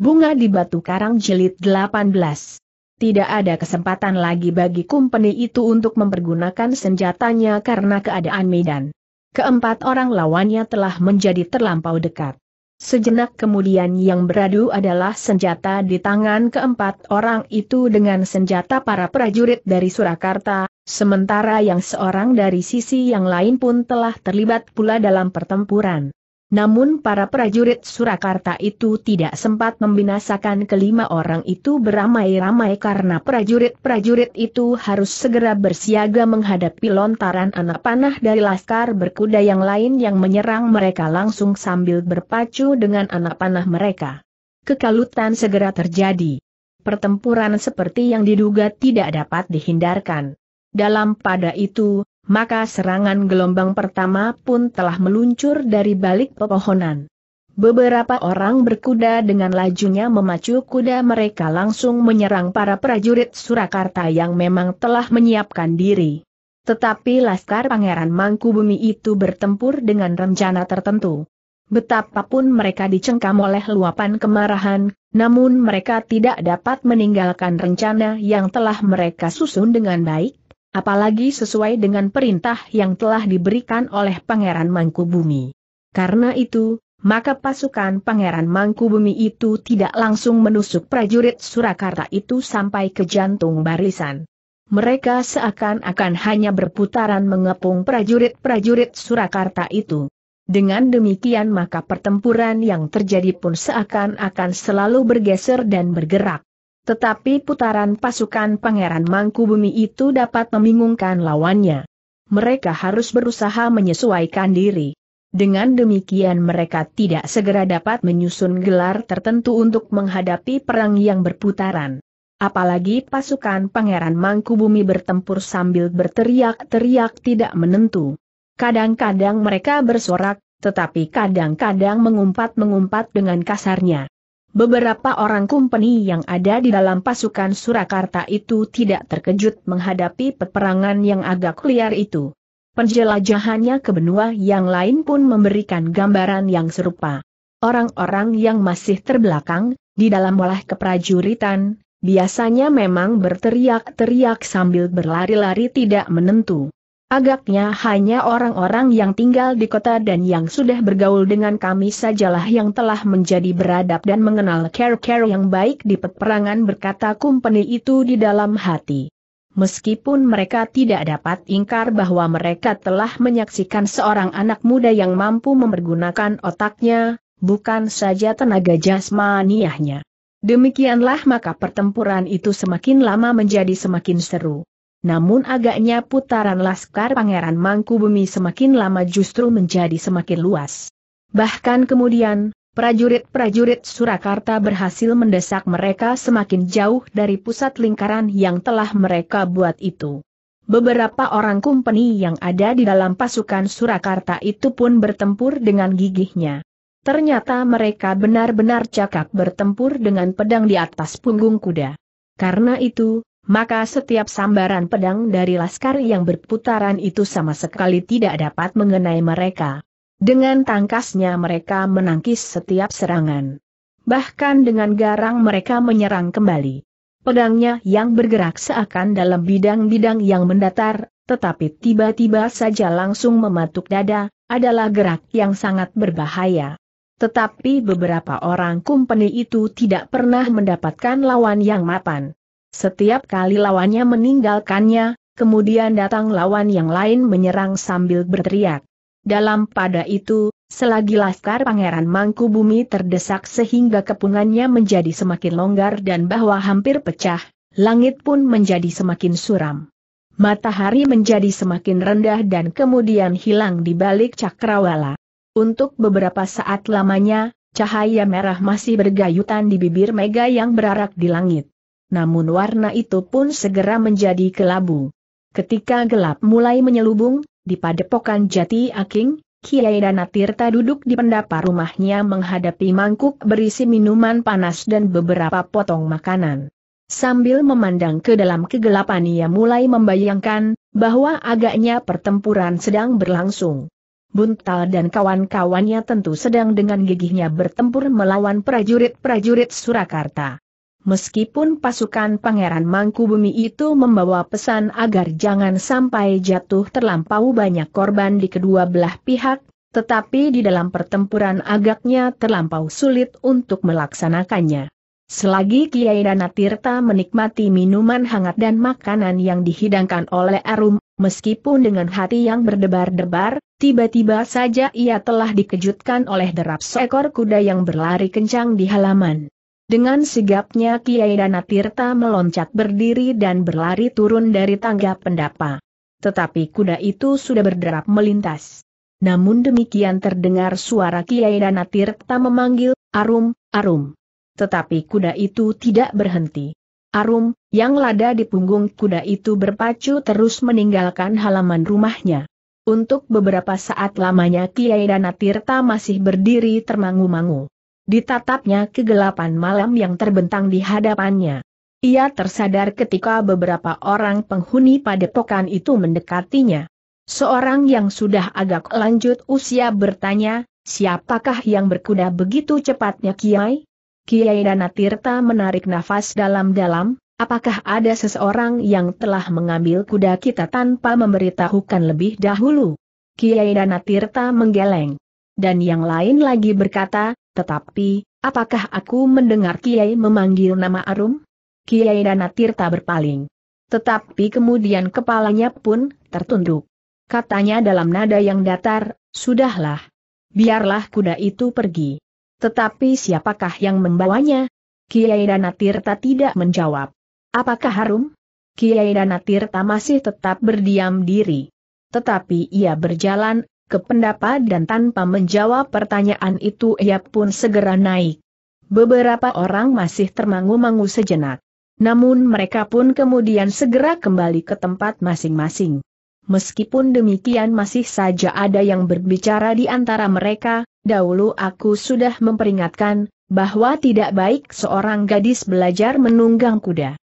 Bunga di Batu Karang Jilid 18. Tidak ada kesempatan lagi bagi kumpeni itu untuk mempergunakan senjatanya karena keadaan medan. Keempat orang lawannya telah menjadi terlampau dekat. Sejenak kemudian yang beradu adalah senjata di tangan keempat orang itu dengan senjata para prajurit dari Surakarta, sementara yang seorang dari sisi yang lain pun telah terlibat pula dalam pertempuran. Namun para prajurit Surakarta itu tidak sempat membinasakan kelima orang itu beramai-ramai karena prajurit-prajurit itu harus segera bersiaga menghadapi lontaran anak panah dari laskar berkuda yang lain yang menyerang mereka langsung sambil berpacu dengan anak panah mereka. Kekalutan segera terjadi. Pertempuran seperti yang diduga tidak dapat dihindarkan. Dalam pada itu, maka serangan gelombang pertama pun telah meluncur dari balik pepohonan. Beberapa orang berkuda dengan lajunya memacu kuda mereka langsung menyerang para prajurit Surakarta yang memang telah menyiapkan diri. Tetapi Laskar Pangeran Mangkubumi itu bertempur dengan rencana tertentu. Betapapun mereka dicengkam oleh luapan kemarahan, namun mereka tidak dapat meninggalkan rencana yang telah mereka susun dengan baik, Apalagi sesuai dengan perintah yang telah diberikan oleh Pangeran Mangkubumi. Karena itu, maka pasukan Pangeran Mangkubumi itu tidak langsung menusuk prajurit Surakarta itu sampai ke jantung barisan. Mereka seakan-akan hanya berputaran mengepung prajurit-prajurit Surakarta itu. Dengan demikian maka pertempuran yang terjadi pun seakan-akan selalu bergeser dan bergerak. Tetapi putaran pasukan Pangeran Mangkubumi itu dapat membingungkan lawannya. Mereka harus berusaha menyesuaikan diri. Dengan demikian mereka tidak segera dapat menyusun gelar tertentu untuk menghadapi perang yang berputaran. Apalagi pasukan Pangeran Mangkubumi bertempur sambil berteriak-teriak tidak menentu. Kadang-kadang mereka bersorak, tetapi kadang-kadang mengumpat-mengumpat dengan kasarnya. Beberapa orang kumpeni yang ada di dalam pasukan Surakarta itu tidak terkejut menghadapi peperangan yang agak liar itu. Penjelajahannya ke benua yang lain pun memberikan gambaran yang serupa. Orang-orang yang masih terbelakang, di dalam olah keprajuritan, biasanya memang berteriak-teriak sambil berlari-lari tidak menentu. Agaknya hanya orang-orang yang tinggal di kota dan yang sudah bergaul dengan kami sajalah yang telah menjadi beradab dan mengenal care-care yang baik di peperangan berkata kumpeni itu di dalam hati. Meskipun mereka tidak dapat ingkar bahwa mereka telah menyaksikan seorang anak muda yang mampu mempergunakan otaknya, bukan saja tenaga jasmaniahnya. Demikianlah maka pertempuran itu semakin lama menjadi semakin seru. Namun agaknya putaran laskar Pangeran Mangku Bumi semakin lama justru menjadi semakin luas. Bahkan kemudian, prajurit-prajurit Surakarta berhasil mendesak mereka semakin jauh dari pusat lingkaran yang telah mereka buat itu. Beberapa orang kumpeni yang ada di dalam pasukan Surakarta itu pun bertempur dengan gigihnya. Ternyata mereka benar-benar cakap bertempur dengan pedang di atas punggung kuda. Karena itu, maka setiap sambaran pedang dari laskar yang berputaran itu sama sekali tidak dapat mengenai mereka. Dengan tangkasnya mereka menangkis setiap serangan. Bahkan dengan garang mereka menyerang kembali. Pedangnya yang bergerak seakan dalam bidang-bidang yang mendatar, tetapi tiba-tiba saja langsung mematuk dada, adalah gerak yang sangat berbahaya. Tetapi beberapa orang kumpeni itu tidak pernah mendapatkan lawan yang mapan. Setiap kali lawannya meninggalkannya, kemudian datang lawan yang lain menyerang sambil berteriak. Dalam pada itu, selagi laskar Pangeran mangku bumi terdesak sehingga kepungannya menjadi semakin longgar dan bahwa hampir pecah, langit pun menjadi semakin suram. Matahari menjadi semakin rendah dan kemudian hilang di balik cakrawala. Untuk beberapa saat lamanya, cahaya merah masih bergayutan di bibir mega yang berarak di langit namun warna itu pun segera menjadi kelabu. Ketika gelap mulai menyelubung, di padepokan Jati Aking, Kiai Danatirta duduk di pendapa rumahnya menghadapi mangkuk berisi minuman panas dan beberapa potong makanan. Sambil memandang ke dalam kegelapan ia mulai membayangkan, bahwa agaknya pertempuran sedang berlangsung. Buntal dan kawan-kawannya tentu sedang dengan gigihnya bertempur melawan prajurit-prajurit Surakarta. Meskipun pasukan Pangeran Mangku Bumi itu membawa pesan agar jangan sampai jatuh terlampau banyak korban di kedua belah pihak, tetapi di dalam pertempuran agaknya terlampau sulit untuk melaksanakannya. Selagi Kiai Danatirta menikmati minuman hangat dan makanan yang dihidangkan oleh Arum, meskipun dengan hati yang berdebar-debar, tiba-tiba saja ia telah dikejutkan oleh derap seekor kuda yang berlari kencang di halaman. Dengan sigapnya Kiai Danatirta meloncat berdiri dan berlari turun dari tangga pendapa. Tetapi kuda itu sudah berderap melintas. Namun demikian terdengar suara Kiai Danatirta memanggil, Arum, Arum. Tetapi kuda itu tidak berhenti. Arum, yang lada di punggung kuda itu berpacu terus meninggalkan halaman rumahnya. Untuk beberapa saat lamanya Kiai Danatirta masih berdiri termangu-mangu ditatapnya kegelapan malam yang terbentang di hadapannya. Ia tersadar ketika beberapa orang penghuni padepokan itu mendekatinya. Seorang yang sudah agak lanjut usia bertanya, siapakah yang berkuda begitu cepatnya Kiai? Kiai Danatirta menarik nafas dalam-dalam, apakah ada seseorang yang telah mengambil kuda kita tanpa memberitahukan lebih dahulu? Kiai Danatirta menggeleng. Dan yang lain lagi berkata, tetapi, apakah aku mendengar Kiai memanggil nama Arum? Kiai Danatirta berpaling. Tetapi kemudian kepalanya pun tertunduk. Katanya dalam nada yang datar, sudahlah. Biarlah kuda itu pergi. Tetapi siapakah yang membawanya? Kiai Danatirta tidak menjawab. Apakah Arum? Kiai Danatirta masih tetap berdiam diri. Tetapi ia berjalan kependapat dan tanpa menjawab pertanyaan itu ia pun segera naik. Beberapa orang masih termangu-mangu sejenak. Namun mereka pun kemudian segera kembali ke tempat masing-masing. Meskipun demikian masih saja ada yang berbicara di antara mereka, dahulu aku sudah memperingatkan, bahwa tidak baik seorang gadis belajar menunggang kuda.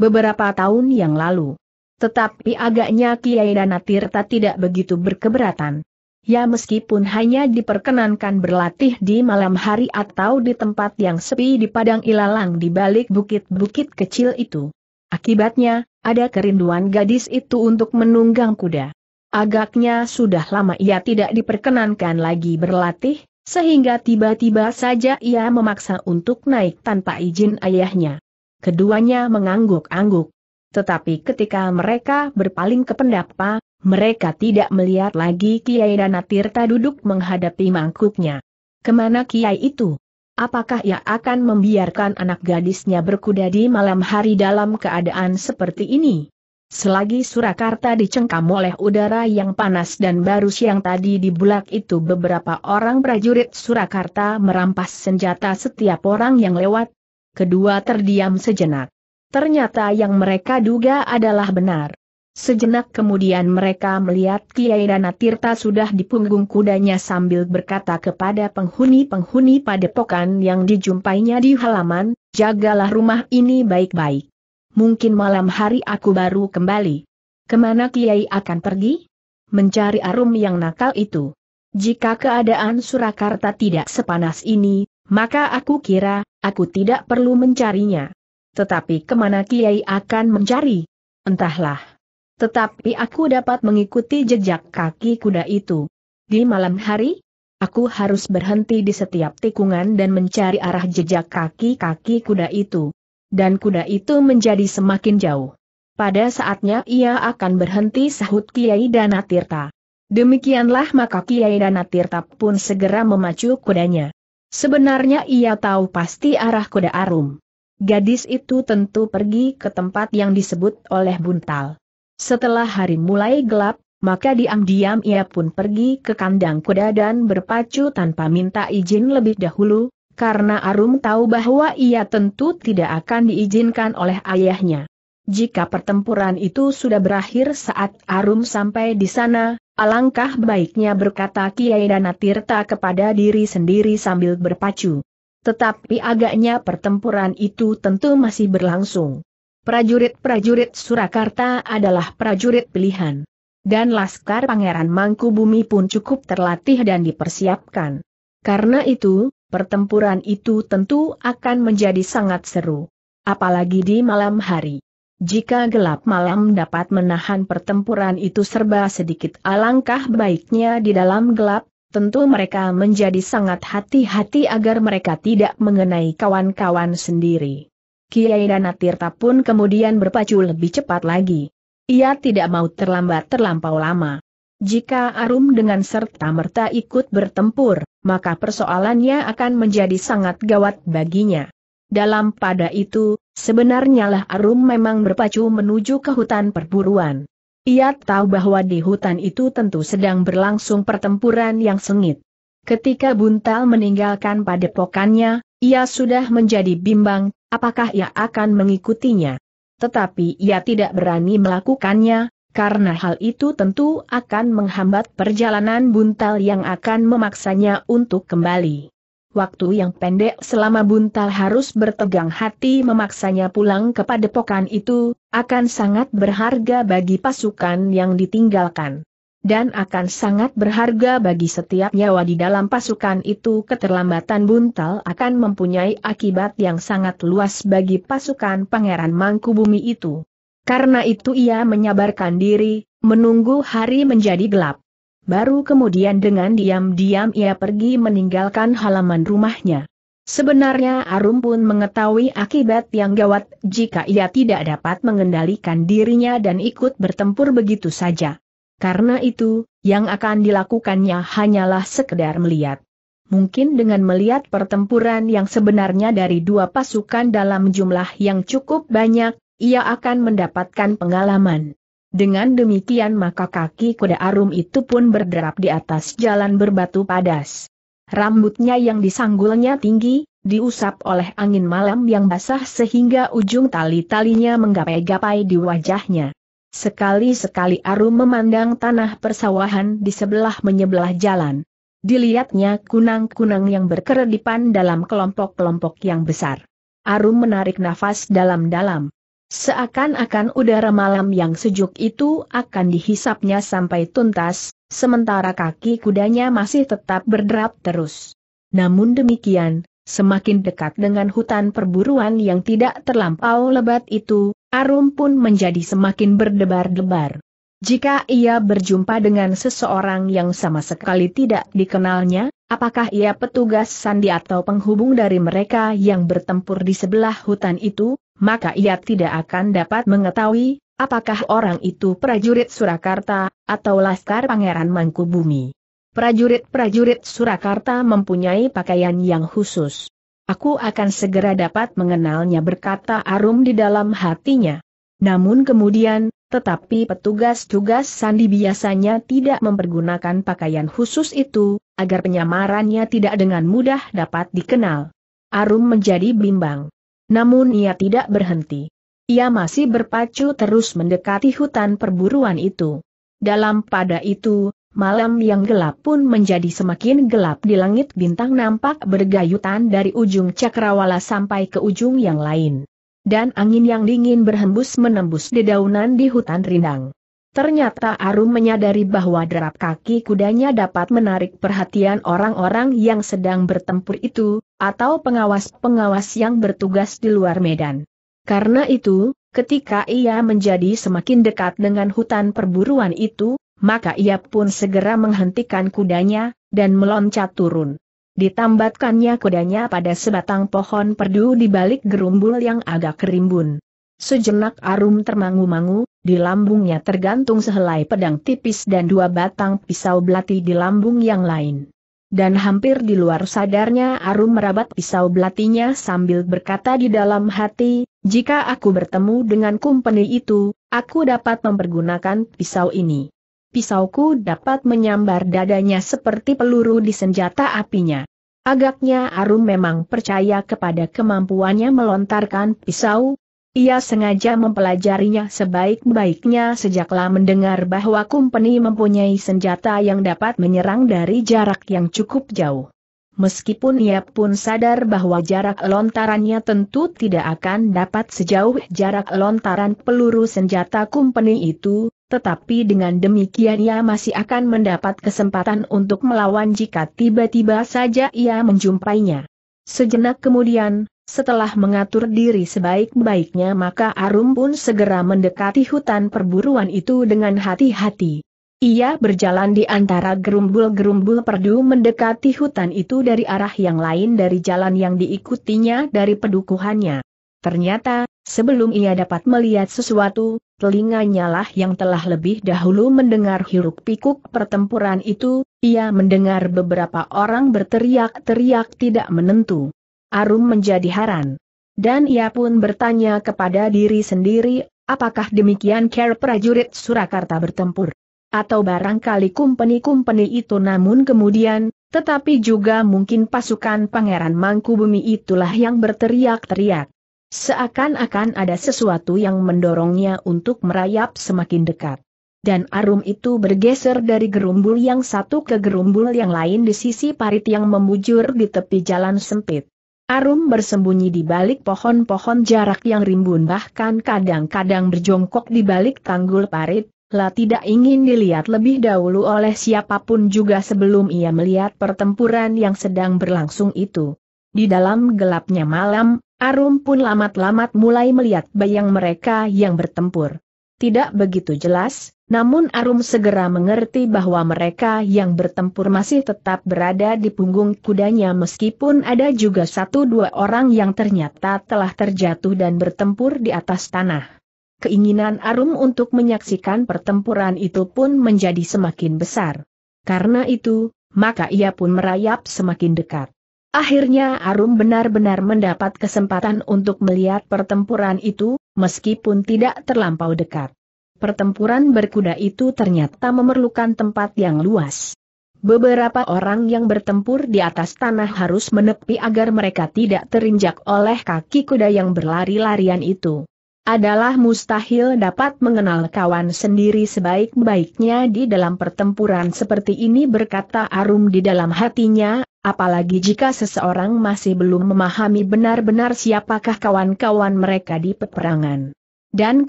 Beberapa tahun yang lalu. Tetapi agaknya Kiai Danatirta tidak begitu berkeberatan. Ya meskipun hanya diperkenankan berlatih di malam hari atau di tempat yang sepi di padang ilalang di balik bukit-bukit kecil itu. Akibatnya, ada kerinduan gadis itu untuk menunggang kuda. Agaknya sudah lama ia tidak diperkenankan lagi berlatih, sehingga tiba-tiba saja ia memaksa untuk naik tanpa izin ayahnya. Keduanya mengangguk-angguk. Tetapi ketika mereka berpaling ke pendapa, mereka tidak melihat lagi Kiai Danatirta duduk menghadapi mangkuknya. Kemana Kiai itu? Apakah ia akan membiarkan anak gadisnya berkuda di malam hari dalam keadaan seperti ini? Selagi Surakarta dicengkam oleh udara yang panas dan baru siang tadi di bulak itu beberapa orang prajurit Surakarta merampas senjata setiap orang yang lewat. Kedua terdiam sejenak. Ternyata yang mereka duga adalah benar. Sejenak kemudian mereka melihat Kiai Tirta sudah di punggung kudanya sambil berkata kepada penghuni-penghuni padepokan yang dijumpainya di halaman, jagalah rumah ini baik-baik. Mungkin malam hari aku baru kembali. Kemana Kiai akan pergi? Mencari arum yang nakal itu. Jika keadaan Surakarta tidak sepanas ini, maka aku kira, aku tidak perlu mencarinya. Tetapi kemana Kiai akan mencari? Entahlah. Tetapi aku dapat mengikuti jejak kaki kuda itu. Di malam hari, aku harus berhenti di setiap tikungan dan mencari arah jejak kaki-kaki kuda itu. Dan kuda itu menjadi semakin jauh. Pada saatnya ia akan berhenti sahut Kiai Danatirta. Demikianlah maka Kiai Danatirta pun segera memacu kudanya. Sebenarnya ia tahu pasti arah kuda Arum. Gadis itu tentu pergi ke tempat yang disebut oleh Buntal. Setelah hari mulai gelap, maka diam-diam ia pun pergi ke kandang kuda dan berpacu tanpa minta izin lebih dahulu, karena Arum tahu bahwa ia tentu tidak akan diizinkan oleh ayahnya. Jika pertempuran itu sudah berakhir saat Arum sampai di sana, alangkah baiknya berkata Kiai Danatirta kepada diri sendiri sambil berpacu. Tetapi agaknya pertempuran itu tentu masih berlangsung. Prajurit-prajurit Surakarta adalah prajurit pilihan. Dan Laskar Pangeran Mangku Bumi pun cukup terlatih dan dipersiapkan. Karena itu, pertempuran itu tentu akan menjadi sangat seru. Apalagi di malam hari. Jika gelap malam dapat menahan pertempuran itu serba sedikit alangkah baiknya di dalam gelap, tentu mereka menjadi sangat hati-hati agar mereka tidak mengenai kawan-kawan sendiri. Kiai Danatirta pun kemudian berpacu lebih cepat lagi. Ia tidak mau terlambat terlampau lama. Jika Arum dengan serta-merta ikut bertempur, maka persoalannya akan menjadi sangat gawat baginya. Dalam pada itu, sebenarnya lah Arum memang berpacu menuju ke hutan perburuan. Ia tahu bahwa di hutan itu tentu sedang berlangsung pertempuran yang sengit. Ketika Buntal meninggalkan padepokannya, ia sudah menjadi bimbang, apakah ia akan mengikutinya. Tetapi ia tidak berani melakukannya, karena hal itu tentu akan menghambat perjalanan buntal yang akan memaksanya untuk kembali. Waktu yang pendek selama buntal harus bertegang hati memaksanya pulang kepada padepokan itu, akan sangat berharga bagi pasukan yang ditinggalkan dan akan sangat berharga bagi setiap nyawa di dalam pasukan itu keterlambatan buntal akan mempunyai akibat yang sangat luas bagi pasukan Pangeran Mangkubumi itu. Karena itu ia menyabarkan diri, menunggu hari menjadi gelap. Baru kemudian dengan diam-diam ia pergi meninggalkan halaman rumahnya. Sebenarnya Arum pun mengetahui akibat yang gawat jika ia tidak dapat mengendalikan dirinya dan ikut bertempur begitu saja. Karena itu, yang akan dilakukannya hanyalah sekedar melihat. Mungkin dengan melihat pertempuran yang sebenarnya dari dua pasukan dalam jumlah yang cukup banyak, ia akan mendapatkan pengalaman. Dengan demikian maka kaki kuda arum itu pun berderap di atas jalan berbatu padas. Rambutnya yang disanggulnya tinggi, diusap oleh angin malam yang basah sehingga ujung tali-talinya menggapai-gapai di wajahnya. Sekali-sekali Arum memandang tanah persawahan di sebelah menyebelah jalan. Dilihatnya kunang-kunang yang berkeredipan dalam kelompok-kelompok yang besar. Arum menarik nafas dalam-dalam. Seakan-akan udara malam yang sejuk itu akan dihisapnya sampai tuntas, sementara kaki kudanya masih tetap berderap terus. Namun demikian, semakin dekat dengan hutan perburuan yang tidak terlampau lebat itu, Arum pun menjadi semakin berdebar-debar. Jika ia berjumpa dengan seseorang yang sama sekali tidak dikenalnya, apakah ia petugas sandi atau penghubung dari mereka yang bertempur di sebelah hutan itu, maka ia tidak akan dapat mengetahui apakah orang itu prajurit Surakarta atau laskar Pangeran Mangkubumi. Prajurit-prajurit Surakarta mempunyai pakaian yang khusus. Aku akan segera dapat mengenalnya berkata Arum di dalam hatinya. Namun kemudian, tetapi petugas-tugas sandi biasanya tidak mempergunakan pakaian khusus itu, agar penyamarannya tidak dengan mudah dapat dikenal. Arum menjadi bimbang. Namun ia tidak berhenti. Ia masih berpacu terus mendekati hutan perburuan itu. Dalam pada itu, malam yang gelap pun menjadi semakin gelap di langit bintang nampak bergayutan dari ujung cakrawala sampai ke ujung yang lain. Dan angin yang dingin berhembus menembus dedaunan di hutan rindang. Ternyata Arum menyadari bahwa derap kaki kudanya dapat menarik perhatian orang-orang yang sedang bertempur itu, atau pengawas-pengawas yang bertugas di luar medan. Karena itu, ketika ia menjadi semakin dekat dengan hutan perburuan itu, maka ia pun segera menghentikan kudanya, dan meloncat turun. Ditambatkannya kudanya pada sebatang pohon perdu di balik gerumbul yang agak kerimbun. Sejenak arum termangu-mangu, di lambungnya tergantung sehelai pedang tipis dan dua batang pisau belati di lambung yang lain. Dan hampir di luar sadarnya Arum merabat pisau belatinya sambil berkata di dalam hati, jika aku bertemu dengan kumpeni itu, aku dapat mempergunakan pisau ini pisauku dapat menyambar dadanya seperti peluru di senjata apinya. Agaknya Arum memang percaya kepada kemampuannya melontarkan pisau. Ia sengaja mempelajarinya sebaik-baiknya sejaklah mendengar bahwa kumpeni mempunyai senjata yang dapat menyerang dari jarak yang cukup jauh. Meskipun ia pun sadar bahwa jarak lontarannya tentu tidak akan dapat sejauh jarak lontaran peluru senjata kumpeni itu, tetapi dengan demikian ia masih akan mendapat kesempatan untuk melawan jika tiba-tiba saja ia menjumpainya. Sejenak kemudian, setelah mengatur diri sebaik-baiknya maka Arum pun segera mendekati hutan perburuan itu dengan hati-hati. Ia berjalan di antara gerumbul-gerumbul perdu mendekati hutan itu dari arah yang lain dari jalan yang diikutinya dari pedukuhannya. Ternyata, Sebelum ia dapat melihat sesuatu, telinganya lah yang telah lebih dahulu mendengar hiruk-pikuk pertempuran itu, ia mendengar beberapa orang berteriak-teriak tidak menentu. Arum menjadi heran. Dan ia pun bertanya kepada diri sendiri, apakah demikian care prajurit Surakarta bertempur? Atau barangkali kumpeni-kumpeni itu namun kemudian, tetapi juga mungkin pasukan Pangeran Mangkubumi itulah yang berteriak-teriak. Seakan-akan ada sesuatu yang mendorongnya untuk merayap semakin dekat. Dan arum itu bergeser dari gerumbul yang satu ke gerumbul yang lain di sisi parit yang membujur di tepi jalan sempit. Arum bersembunyi di balik pohon-pohon jarak yang rimbun bahkan kadang-kadang berjongkok di balik tanggul parit, lah tidak ingin dilihat lebih dahulu oleh siapapun juga sebelum ia melihat pertempuran yang sedang berlangsung itu. Di dalam gelapnya malam, Arum pun lamat-lamat mulai melihat bayang mereka yang bertempur. Tidak begitu jelas, namun Arum segera mengerti bahwa mereka yang bertempur masih tetap berada di punggung kudanya meskipun ada juga satu dua orang yang ternyata telah terjatuh dan bertempur di atas tanah. Keinginan Arum untuk menyaksikan pertempuran itu pun menjadi semakin besar. Karena itu, maka ia pun merayap semakin dekat. Akhirnya Arum benar-benar mendapat kesempatan untuk melihat pertempuran itu, meskipun tidak terlampau dekat. Pertempuran berkuda itu ternyata memerlukan tempat yang luas. Beberapa orang yang bertempur di atas tanah harus menepi agar mereka tidak terinjak oleh kaki kuda yang berlari-larian itu. Adalah mustahil dapat mengenal kawan sendiri sebaik-baiknya di dalam pertempuran seperti ini berkata Arum di dalam hatinya Apalagi jika seseorang masih belum memahami benar-benar siapakah kawan-kawan mereka di peperangan. Dan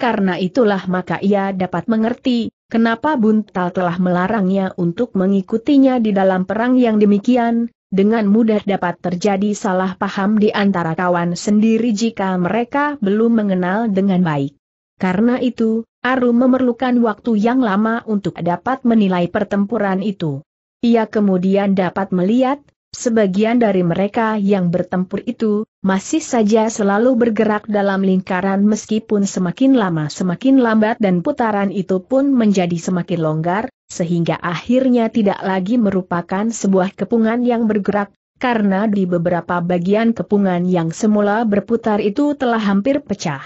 karena itulah maka ia dapat mengerti, kenapa Buntal telah melarangnya untuk mengikutinya di dalam perang yang demikian, dengan mudah dapat terjadi salah paham di antara kawan sendiri jika mereka belum mengenal dengan baik. Karena itu, Aru memerlukan waktu yang lama untuk dapat menilai pertempuran itu. Ia kemudian dapat melihat sebagian dari mereka yang bertempur itu, masih saja selalu bergerak dalam lingkaran meskipun semakin lama semakin lambat dan putaran itu pun menjadi semakin longgar, sehingga akhirnya tidak lagi merupakan sebuah kepungan yang bergerak, karena di beberapa bagian kepungan yang semula berputar itu telah hampir pecah.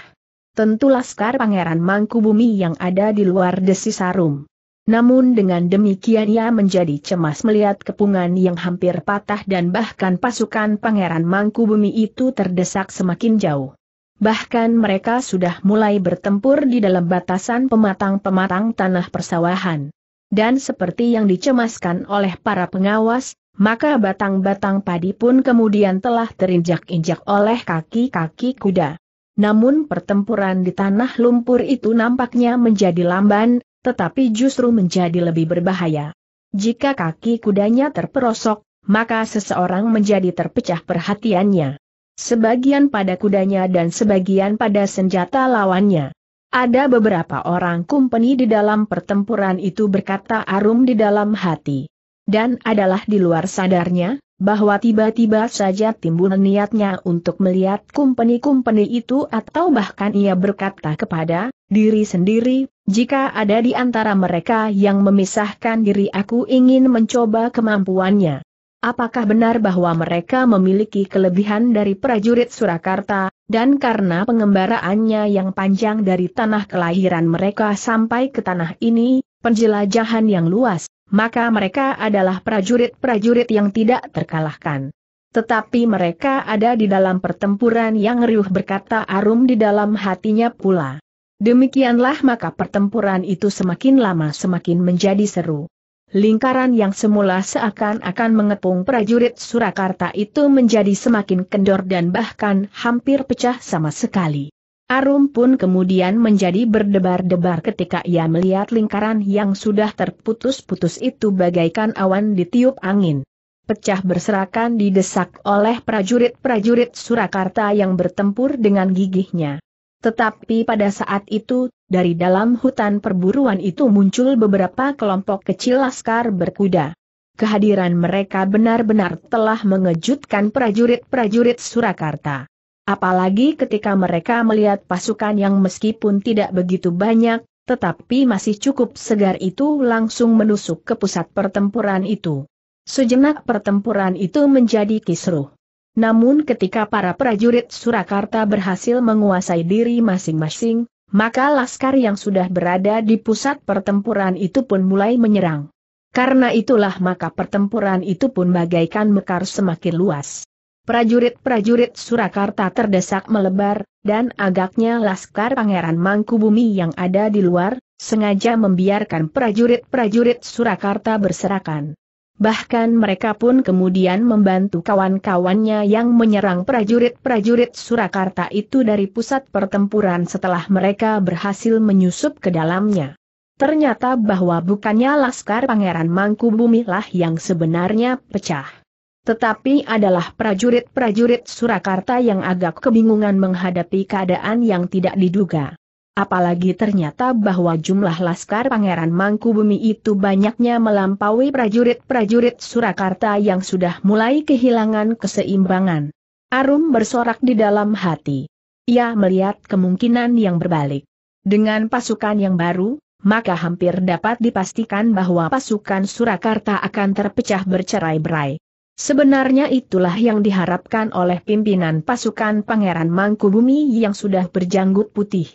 Tentu laskar Pangeran Mangkubumi yang ada di luar Desisarum namun dengan demikian ia menjadi cemas melihat kepungan yang hampir patah dan bahkan pasukan Pangeran Mangku Bumi itu terdesak semakin jauh. Bahkan mereka sudah mulai bertempur di dalam batasan pematang-pematang tanah persawahan. Dan seperti yang dicemaskan oleh para pengawas, maka batang-batang padi pun kemudian telah terinjak-injak oleh kaki-kaki kuda. Namun pertempuran di tanah lumpur itu nampaknya menjadi lamban, tetapi justru menjadi lebih berbahaya. Jika kaki kudanya terperosok, maka seseorang menjadi terpecah perhatiannya. Sebagian pada kudanya dan sebagian pada senjata lawannya. Ada beberapa orang kumpeni di dalam pertempuran itu berkata arum di dalam hati. Dan adalah di luar sadarnya, bahwa tiba-tiba saja timbul niatnya untuk melihat kumpeni-kumpeni itu atau bahkan ia berkata kepada diri sendiri, jika ada di antara mereka yang memisahkan diri aku ingin mencoba kemampuannya. Apakah benar bahwa mereka memiliki kelebihan dari prajurit Surakarta, dan karena pengembaraannya yang panjang dari tanah kelahiran mereka sampai ke tanah ini, penjelajahan yang luas, maka mereka adalah prajurit-prajurit yang tidak terkalahkan. Tetapi mereka ada di dalam pertempuran yang riuh berkata Arum di dalam hatinya pula. Demikianlah maka pertempuran itu semakin lama semakin menjadi seru. Lingkaran yang semula seakan-akan mengepung prajurit Surakarta itu menjadi semakin kendor dan bahkan hampir pecah sama sekali. Arum pun kemudian menjadi berdebar-debar ketika ia melihat lingkaran yang sudah terputus-putus itu bagaikan awan ditiup angin. Pecah berserakan didesak oleh prajurit-prajurit Surakarta yang bertempur dengan gigihnya. Tetapi pada saat itu, dari dalam hutan perburuan itu muncul beberapa kelompok kecil laskar berkuda. Kehadiran mereka benar-benar telah mengejutkan prajurit-prajurit Surakarta. Apalagi ketika mereka melihat pasukan yang meskipun tidak begitu banyak, tetapi masih cukup segar itu langsung menusuk ke pusat pertempuran itu. Sejenak pertempuran itu menjadi kisruh. Namun ketika para prajurit Surakarta berhasil menguasai diri masing-masing, maka laskar yang sudah berada di pusat pertempuran itu pun mulai menyerang. Karena itulah maka pertempuran itu pun bagaikan mekar semakin luas. Prajurit-prajurit Surakarta terdesak melebar, dan agaknya Laskar Pangeran Mangkubumi yang ada di luar, sengaja membiarkan prajurit-prajurit Surakarta berserakan. Bahkan mereka pun kemudian membantu kawan-kawannya yang menyerang prajurit-prajurit Surakarta itu dari pusat pertempuran setelah mereka berhasil menyusup ke dalamnya. Ternyata bahwa bukannya Laskar Pangeran Mangkubumi lah yang sebenarnya pecah. Tetapi adalah prajurit-prajurit Surakarta yang agak kebingungan menghadapi keadaan yang tidak diduga. Apalagi ternyata bahwa jumlah laskar Pangeran Mangkubumi itu banyaknya melampaui prajurit-prajurit Surakarta yang sudah mulai kehilangan keseimbangan. Arum bersorak di dalam hati. Ia melihat kemungkinan yang berbalik. Dengan pasukan yang baru, maka hampir dapat dipastikan bahwa pasukan Surakarta akan terpecah bercerai-berai. Sebenarnya itulah yang diharapkan oleh pimpinan pasukan Pangeran Mangkubumi yang sudah berjanggut putih.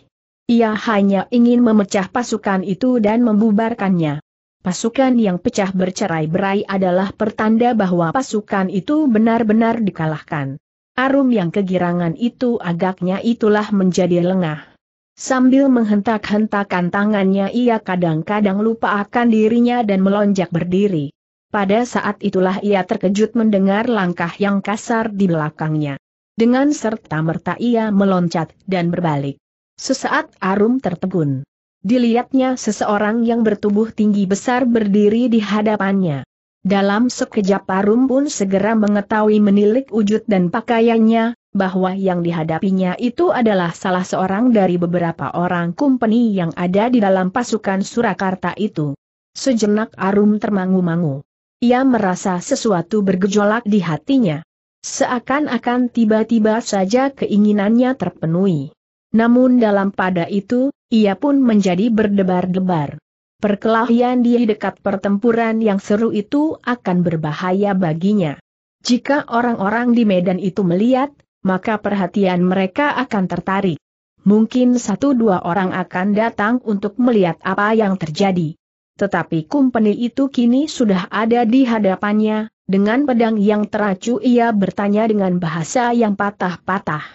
Ia hanya ingin memecah pasukan itu dan membubarkannya. Pasukan yang pecah bercerai-berai adalah pertanda bahwa pasukan itu benar-benar dikalahkan. Arum yang kegirangan itu agaknya itulah menjadi lengah. Sambil menghentak-hentakan tangannya ia kadang-kadang lupa akan dirinya dan melonjak berdiri. Pada saat itulah ia terkejut mendengar langkah yang kasar di belakangnya. Dengan serta-merta ia meloncat dan berbalik. Sesaat Arum tertegun. Dilihatnya seseorang yang bertubuh tinggi besar berdiri di hadapannya. Dalam sekejap Arum pun segera mengetahui menilik wujud dan pakaiannya, bahwa yang dihadapinya itu adalah salah seorang dari beberapa orang kumpeni yang ada di dalam pasukan Surakarta itu. Sejenak Arum termangu-mangu. Ia merasa sesuatu bergejolak di hatinya. Seakan-akan tiba-tiba saja keinginannya terpenuhi. Namun dalam pada itu, ia pun menjadi berdebar-debar. Perkelahian di dekat pertempuran yang seru itu akan berbahaya baginya. Jika orang-orang di medan itu melihat, maka perhatian mereka akan tertarik. Mungkin satu dua orang akan datang untuk melihat apa yang terjadi. Tetapi kumpeni itu kini sudah ada di hadapannya, dengan pedang yang teracu ia bertanya dengan bahasa yang patah-patah.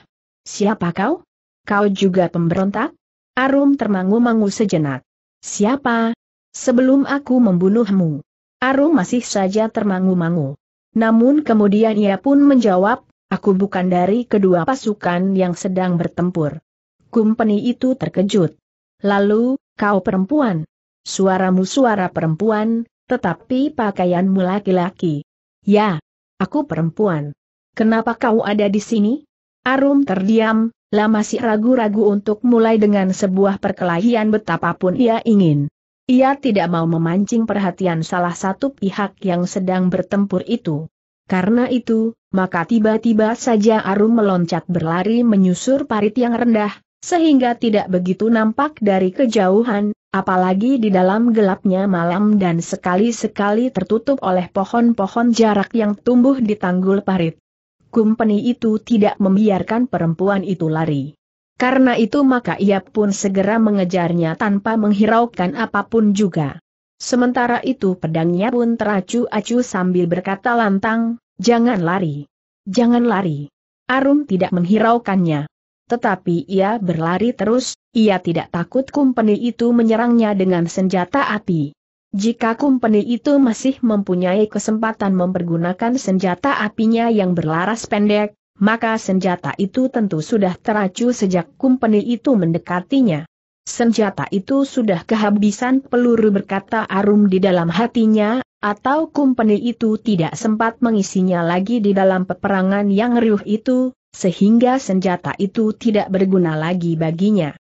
Siapa kau? Kau juga pemberontak? Arum termangu-mangu sejenak. Siapa? Sebelum aku membunuhmu. Arum masih saja termangu-mangu. Namun kemudian ia pun menjawab, aku bukan dari kedua pasukan yang sedang bertempur. Kumpeni itu terkejut. Lalu, kau perempuan suaramu suara perempuan, tetapi pakaianmu laki-laki. Ya, aku perempuan. Kenapa kau ada di sini? Arum terdiam, lah masih ragu-ragu untuk mulai dengan sebuah perkelahian betapapun ia ingin. Ia tidak mau memancing perhatian salah satu pihak yang sedang bertempur itu. Karena itu, maka tiba-tiba saja Arum meloncat berlari menyusur parit yang rendah, sehingga tidak begitu nampak dari kejauhan, Apalagi di dalam gelapnya malam dan sekali-sekali tertutup oleh pohon-pohon jarak yang tumbuh di tanggul parit. Kumpeni itu tidak membiarkan perempuan itu lari. Karena itu maka ia pun segera mengejarnya tanpa menghiraukan apapun juga. Sementara itu pedangnya pun teracu-acu sambil berkata lantang, jangan lari. Jangan lari. Arum tidak menghiraukannya. Tetapi ia berlari terus, ia tidak takut kumpeni itu menyerangnya dengan senjata api. Jika kumpeni itu masih mempunyai kesempatan mempergunakan senjata apinya yang berlaras pendek, maka senjata itu tentu sudah teracu sejak kumpeni itu mendekatinya. Senjata itu sudah kehabisan peluru berkata arum di dalam hatinya, atau kumpeni itu tidak sempat mengisinya lagi di dalam peperangan yang riuh itu, sehingga senjata itu tidak berguna lagi baginya.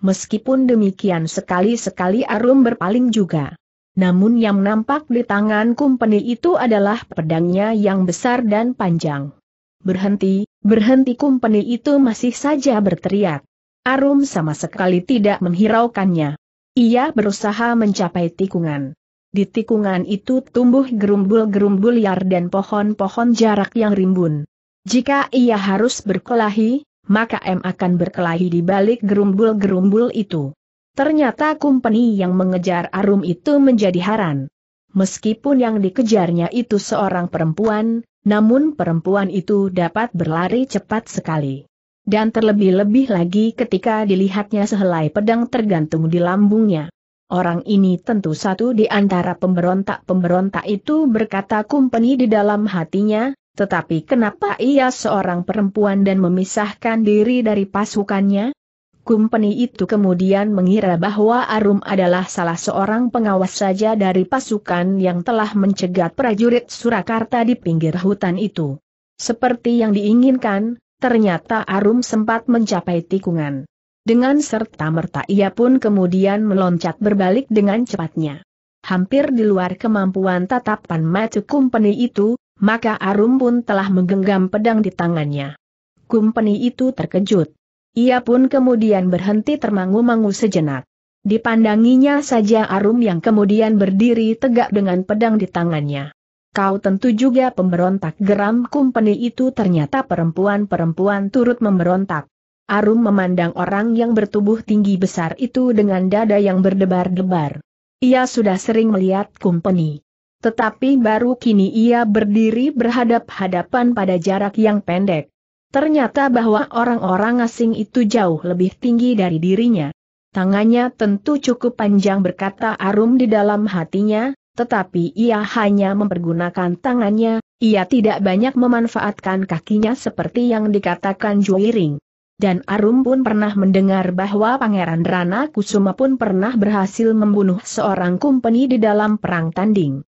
Meskipun demikian sekali-sekali Arum berpaling juga. Namun yang nampak di tangan kumpeni itu adalah pedangnya yang besar dan panjang. Berhenti, berhenti kumpeni itu masih saja berteriak. Arum sama sekali tidak menghiraukannya. Ia berusaha mencapai tikungan. Di tikungan itu tumbuh gerumbul-gerumbul liar dan pohon-pohon jarak yang rimbun. Jika ia harus berkelahi, maka M akan berkelahi di balik gerumbul-gerumbul itu. Ternyata kumpeni yang mengejar Arum itu menjadi haran. Meskipun yang dikejarnya itu seorang perempuan, namun perempuan itu dapat berlari cepat sekali. Dan terlebih-lebih lagi ketika dilihatnya sehelai pedang tergantung di lambungnya. Orang ini tentu satu di antara pemberontak-pemberontak itu berkata kumpeni di dalam hatinya, tetapi kenapa ia seorang perempuan dan memisahkan diri dari pasukannya? Kumpeni itu kemudian mengira bahwa Arum adalah salah seorang pengawas saja dari pasukan yang telah mencegat prajurit Surakarta di pinggir hutan itu. Seperti yang diinginkan, ternyata Arum sempat mencapai tikungan. Dengan serta-merta ia pun kemudian meloncat berbalik dengan cepatnya. Hampir di luar kemampuan tatapan mata Kumpeni itu, maka Arum pun telah menggenggam pedang di tangannya. Kumpeni itu terkejut. Ia pun kemudian berhenti termangu-mangu sejenak. Dipandanginya saja Arum yang kemudian berdiri tegak dengan pedang di tangannya. Kau tentu juga pemberontak geram kumpeni itu ternyata perempuan-perempuan turut memberontak. Arum memandang orang yang bertubuh tinggi besar itu dengan dada yang berdebar-debar. Ia sudah sering melihat kumpeni. Tetapi baru kini ia berdiri berhadap-hadapan pada jarak yang pendek. Ternyata bahwa orang-orang asing itu jauh lebih tinggi dari dirinya. Tangannya tentu cukup panjang berkata Arum di dalam hatinya, tetapi ia hanya mempergunakan tangannya, ia tidak banyak memanfaatkan kakinya seperti yang dikatakan Juiring. Dan Arum pun pernah mendengar bahwa Pangeran Rana Kusuma pun pernah berhasil membunuh seorang kumpeni di dalam perang tanding.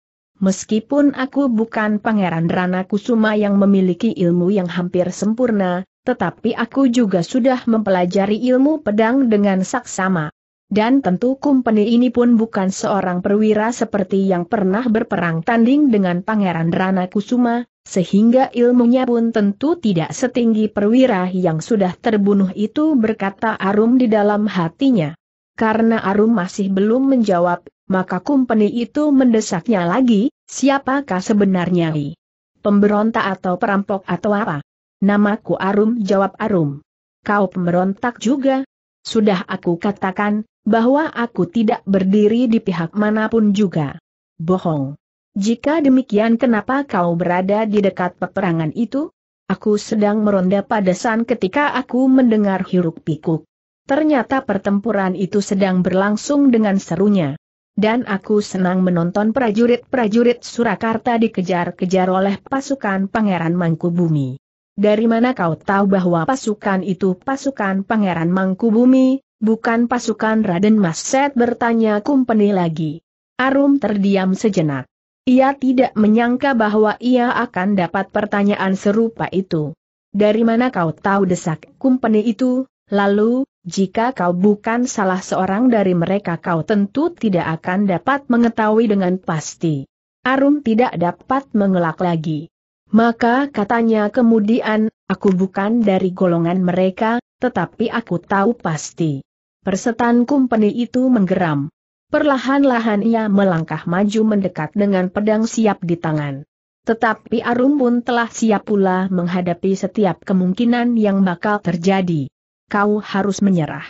Meskipun aku bukan Pangeran Rana Kusuma yang memiliki ilmu yang hampir sempurna, tetapi aku juga sudah mempelajari ilmu pedang dengan saksama. Dan tentu kumpeni ini pun bukan seorang perwira seperti yang pernah berperang tanding dengan Pangeran Rana Kusuma, sehingga ilmunya pun tentu tidak setinggi perwira yang sudah terbunuh itu berkata Arum di dalam hatinya. Karena Arum masih belum menjawab, maka kumpeni itu mendesaknya lagi, Siapakah sebenarnya Li? Pemberontak atau perampok atau apa? Namaku Arum jawab Arum. Kau pemberontak juga? Sudah aku katakan, bahwa aku tidak berdiri di pihak manapun juga. Bohong. Jika demikian kenapa kau berada di dekat peperangan itu? Aku sedang meronda padasan ketika aku mendengar hiruk pikuk. Ternyata pertempuran itu sedang berlangsung dengan serunya dan aku senang menonton prajurit-prajurit Surakarta dikejar-kejar oleh pasukan Pangeran Mangkubumi. Dari mana kau tahu bahwa pasukan itu pasukan Pangeran Mangkubumi, bukan pasukan Raden Mas Set? bertanya Kumpeni lagi. Arum terdiam sejenak. Ia tidak menyangka bahwa ia akan dapat pertanyaan serupa itu. Dari mana kau tahu desak Kumpeni itu? Lalu, jika kau bukan salah seorang dari mereka kau tentu tidak akan dapat mengetahui dengan pasti. Arum tidak dapat mengelak lagi. Maka katanya kemudian, aku bukan dari golongan mereka, tetapi aku tahu pasti. Persetan kumpeni itu menggeram. Perlahan-lahan ia melangkah maju mendekat dengan pedang siap di tangan. Tetapi Arum pun telah siap pula menghadapi setiap kemungkinan yang bakal terjadi kau harus menyerah.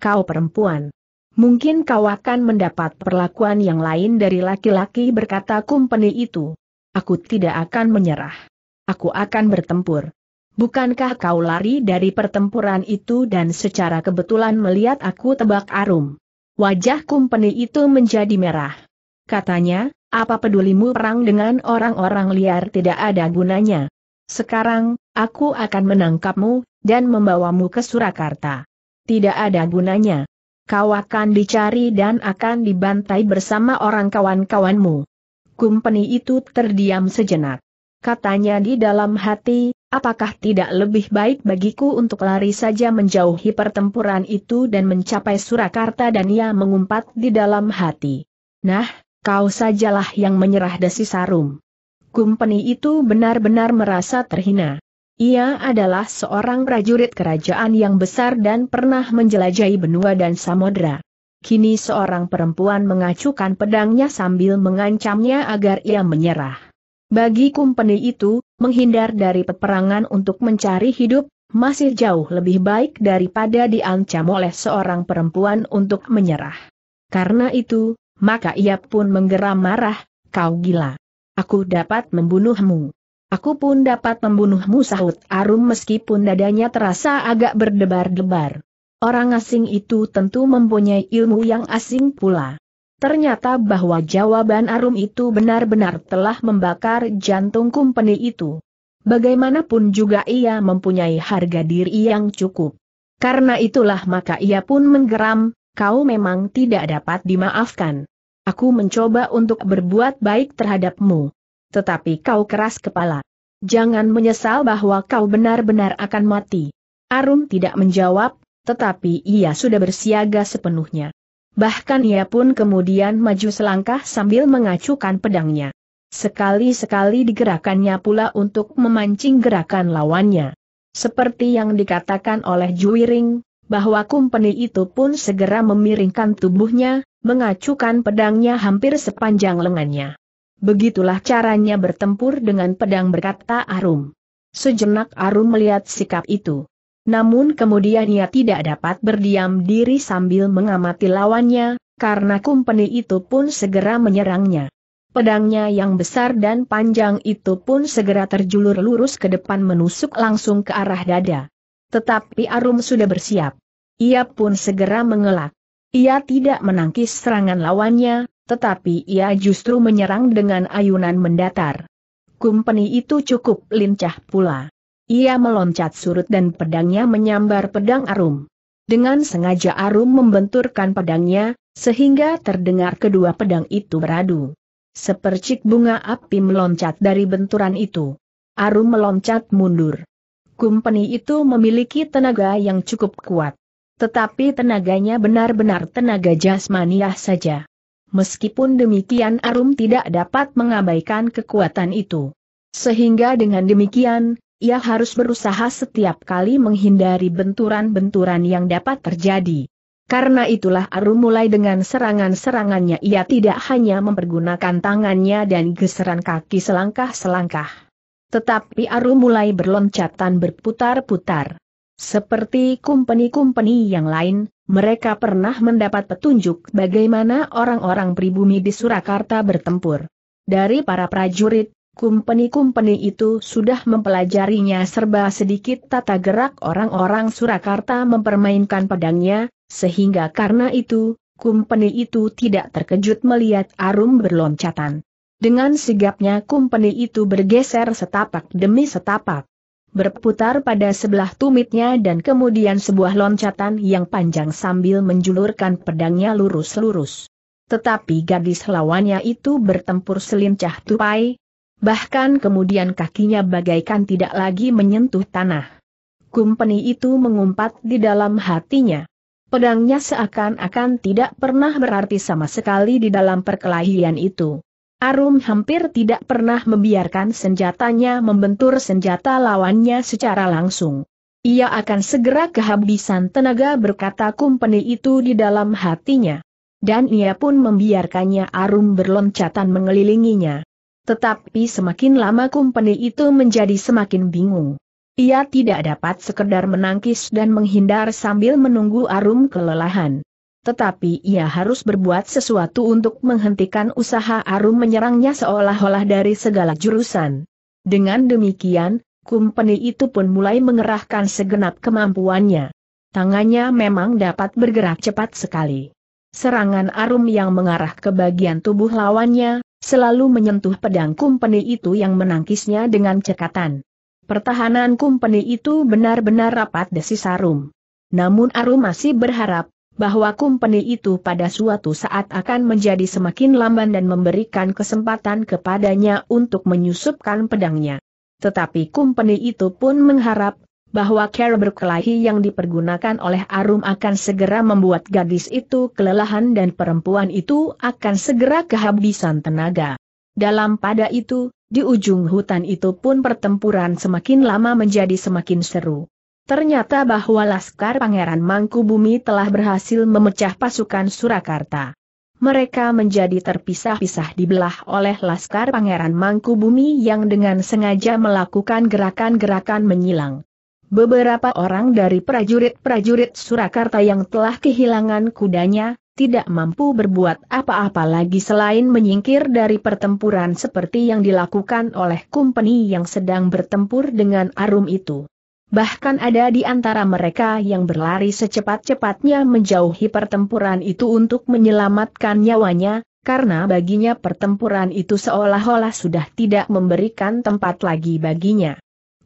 Kau perempuan. Mungkin kau akan mendapat perlakuan yang lain dari laki-laki berkata kumpeni itu. Aku tidak akan menyerah. Aku akan bertempur. Bukankah kau lari dari pertempuran itu dan secara kebetulan melihat aku tebak arum? Wajah kumpeni itu menjadi merah. Katanya, apa pedulimu perang dengan orang-orang liar tidak ada gunanya. Sekarang, aku akan menangkapmu dan membawamu ke Surakarta. Tidak ada gunanya. Kau akan dicari dan akan dibantai bersama orang kawan-kawanmu. Kumpeni itu terdiam sejenak. Katanya di dalam hati, apakah tidak lebih baik bagiku untuk lari saja menjauhi pertempuran itu dan mencapai Surakarta dan ia mengumpat di dalam hati. Nah, kau sajalah yang menyerah desi sarum. Kumpeni itu benar-benar merasa terhina. Ia adalah seorang prajurit kerajaan yang besar dan pernah menjelajahi benua dan samudra. Kini seorang perempuan mengacukan pedangnya sambil mengancamnya agar ia menyerah. Bagi kumpeni itu, menghindar dari peperangan untuk mencari hidup, masih jauh lebih baik daripada diancam oleh seorang perempuan untuk menyerah. Karena itu, maka ia pun menggeram marah, kau gila. Aku dapat membunuhmu. Aku pun dapat membunuhmu sahut Arum meskipun dadanya terasa agak berdebar-debar. Orang asing itu tentu mempunyai ilmu yang asing pula. Ternyata bahwa jawaban Arum itu benar-benar telah membakar jantung kumpeni itu. Bagaimanapun juga ia mempunyai harga diri yang cukup. Karena itulah maka ia pun menggeram, kau memang tidak dapat dimaafkan. Aku mencoba untuk berbuat baik terhadapmu tetapi kau keras kepala. Jangan menyesal bahwa kau benar-benar akan mati. Arum tidak menjawab, tetapi ia sudah bersiaga sepenuhnya. Bahkan ia pun kemudian maju selangkah sambil mengacukan pedangnya. Sekali-sekali digerakannya pula untuk memancing gerakan lawannya. Seperti yang dikatakan oleh Juwiring, bahwa kumpeni itu pun segera memiringkan tubuhnya, mengacukan pedangnya hampir sepanjang lengannya. Begitulah caranya bertempur dengan pedang berkata Arum. Sejenak Arum melihat sikap itu. Namun kemudian ia tidak dapat berdiam diri sambil mengamati lawannya, karena kumpeni itu pun segera menyerangnya. Pedangnya yang besar dan panjang itu pun segera terjulur lurus ke depan menusuk langsung ke arah dada. Tetapi Arum sudah bersiap. Ia pun segera mengelak. Ia tidak menangkis serangan lawannya, tetapi ia justru menyerang dengan ayunan mendatar. Kumpeni itu cukup lincah pula. Ia meloncat surut dan pedangnya menyambar pedang Arum. Dengan sengaja Arum membenturkan pedangnya, sehingga terdengar kedua pedang itu beradu. Sepercik bunga api meloncat dari benturan itu. Arum meloncat mundur. Kumpeni itu memiliki tenaga yang cukup kuat. Tetapi tenaganya benar-benar tenaga jasmaniah saja. Meskipun demikian Arum tidak dapat mengabaikan kekuatan itu. Sehingga dengan demikian, ia harus berusaha setiap kali menghindari benturan-benturan yang dapat terjadi. Karena itulah Arum mulai dengan serangan-serangannya ia tidak hanya mempergunakan tangannya dan geseran kaki selangkah-selangkah. Tetapi Arum mulai berloncatan berputar-putar. Seperti kumpeni-kumpeni yang lain, mereka pernah mendapat petunjuk bagaimana orang-orang pribumi di Surakarta bertempur. Dari para prajurit, kumpeni-kumpeni itu sudah mempelajarinya serba sedikit tata gerak orang-orang Surakarta mempermainkan pedangnya, sehingga karena itu, kumpeni itu tidak terkejut melihat arum berloncatan. Dengan sigapnya kumpeni itu bergeser setapak demi setapak berputar pada sebelah tumitnya dan kemudian sebuah loncatan yang panjang sambil menjulurkan pedangnya lurus-lurus. Tetapi gadis lawannya itu bertempur selincah tupai, bahkan kemudian kakinya bagaikan tidak lagi menyentuh tanah. Kumpeni itu mengumpat di dalam hatinya. Pedangnya seakan-akan tidak pernah berarti sama sekali di dalam perkelahian itu. Arum hampir tidak pernah membiarkan senjatanya membentur senjata lawannya secara langsung. Ia akan segera kehabisan tenaga berkata kumpeni itu di dalam hatinya. Dan ia pun membiarkannya Arum berloncatan mengelilinginya. Tetapi semakin lama kumpeni itu menjadi semakin bingung. Ia tidak dapat sekedar menangkis dan menghindar sambil menunggu Arum kelelahan tetapi ia harus berbuat sesuatu untuk menghentikan usaha Arum menyerangnya seolah-olah dari segala jurusan. Dengan demikian, kumpeni itu pun mulai mengerahkan segenap kemampuannya. Tangannya memang dapat bergerak cepat sekali. Serangan Arum yang mengarah ke bagian tubuh lawannya, selalu menyentuh pedang kumpeni itu yang menangkisnya dengan cekatan. Pertahanan kumpeni itu benar-benar rapat desis Arum. Namun Arum masih berharap bahwa kumpeni itu pada suatu saat akan menjadi semakin lamban dan memberikan kesempatan kepadanya untuk menyusupkan pedangnya. Tetapi kumpeni itu pun mengharap bahwa cara berkelahi yang dipergunakan oleh Arum akan segera membuat gadis itu kelelahan dan perempuan itu akan segera kehabisan tenaga. Dalam pada itu, di ujung hutan itu pun pertempuran semakin lama menjadi semakin seru. Ternyata bahwa Laskar Pangeran Mangkubumi telah berhasil memecah pasukan Surakarta. Mereka menjadi terpisah-pisah dibelah oleh Laskar Pangeran Mangkubumi yang dengan sengaja melakukan gerakan-gerakan menyilang. Beberapa orang dari prajurit-prajurit Surakarta yang telah kehilangan kudanya, tidak mampu berbuat apa-apa lagi selain menyingkir dari pertempuran seperti yang dilakukan oleh kumpeni yang sedang bertempur dengan Arum itu. Bahkan ada di antara mereka yang berlari secepat-cepatnya menjauhi pertempuran itu untuk menyelamatkan nyawanya, karena baginya pertempuran itu seolah-olah sudah tidak memberikan tempat lagi baginya.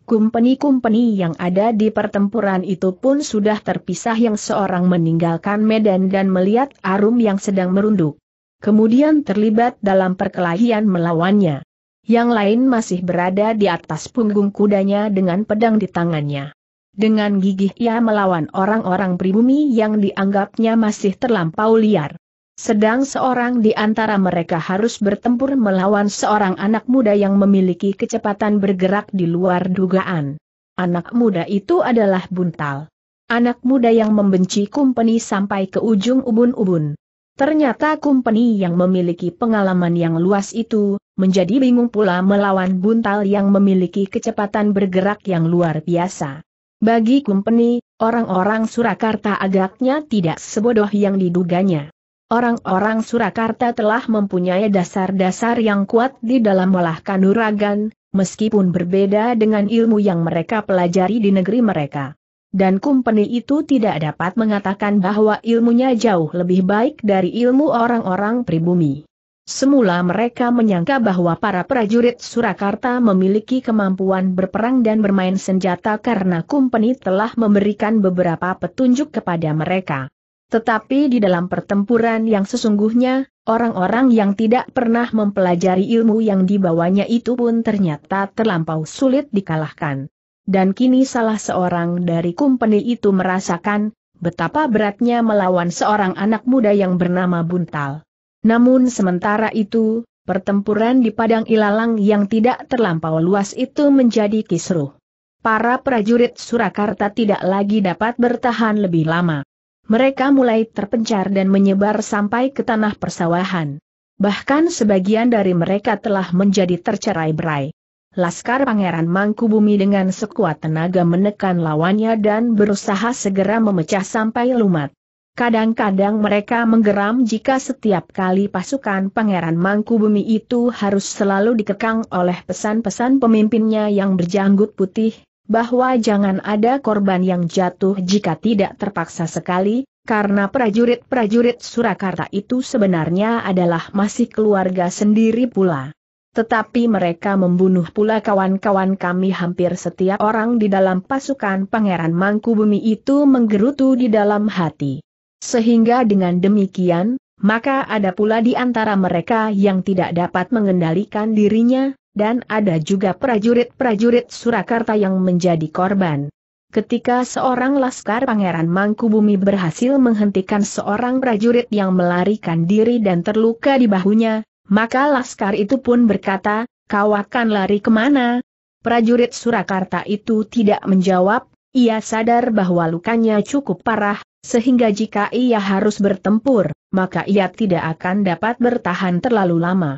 Kumpeni-kumpeni yang ada di pertempuran itu pun sudah terpisah yang seorang meninggalkan medan dan melihat arum yang sedang merunduk. Kemudian terlibat dalam perkelahian melawannya yang lain masih berada di atas punggung kudanya dengan pedang di tangannya. Dengan gigih ia melawan orang-orang pribumi yang dianggapnya masih terlampau liar. Sedang seorang di antara mereka harus bertempur melawan seorang anak muda yang memiliki kecepatan bergerak di luar dugaan. Anak muda itu adalah Buntal. Anak muda yang membenci kumpeni sampai ke ujung ubun-ubun. Ternyata Kumpeni yang memiliki pengalaman yang luas itu, menjadi bingung pula melawan buntal yang memiliki kecepatan bergerak yang luar biasa. Bagi Kumpeni, orang-orang Surakarta agaknya tidak sebodoh yang diduganya. Orang-orang Surakarta telah mempunyai dasar-dasar yang kuat di dalam olah kanuragan, meskipun berbeda dengan ilmu yang mereka pelajari di negeri mereka dan Kumpeni itu tidak dapat mengatakan bahwa ilmunya jauh lebih baik dari ilmu orang-orang pribumi. Semula mereka menyangka bahwa para prajurit Surakarta memiliki kemampuan berperang dan bermain senjata karena Kumpeni telah memberikan beberapa petunjuk kepada mereka. Tetapi di dalam pertempuran yang sesungguhnya, orang-orang yang tidak pernah mempelajari ilmu yang dibawanya itu pun ternyata terlampau sulit dikalahkan dan kini salah seorang dari kumpeni itu merasakan betapa beratnya melawan seorang anak muda yang bernama Buntal. Namun sementara itu, pertempuran di Padang Ilalang yang tidak terlampau luas itu menjadi kisruh. Para prajurit Surakarta tidak lagi dapat bertahan lebih lama. Mereka mulai terpencar dan menyebar sampai ke tanah persawahan. Bahkan sebagian dari mereka telah menjadi tercerai-berai. Laskar Pangeran Mangkubumi dengan sekuat tenaga menekan lawannya dan berusaha segera memecah sampai lumat. Kadang-kadang mereka menggeram jika setiap kali pasukan Pangeran Mangkubumi itu harus selalu dikekang oleh pesan-pesan pemimpinnya yang berjanggut putih, bahwa jangan ada korban yang jatuh jika tidak terpaksa sekali, karena prajurit-prajurit Surakarta itu sebenarnya adalah masih keluarga sendiri pula. Tetapi mereka membunuh pula kawan-kawan kami hampir setiap orang di dalam pasukan Pangeran Mangku Bumi itu menggerutu di dalam hati. Sehingga dengan demikian, maka ada pula di antara mereka yang tidak dapat mengendalikan dirinya, dan ada juga prajurit-prajurit Surakarta yang menjadi korban. Ketika seorang laskar Pangeran Mangku Bumi berhasil menghentikan seorang prajurit yang melarikan diri dan terluka di bahunya, maka laskar itu pun berkata, kau akan lari kemana? Prajurit Surakarta itu tidak menjawab, ia sadar bahwa lukanya cukup parah, sehingga jika ia harus bertempur, maka ia tidak akan dapat bertahan terlalu lama.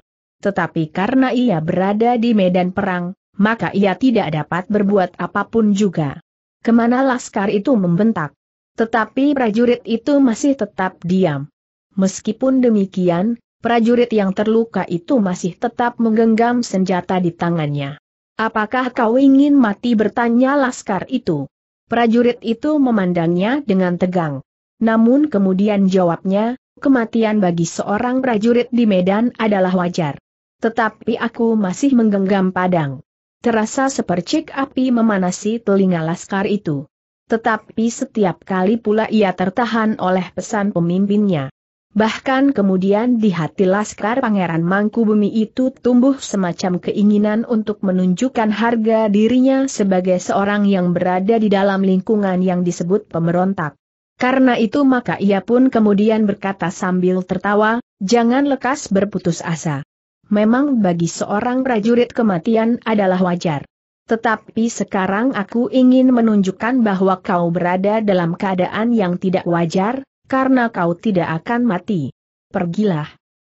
Tetapi karena ia berada di medan perang, maka ia tidak dapat berbuat apapun juga. Kemana laskar itu membentak? Tetapi prajurit itu masih tetap diam. Meskipun demikian, prajurit yang terluka itu masih tetap menggenggam senjata di tangannya. Apakah kau ingin mati bertanya laskar itu? Prajurit itu memandangnya dengan tegang. Namun kemudian jawabnya, kematian bagi seorang prajurit di Medan adalah wajar. Tetapi aku masih menggenggam padang. Terasa sepercik api memanasi telinga laskar itu. Tetapi setiap kali pula ia tertahan oleh pesan pemimpinnya. Bahkan kemudian di hati Laskar Pangeran Mangku Bumi itu tumbuh semacam keinginan untuk menunjukkan harga dirinya sebagai seorang yang berada di dalam lingkungan yang disebut pemberontak. Karena itu maka ia pun kemudian berkata sambil tertawa, jangan lekas berputus asa. Memang bagi seorang prajurit kematian adalah wajar. Tetapi sekarang aku ingin menunjukkan bahwa kau berada dalam keadaan yang tidak wajar, karena kau tidak akan mati. Pergilah.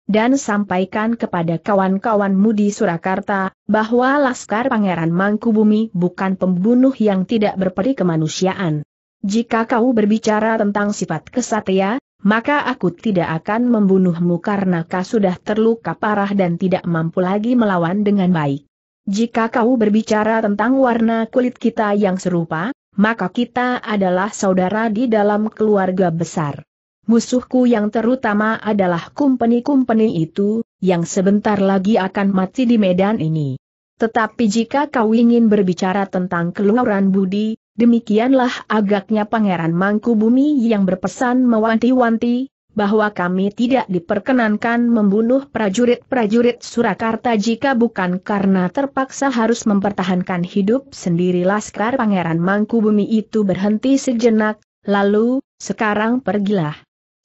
Dan sampaikan kepada kawan-kawanmu di Surakarta, bahwa Laskar Pangeran Mangkubumi bukan pembunuh yang tidak berperi kemanusiaan. Jika kau berbicara tentang sifat kesatria, maka aku tidak akan membunuhmu karena kau sudah terluka parah dan tidak mampu lagi melawan dengan baik. Jika kau berbicara tentang warna kulit kita yang serupa, maka kita adalah saudara di dalam keluarga besar. Musuhku yang terutama adalah kumpeni-kumpeni itu, yang sebentar lagi akan mati di medan ini. Tetapi jika kau ingin berbicara tentang keluaran budi, demikianlah agaknya Pangeran Mangku Bumi yang berpesan mewanti-wanti, bahwa kami tidak diperkenankan membunuh prajurit-prajurit Surakarta jika bukan karena terpaksa harus mempertahankan hidup sendiri Laskar Pangeran Mangku Bumi itu berhenti sejenak, lalu, sekarang pergilah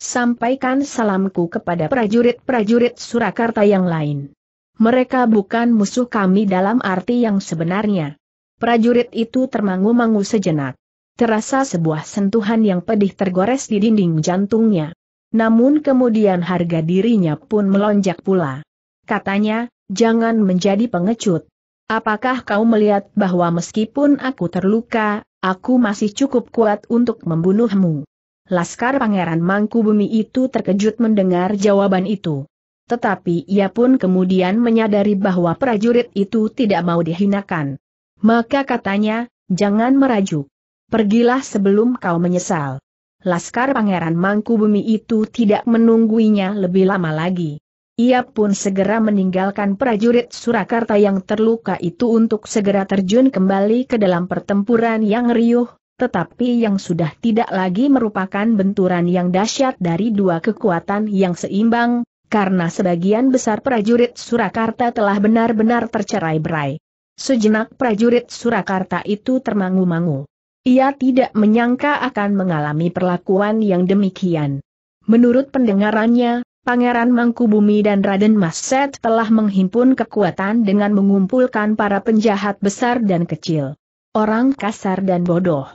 sampaikan salamku kepada prajurit-prajurit Surakarta yang lain. Mereka bukan musuh kami dalam arti yang sebenarnya. Prajurit itu termangu-mangu sejenak. Terasa sebuah sentuhan yang pedih tergores di dinding jantungnya. Namun kemudian harga dirinya pun melonjak pula. Katanya, jangan menjadi pengecut. Apakah kau melihat bahwa meskipun aku terluka, aku masih cukup kuat untuk membunuhmu? Laskar Pangeran Mangku Bumi itu terkejut mendengar jawaban itu. Tetapi ia pun kemudian menyadari bahwa prajurit itu tidak mau dihinakan. Maka katanya, jangan merajuk. Pergilah sebelum kau menyesal. Laskar Pangeran Mangku Bumi itu tidak menungguinya lebih lama lagi. Ia pun segera meninggalkan prajurit Surakarta yang terluka itu untuk segera terjun kembali ke dalam pertempuran yang riuh, tetapi yang sudah tidak lagi merupakan benturan yang dahsyat dari dua kekuatan yang seimbang, karena sebagian besar prajurit Surakarta telah benar-benar tercerai-berai. Sejenak prajurit Surakarta itu termangu-mangu. Ia tidak menyangka akan mengalami perlakuan yang demikian. Menurut pendengarannya, Pangeran Mangkubumi dan Raden Mas Set telah menghimpun kekuatan dengan mengumpulkan para penjahat besar dan kecil. Orang kasar dan bodoh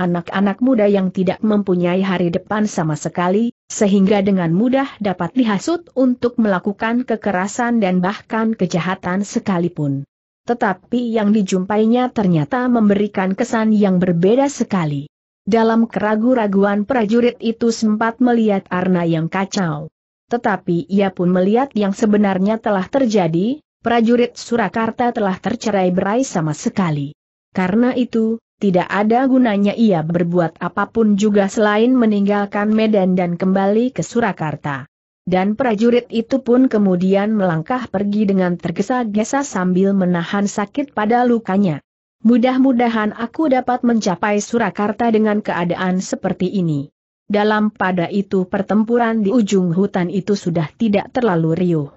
anak-anak muda yang tidak mempunyai hari depan sama sekali, sehingga dengan mudah dapat dihasut untuk melakukan kekerasan dan bahkan kejahatan sekalipun. Tetapi yang dijumpainya ternyata memberikan kesan yang berbeda sekali. Dalam keragu-raguan prajurit itu sempat melihat arna yang kacau. Tetapi ia pun melihat yang sebenarnya telah terjadi, prajurit Surakarta telah tercerai berai sama sekali. Karena itu, tidak ada gunanya ia berbuat apapun juga selain meninggalkan Medan dan kembali ke Surakarta. Dan prajurit itu pun kemudian melangkah pergi dengan tergesa-gesa sambil menahan sakit pada lukanya. Mudah-mudahan aku dapat mencapai Surakarta dengan keadaan seperti ini. Dalam pada itu pertempuran di ujung hutan itu sudah tidak terlalu riuh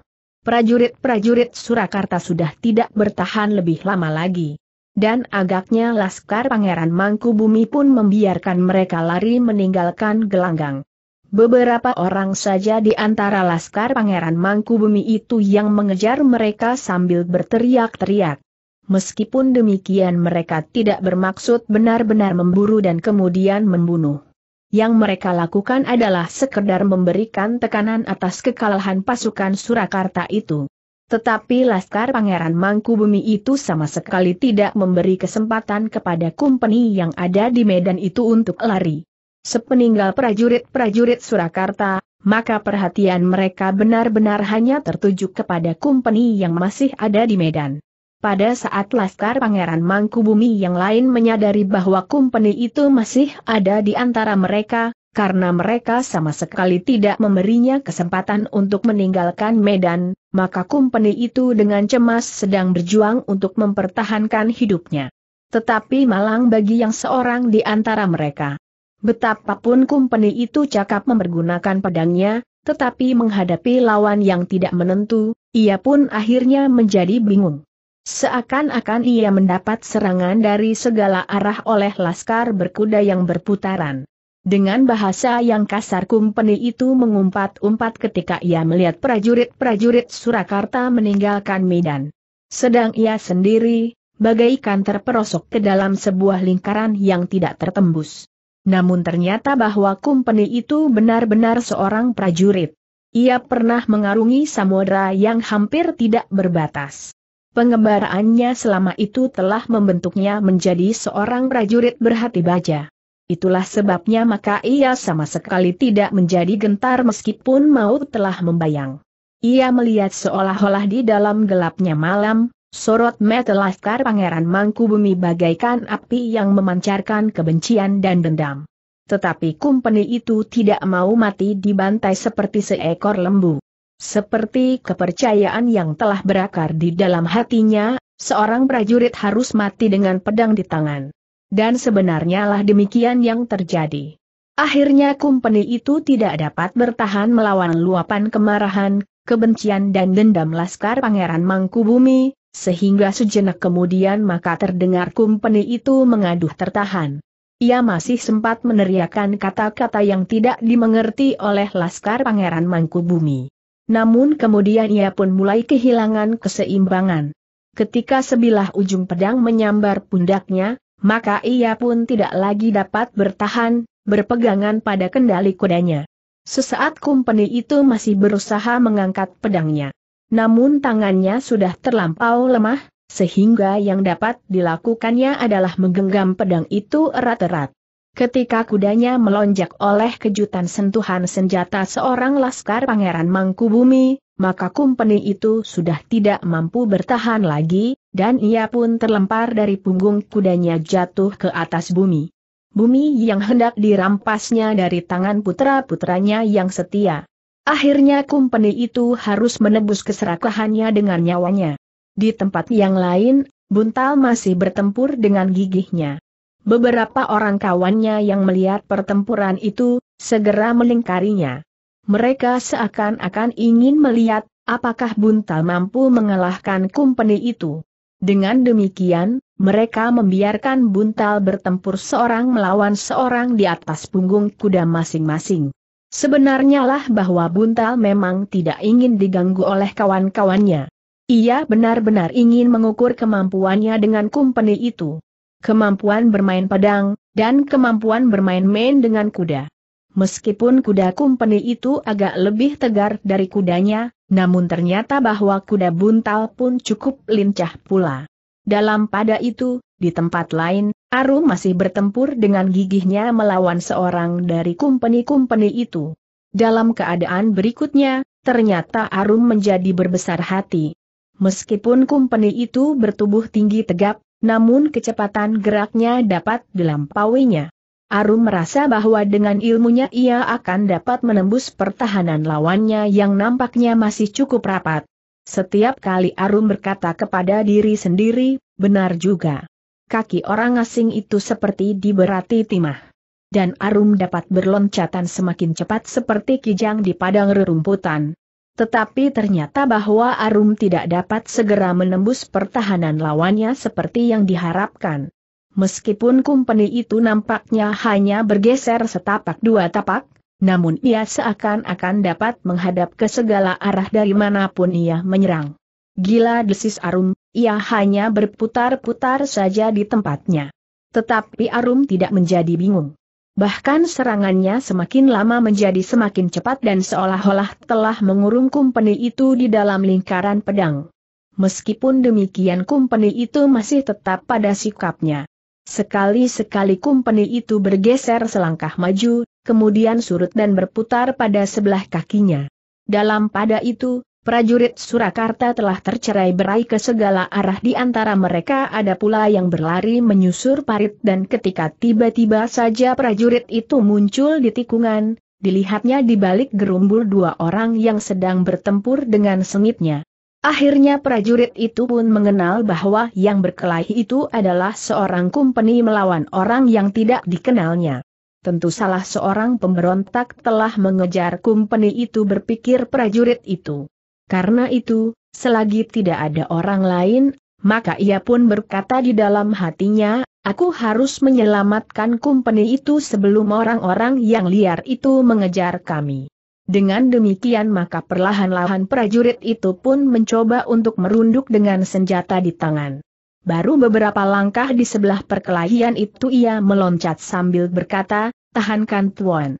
prajurit-prajurit Surakarta sudah tidak bertahan lebih lama lagi. Dan agaknya Laskar Pangeran Mangku Bumi pun membiarkan mereka lari meninggalkan gelanggang. Beberapa orang saja di antara Laskar Pangeran Mangku Bumi itu yang mengejar mereka sambil berteriak-teriak. Meskipun demikian mereka tidak bermaksud benar-benar memburu dan kemudian membunuh. Yang mereka lakukan adalah sekedar memberikan tekanan atas kekalahan pasukan Surakarta itu. Tetapi Laskar Pangeran Mangkubumi itu sama sekali tidak memberi kesempatan kepada kumpeni yang ada di Medan itu untuk lari. Sepeninggal prajurit-prajurit Surakarta, maka perhatian mereka benar-benar hanya tertuju kepada kumpeni yang masih ada di Medan. Pada saat Laskar Pangeran Mangkubumi yang lain menyadari bahwa kumpeni itu masih ada di antara mereka, karena mereka sama sekali tidak memberinya kesempatan untuk meninggalkan Medan, maka kumpeni itu dengan cemas sedang berjuang untuk mempertahankan hidupnya. Tetapi malang bagi yang seorang di antara mereka. Betapapun kumpeni itu cakap mempergunakan pedangnya, tetapi menghadapi lawan yang tidak menentu, ia pun akhirnya menjadi bingung. Seakan-akan ia mendapat serangan dari segala arah oleh laskar berkuda yang berputaran. Dengan bahasa yang kasar kumpeni itu mengumpat-umpat ketika ia melihat prajurit-prajurit Surakarta meninggalkan Medan. Sedang ia sendiri, bagaikan terperosok ke dalam sebuah lingkaran yang tidak tertembus. Namun ternyata bahwa kumpeni itu benar-benar seorang prajurit. Ia pernah mengarungi samudera yang hampir tidak berbatas. Pengembaraannya selama itu telah membentuknya menjadi seorang prajurit berhati baja. Itulah sebabnya maka ia sama sekali tidak menjadi gentar meskipun maut telah membayang. Ia melihat seolah-olah di dalam gelapnya malam, sorot mata laskar pangeran bumi bagaikan api yang memancarkan kebencian dan dendam. Tetapi kumpeni itu tidak mau mati dibantai seperti seekor lembu. Seperti kepercayaan yang telah berakar di dalam hatinya, seorang prajurit harus mati dengan pedang di tangan. Dan sebenarnya lah demikian yang terjadi. Akhirnya kumpeni itu tidak dapat bertahan melawan luapan kemarahan, kebencian dan dendam Laskar Pangeran Mangkubumi, sehingga sejenak kemudian maka terdengar kumpeni itu mengaduh tertahan. Ia masih sempat meneriakkan kata-kata yang tidak dimengerti oleh Laskar Pangeran Mangkubumi. Namun kemudian ia pun mulai kehilangan keseimbangan. Ketika sebilah ujung pedang menyambar pundaknya, maka ia pun tidak lagi dapat bertahan, berpegangan pada kendali kudanya. Sesaat kumpeni itu masih berusaha mengangkat pedangnya. Namun tangannya sudah terlampau lemah, sehingga yang dapat dilakukannya adalah menggenggam pedang itu erat-erat. Ketika kudanya melonjak oleh kejutan sentuhan senjata seorang laskar Pangeran Mangkubumi, maka kumpeni itu sudah tidak mampu bertahan lagi, dan ia pun terlempar dari punggung kudanya jatuh ke atas bumi. Bumi yang hendak dirampasnya dari tangan putra-putranya yang setia. Akhirnya kumpeni itu harus menebus keserakahannya dengan nyawanya. Di tempat yang lain, Buntal masih bertempur dengan gigihnya. Beberapa orang kawannya yang melihat pertempuran itu, segera melingkarinya. Mereka seakan-akan ingin melihat, apakah Buntal mampu mengalahkan kumpeni itu. Dengan demikian, mereka membiarkan Buntal bertempur seorang melawan seorang di atas punggung kuda masing-masing. Sebenarnya lah bahwa Buntal memang tidak ingin diganggu oleh kawan-kawannya. Ia benar-benar ingin mengukur kemampuannya dengan kumpeni itu. Kemampuan bermain pedang, dan kemampuan bermain-main dengan kuda. Meskipun kuda kumpeni itu agak lebih tegar dari kudanya, namun ternyata bahwa kuda buntal pun cukup lincah pula. Dalam pada itu, di tempat lain, Arum masih bertempur dengan gigihnya melawan seorang dari kumpeni-kumpeni itu. Dalam keadaan berikutnya, ternyata Arum menjadi berbesar hati. Meskipun kumpeni itu bertubuh tinggi tegap, namun kecepatan geraknya dapat dilampauinya. Arum merasa bahwa dengan ilmunya ia akan dapat menembus pertahanan lawannya yang nampaknya masih cukup rapat. Setiap kali Arum berkata kepada diri sendiri, benar juga. Kaki orang asing itu seperti diberati timah. Dan Arum dapat berloncatan semakin cepat seperti kijang di padang rerumputan. Tetapi ternyata bahwa Arum tidak dapat segera menembus pertahanan lawannya seperti yang diharapkan. Meskipun kumpeni itu nampaknya hanya bergeser setapak dua tapak, namun ia seakan-akan dapat menghadap ke segala arah dari manapun ia menyerang. Gila desis Arum, ia hanya berputar-putar saja di tempatnya. Tetapi Arum tidak menjadi bingung. Bahkan serangannya semakin lama menjadi semakin cepat dan seolah-olah telah mengurung kumpeni itu di dalam lingkaran pedang. Meskipun demikian kumpeni itu masih tetap pada sikapnya. Sekali-sekali kumpeni itu bergeser selangkah maju, kemudian surut dan berputar pada sebelah kakinya. Dalam pada itu, prajurit Surakarta telah tercerai berai ke segala arah di antara mereka ada pula yang berlari menyusur parit dan ketika tiba-tiba saja prajurit itu muncul di tikungan, dilihatnya di balik gerumbul dua orang yang sedang bertempur dengan sengitnya. Akhirnya prajurit itu pun mengenal bahwa yang berkelahi itu adalah seorang kumpeni melawan orang yang tidak dikenalnya. Tentu salah seorang pemberontak telah mengejar kumpeni itu berpikir prajurit itu. Karena itu, selagi tidak ada orang lain, maka ia pun berkata di dalam hatinya, aku harus menyelamatkan kumpeni itu sebelum orang-orang yang liar itu mengejar kami. Dengan demikian maka perlahan-lahan prajurit itu pun mencoba untuk merunduk dengan senjata di tangan. Baru beberapa langkah di sebelah perkelahian itu ia meloncat sambil berkata, tahankan Tuan.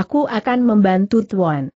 Aku akan membantu Tuan.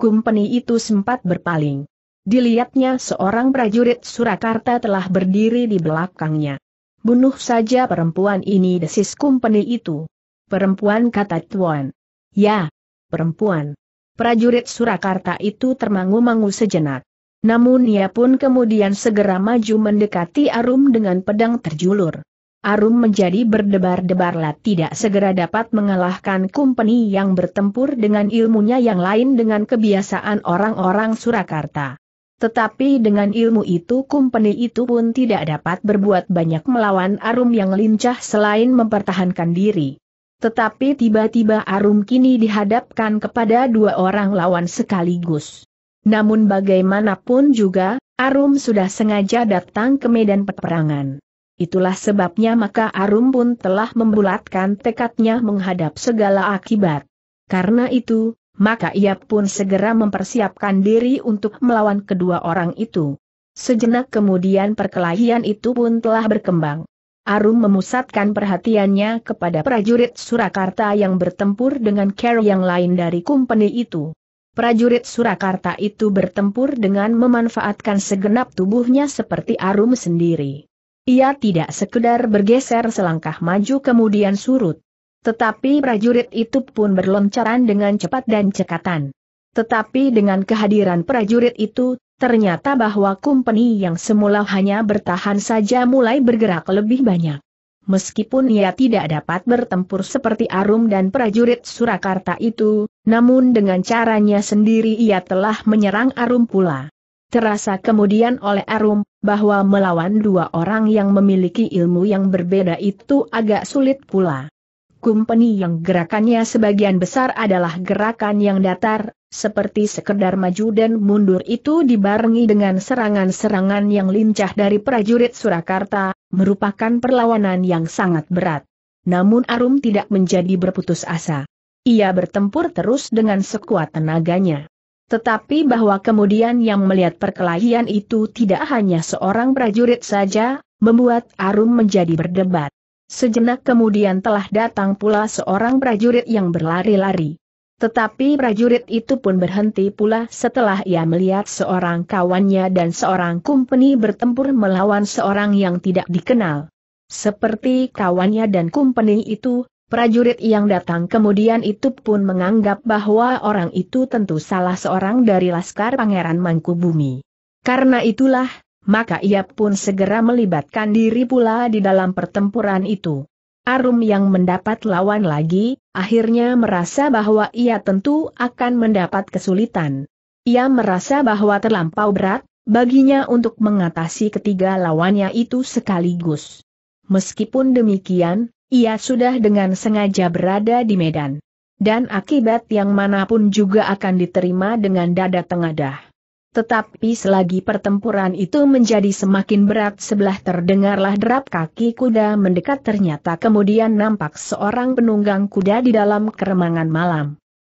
Kumpeni itu sempat berpaling. Dilihatnya seorang prajurit Surakarta telah berdiri di belakangnya. Bunuh saja perempuan ini desis kumpeni itu. Perempuan kata Tuan. Ya, perempuan prajurit Surakarta itu termangu-mangu sejenak. Namun ia pun kemudian segera maju mendekati Arum dengan pedang terjulur. Arum menjadi berdebar-debarlah tidak segera dapat mengalahkan kumpeni yang bertempur dengan ilmunya yang lain dengan kebiasaan orang-orang Surakarta. Tetapi dengan ilmu itu kumpeni itu pun tidak dapat berbuat banyak melawan Arum yang lincah selain mempertahankan diri. Tetapi tiba-tiba Arum kini dihadapkan kepada dua orang lawan sekaligus. Namun bagaimanapun juga, Arum sudah sengaja datang ke medan peperangan. Itulah sebabnya maka Arum pun telah membulatkan tekadnya menghadap segala akibat. Karena itu, maka ia pun segera mempersiapkan diri untuk melawan kedua orang itu. Sejenak kemudian perkelahian itu pun telah berkembang. Arum memusatkan perhatiannya kepada prajurit Surakarta yang bertempur dengan care yang lain dari kumpanya itu. Prajurit Surakarta itu bertempur dengan memanfaatkan segenap tubuhnya seperti Arum sendiri. Ia tidak sekedar bergeser selangkah maju kemudian surut. Tetapi prajurit itu pun berloncaran dengan cepat dan cekatan. Tetapi dengan kehadiran prajurit itu, ternyata bahwa Kumpeni yang semula hanya bertahan saja mulai bergerak lebih banyak. Meskipun ia tidak dapat bertempur seperti Arum dan prajurit Surakarta itu, namun dengan caranya sendiri ia telah menyerang Arum pula. Terasa kemudian oleh Arum, bahwa melawan dua orang yang memiliki ilmu yang berbeda itu agak sulit pula. Kumpeni yang gerakannya sebagian besar adalah gerakan yang datar, seperti sekedar maju dan mundur itu dibarengi dengan serangan-serangan yang lincah dari prajurit Surakarta, merupakan perlawanan yang sangat berat. Namun Arum tidak menjadi berputus asa. Ia bertempur terus dengan sekuat tenaganya. Tetapi bahwa kemudian yang melihat perkelahian itu tidak hanya seorang prajurit saja, membuat Arum menjadi berdebat. Sejenak kemudian telah datang pula seorang prajurit yang berlari-lari. Tetapi prajurit itu pun berhenti pula setelah ia melihat seorang kawannya dan seorang kumpeni bertempur melawan seorang yang tidak dikenal. Seperti kawannya dan kumpeni itu, prajurit yang datang kemudian itu pun menganggap bahwa orang itu tentu salah seorang dari Laskar Pangeran Mangkubumi. Karena itulah, maka ia pun segera melibatkan diri pula di dalam pertempuran itu. Arum yang mendapat lawan lagi, akhirnya merasa bahwa ia tentu akan mendapat kesulitan. Ia merasa bahwa terlampau berat, baginya untuk mengatasi ketiga lawannya itu sekaligus. Meskipun demikian, ia sudah dengan sengaja berada di medan. Dan akibat yang manapun juga akan diterima dengan dada tengadah. Tetapi selagi pertempuran itu menjadi semakin berat sebelah terdengarlah derap kaki kuda mendekat ternyata kemudian nampak seorang penunggang kuda di dalam keremangan malam.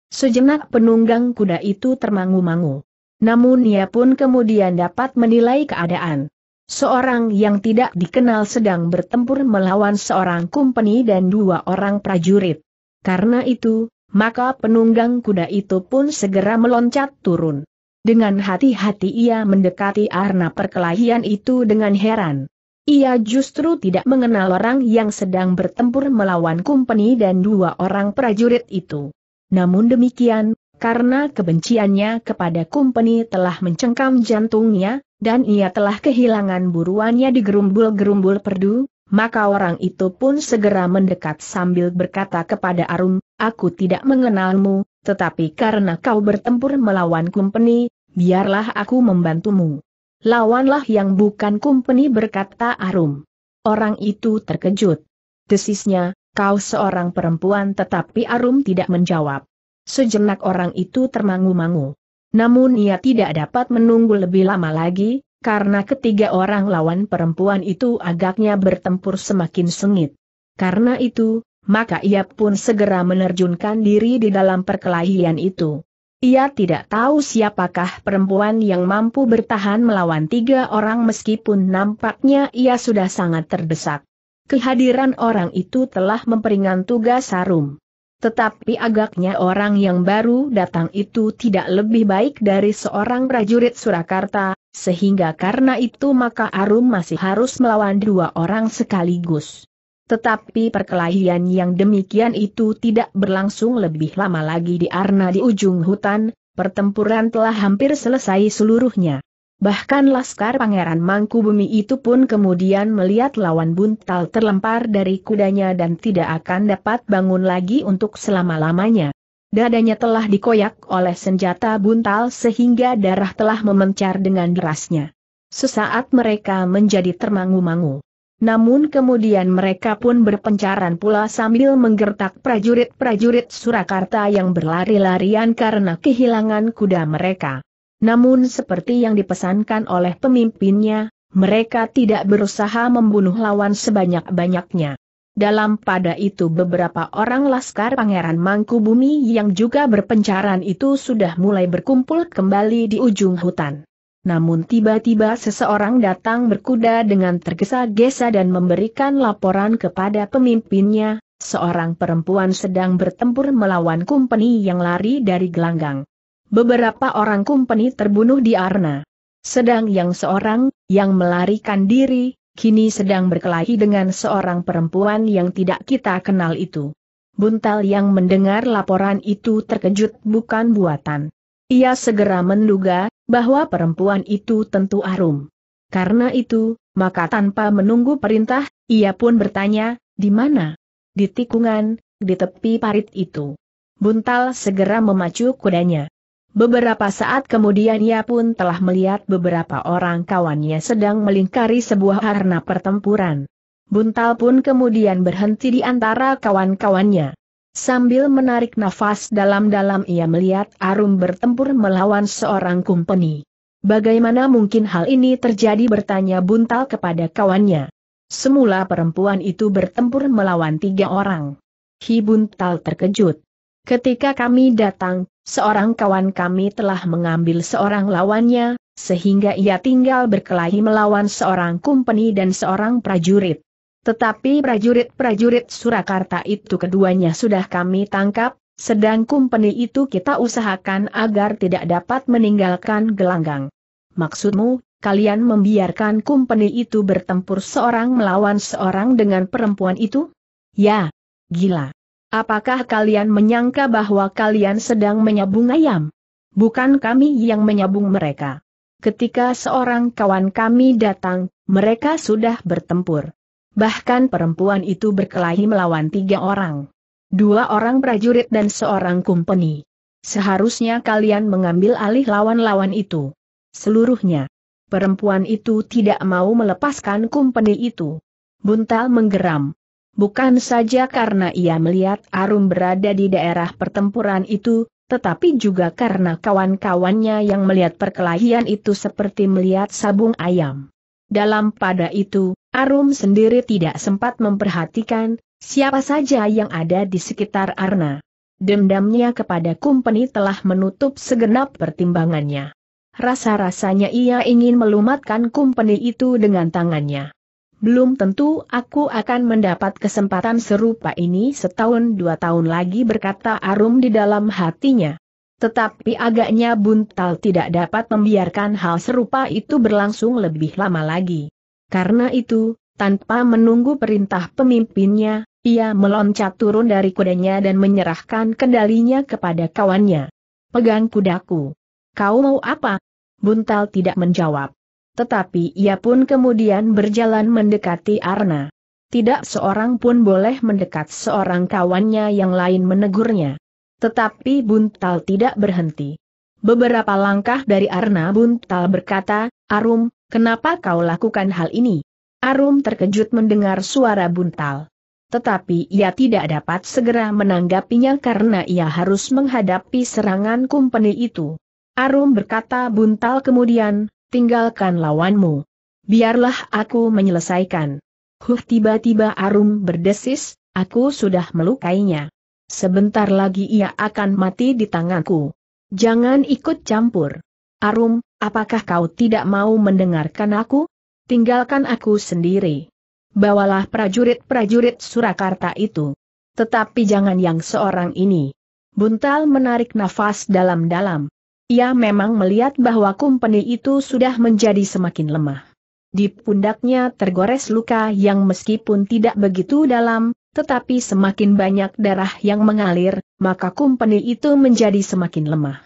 Sejenak penunggang kuda itu termangu-mangu. Namun ia pun kemudian dapat menilai keadaan. Seorang yang tidak dikenal sedang bertempur melawan seorang kumpeni dan dua orang prajurit. Karena itu, maka penunggang kuda itu pun segera meloncat turun. Dengan hati-hati ia mendekati arna perkelahian itu dengan heran. Ia justru tidak mengenal orang yang sedang bertempur melawan kumpeni dan dua orang prajurit itu. Namun demikian, karena kebenciannya kepada kumpeni telah mencengkam jantungnya, dan ia telah kehilangan buruannya di gerumbul-gerumbul perdu, maka orang itu pun segera mendekat sambil berkata kepada Arum, Aku tidak mengenalmu, tetapi karena kau bertempur melawan kumpeni, biarlah aku membantumu. Lawanlah yang bukan kumpeni berkata Arum. Orang itu terkejut. Desisnya, kau seorang perempuan tetapi Arum tidak menjawab. Sejenak orang itu termangu-mangu. Namun ia tidak dapat menunggu lebih lama lagi, karena ketiga orang lawan perempuan itu agaknya bertempur semakin sengit. Karena itu, maka ia pun segera menerjunkan diri di dalam perkelahian itu. Ia tidak tahu siapakah perempuan yang mampu bertahan melawan tiga orang meskipun nampaknya ia sudah sangat terdesak. Kehadiran orang itu telah memperingan tugas Sarum. Tetapi agaknya orang yang baru datang itu tidak lebih baik dari seorang prajurit Surakarta, sehingga karena itu maka Arum masih harus melawan dua orang sekaligus. Tetapi perkelahian yang demikian itu tidak berlangsung lebih lama lagi di Arna di ujung hutan, pertempuran telah hampir selesai seluruhnya. Bahkan Laskar Pangeran Mangku Bumi itu pun kemudian melihat lawan buntal terlempar dari kudanya dan tidak akan dapat bangun lagi untuk selama-lamanya. Dadanya telah dikoyak oleh senjata buntal sehingga darah telah memencar dengan derasnya. Sesaat mereka menjadi termangu-mangu. Namun kemudian mereka pun berpencaran pula sambil menggertak prajurit-prajurit Surakarta yang berlari-larian karena kehilangan kuda mereka. Namun seperti yang dipesankan oleh pemimpinnya, mereka tidak berusaha membunuh lawan sebanyak-banyaknya. Dalam pada itu beberapa orang laskar Pangeran Mangkubumi yang juga berpencaran itu sudah mulai berkumpul kembali di ujung hutan. Namun tiba-tiba seseorang datang berkuda dengan tergesa-gesa dan memberikan laporan kepada pemimpinnya, seorang perempuan sedang bertempur melawan kumpeni yang lari dari gelanggang. Beberapa orang kumpeni terbunuh di Arna. Sedang yang seorang, yang melarikan diri, kini sedang berkelahi dengan seorang perempuan yang tidak kita kenal itu. Buntal yang mendengar laporan itu terkejut bukan buatan. Ia segera menduga, bahwa perempuan itu tentu Arum. Karena itu, maka tanpa menunggu perintah, ia pun bertanya, di mana? Di tikungan, di tepi parit itu. Buntal segera memacu kudanya. Beberapa saat kemudian ia pun telah melihat beberapa orang kawannya sedang melingkari sebuah arena pertempuran. Buntal pun kemudian berhenti di antara kawan-kawannya. Sambil menarik nafas dalam-dalam ia melihat Arum bertempur melawan seorang kumpeni. Bagaimana mungkin hal ini terjadi bertanya Buntal kepada kawannya. Semula perempuan itu bertempur melawan tiga orang. Hi Buntal terkejut. Ketika kami datang, seorang kawan kami telah mengambil seorang lawannya, sehingga ia tinggal berkelahi melawan seorang kumpeni dan seorang prajurit. Tetapi prajurit-prajurit Surakarta itu keduanya sudah kami tangkap, sedang kumpeni itu kita usahakan agar tidak dapat meninggalkan gelanggang. Maksudmu, kalian membiarkan kumpeni itu bertempur seorang melawan seorang dengan perempuan itu? Ya, gila. Apakah kalian menyangka bahwa kalian sedang menyabung ayam? Bukan kami yang menyabung mereka. Ketika seorang kawan kami datang, mereka sudah bertempur. Bahkan perempuan itu berkelahi melawan tiga orang. Dua orang prajurit dan seorang kumpeni. Seharusnya kalian mengambil alih lawan-lawan itu. Seluruhnya. Perempuan itu tidak mau melepaskan kumpeni itu. Buntal menggeram. Bukan saja karena ia melihat Arum berada di daerah pertempuran itu, tetapi juga karena kawan-kawannya yang melihat perkelahian itu seperti melihat sabung ayam. Dalam pada itu, Arum sendiri tidak sempat memperhatikan siapa saja yang ada di sekitar Arna. Dendamnya kepada Kumpeni telah menutup segenap pertimbangannya. Rasa-rasanya ia ingin melumatkan Kumpeni itu dengan tangannya. Belum tentu aku akan mendapat kesempatan serupa ini setahun dua tahun lagi berkata Arum di dalam hatinya. Tetapi agaknya Buntal tidak dapat membiarkan hal serupa itu berlangsung lebih lama lagi. Karena itu, tanpa menunggu perintah pemimpinnya, ia meloncat turun dari kudanya dan menyerahkan kendalinya kepada kawannya. Pegang kudaku. Kau mau apa? Buntal tidak menjawab. Tetapi ia pun kemudian berjalan mendekati Arna. Tidak seorang pun boleh mendekat seorang kawannya yang lain menegurnya. Tetapi Buntal tidak berhenti. Beberapa langkah dari Arna Buntal berkata, Arum, kenapa kau lakukan hal ini? Arum terkejut mendengar suara Buntal. Tetapi ia tidak dapat segera menanggapinya karena ia harus menghadapi serangan kumpeni itu. Arum berkata Buntal kemudian, tinggalkan lawanmu. Biarlah aku menyelesaikan. Huh tiba-tiba Arum berdesis, aku sudah melukainya. Sebentar lagi ia akan mati di tanganku. Jangan ikut campur. Arum, apakah kau tidak mau mendengarkan aku? Tinggalkan aku sendiri. Bawalah prajurit-prajurit Surakarta itu. Tetapi jangan yang seorang ini. Buntal menarik nafas dalam-dalam. Ia memang melihat bahwa kumpeni itu sudah menjadi semakin lemah. Di pundaknya tergores luka yang meskipun tidak begitu dalam, tetapi semakin banyak darah yang mengalir, maka kumpeni itu menjadi semakin lemah.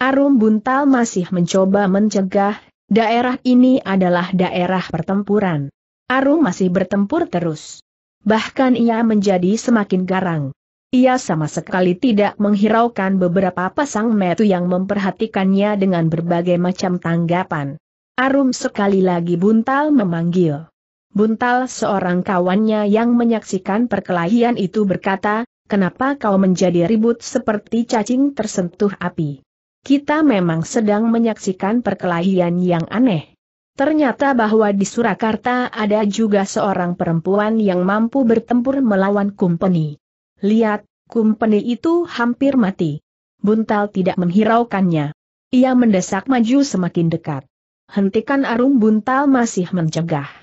Arum Buntal masih mencoba mencegah, daerah ini adalah daerah pertempuran. Arum masih bertempur terus. Bahkan ia menjadi semakin garang. Ia sama sekali tidak menghiraukan beberapa pasang metu yang memperhatikannya dengan berbagai macam tanggapan. Arum sekali lagi buntal memanggil. Buntal seorang kawannya yang menyaksikan perkelahian itu berkata, kenapa kau menjadi ribut seperti cacing tersentuh api? Kita memang sedang menyaksikan perkelahian yang aneh. Ternyata bahwa di Surakarta ada juga seorang perempuan yang mampu bertempur melawan kumpeni. Lihat, kumpeni itu hampir mati. Buntal tidak menghiraukannya. Ia mendesak maju semakin dekat. Hentikan Arum Buntal masih mencegah.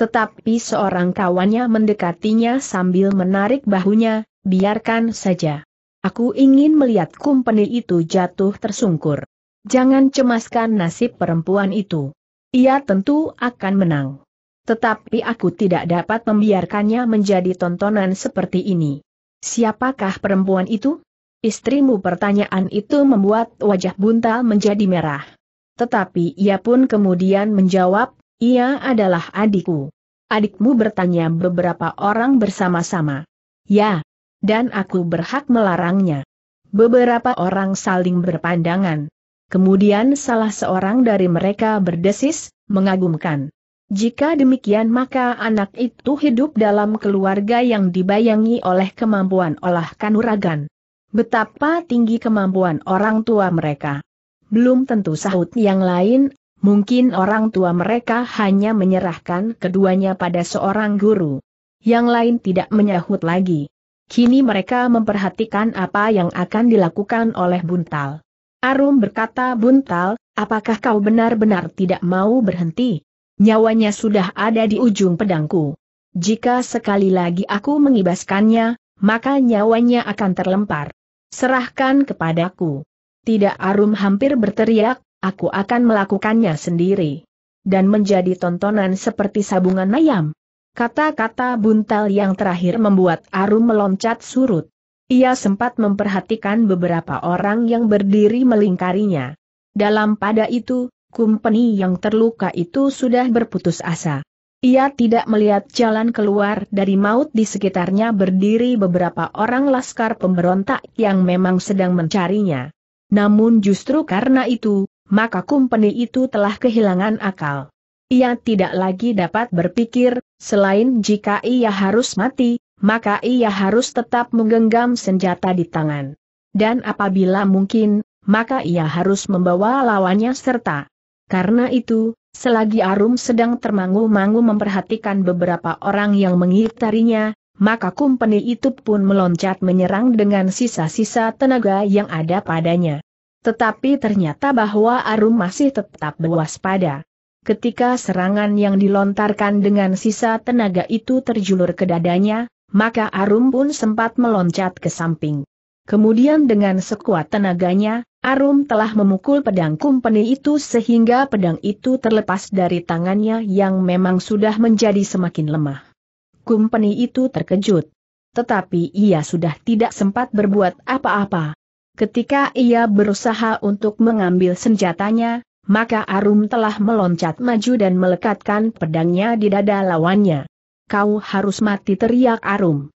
Tetapi seorang kawannya mendekatinya sambil menarik bahunya, biarkan saja. Aku ingin melihat kumpeni itu jatuh tersungkur. Jangan cemaskan nasib perempuan itu. Ia tentu akan menang. Tetapi aku tidak dapat membiarkannya menjadi tontonan seperti ini. Siapakah perempuan itu? Istrimu pertanyaan itu membuat wajah buntal menjadi merah. Tetapi ia pun kemudian menjawab, ia adalah adikku. Adikmu bertanya beberapa orang bersama-sama. Ya. Dan aku berhak melarangnya. Beberapa orang saling berpandangan. Kemudian salah seorang dari mereka berdesis, mengagumkan. Jika demikian maka anak itu hidup dalam keluarga yang dibayangi oleh kemampuan olah kanuragan. Betapa tinggi kemampuan orang tua mereka. Belum tentu sahut yang lain, Mungkin orang tua mereka hanya menyerahkan keduanya pada seorang guru. Yang lain tidak menyahut lagi. Kini mereka memperhatikan apa yang akan dilakukan oleh Buntal. Arum berkata Buntal, apakah kau benar-benar tidak mau berhenti? Nyawanya sudah ada di ujung pedangku. Jika sekali lagi aku mengibaskannya, maka nyawanya akan terlempar. Serahkan kepadaku. Tidak Arum hampir berteriak, aku akan melakukannya sendiri. Dan menjadi tontonan seperti sabungan ayam. Kata-kata buntal yang terakhir membuat Arum meloncat surut. Ia sempat memperhatikan beberapa orang yang berdiri melingkarinya. Dalam pada itu, kumpeni yang terluka itu sudah berputus asa. Ia tidak melihat jalan keluar dari maut di sekitarnya berdiri beberapa orang laskar pemberontak yang memang sedang mencarinya. Namun justru karena itu, maka kumpeni itu telah kehilangan akal. Ia tidak lagi dapat berpikir, selain jika ia harus mati, maka ia harus tetap menggenggam senjata di tangan. Dan apabila mungkin, maka ia harus membawa lawannya serta. Karena itu, selagi Arum sedang termangu-mangu memperhatikan beberapa orang yang mengitarinya, maka kumpeni itu pun meloncat menyerang dengan sisa-sisa tenaga yang ada padanya. Tetapi ternyata bahwa Arum masih tetap berwaspada. Ketika serangan yang dilontarkan dengan sisa tenaga itu terjulur ke dadanya, maka Arum pun sempat meloncat ke samping. Kemudian dengan sekuat tenaganya, Arum telah memukul pedang kumpeni itu sehingga pedang itu terlepas dari tangannya yang memang sudah menjadi semakin lemah. Kumpeni itu terkejut. Tetapi ia sudah tidak sempat berbuat apa-apa. Ketika ia berusaha untuk mengambil senjatanya, maka Arum telah meloncat maju dan melekatkan pedangnya di dada lawannya. Kau harus mati teriak Arum.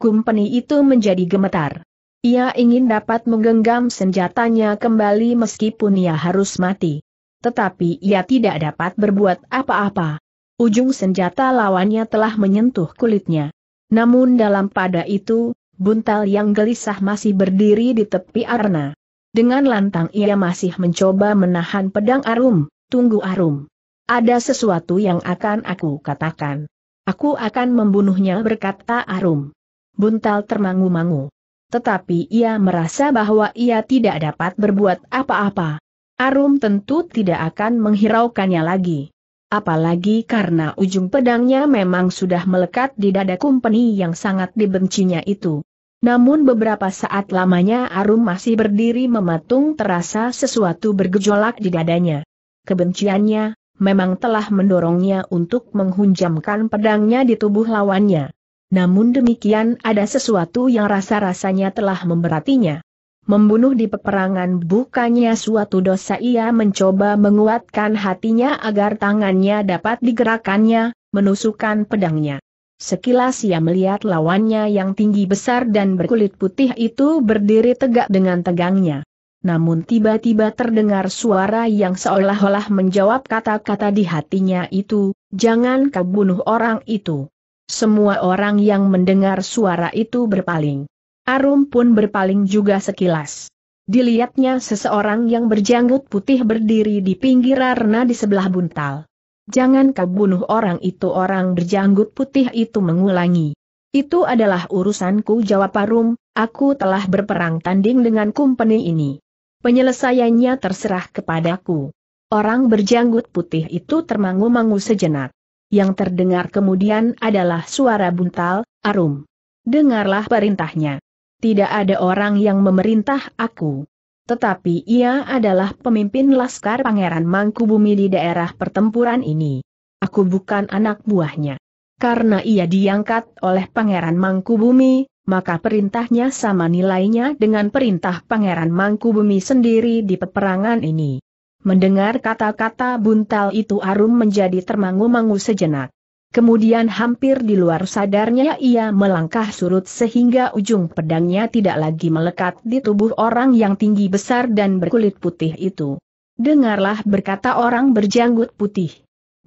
Kumpeni itu menjadi gemetar. Ia ingin dapat menggenggam senjatanya kembali meskipun ia harus mati. Tetapi ia tidak dapat berbuat apa-apa. Ujung senjata lawannya telah menyentuh kulitnya. Namun dalam pada itu, buntal yang gelisah masih berdiri di tepi arena. Dengan lantang ia masih mencoba menahan pedang Arum, tunggu Arum. Ada sesuatu yang akan aku katakan. Aku akan membunuhnya berkata Arum. Buntal termangu-mangu. Tetapi ia merasa bahwa ia tidak dapat berbuat apa-apa. Arum tentu tidak akan menghiraukannya lagi. Apalagi karena ujung pedangnya memang sudah melekat di dada kumpeni yang sangat dibencinya itu. Namun beberapa saat lamanya Arum masih berdiri mematung terasa sesuatu bergejolak di dadanya. Kebenciannya, memang telah mendorongnya untuk menghunjamkan pedangnya di tubuh lawannya. Namun demikian ada sesuatu yang rasa-rasanya telah memberatinya. Membunuh di peperangan bukannya suatu dosa ia mencoba menguatkan hatinya agar tangannya dapat digerakannya, menusukkan pedangnya. Sekilas ia melihat lawannya yang tinggi besar dan berkulit putih itu berdiri tegak dengan tegangnya. Namun tiba-tiba terdengar suara yang seolah-olah menjawab kata-kata di hatinya itu, jangan kau bunuh orang itu. Semua orang yang mendengar suara itu berpaling. Arum pun berpaling juga sekilas. Dilihatnya seseorang yang berjanggut putih berdiri di pinggir arna di sebelah buntal. Jangan kau bunuh orang itu orang berjanggut putih itu mengulangi. Itu adalah urusanku jawab Arum, aku telah berperang tanding dengan kumpeni ini. Penyelesaiannya terserah kepadaku. Orang berjanggut putih itu termangu-mangu sejenak. Yang terdengar kemudian adalah suara buntal, Arum. Dengarlah perintahnya tidak ada orang yang memerintah aku. Tetapi ia adalah pemimpin Laskar Pangeran Mangkubumi di daerah pertempuran ini. Aku bukan anak buahnya. Karena ia diangkat oleh Pangeran Mangkubumi, maka perintahnya sama nilainya dengan perintah Pangeran Mangkubumi sendiri di peperangan ini. Mendengar kata-kata buntal itu Arum menjadi termangu-mangu sejenak. Kemudian hampir di luar sadarnya ia melangkah surut sehingga ujung pedangnya tidak lagi melekat di tubuh orang yang tinggi besar dan berkulit putih itu. Dengarlah berkata orang berjanggut putih.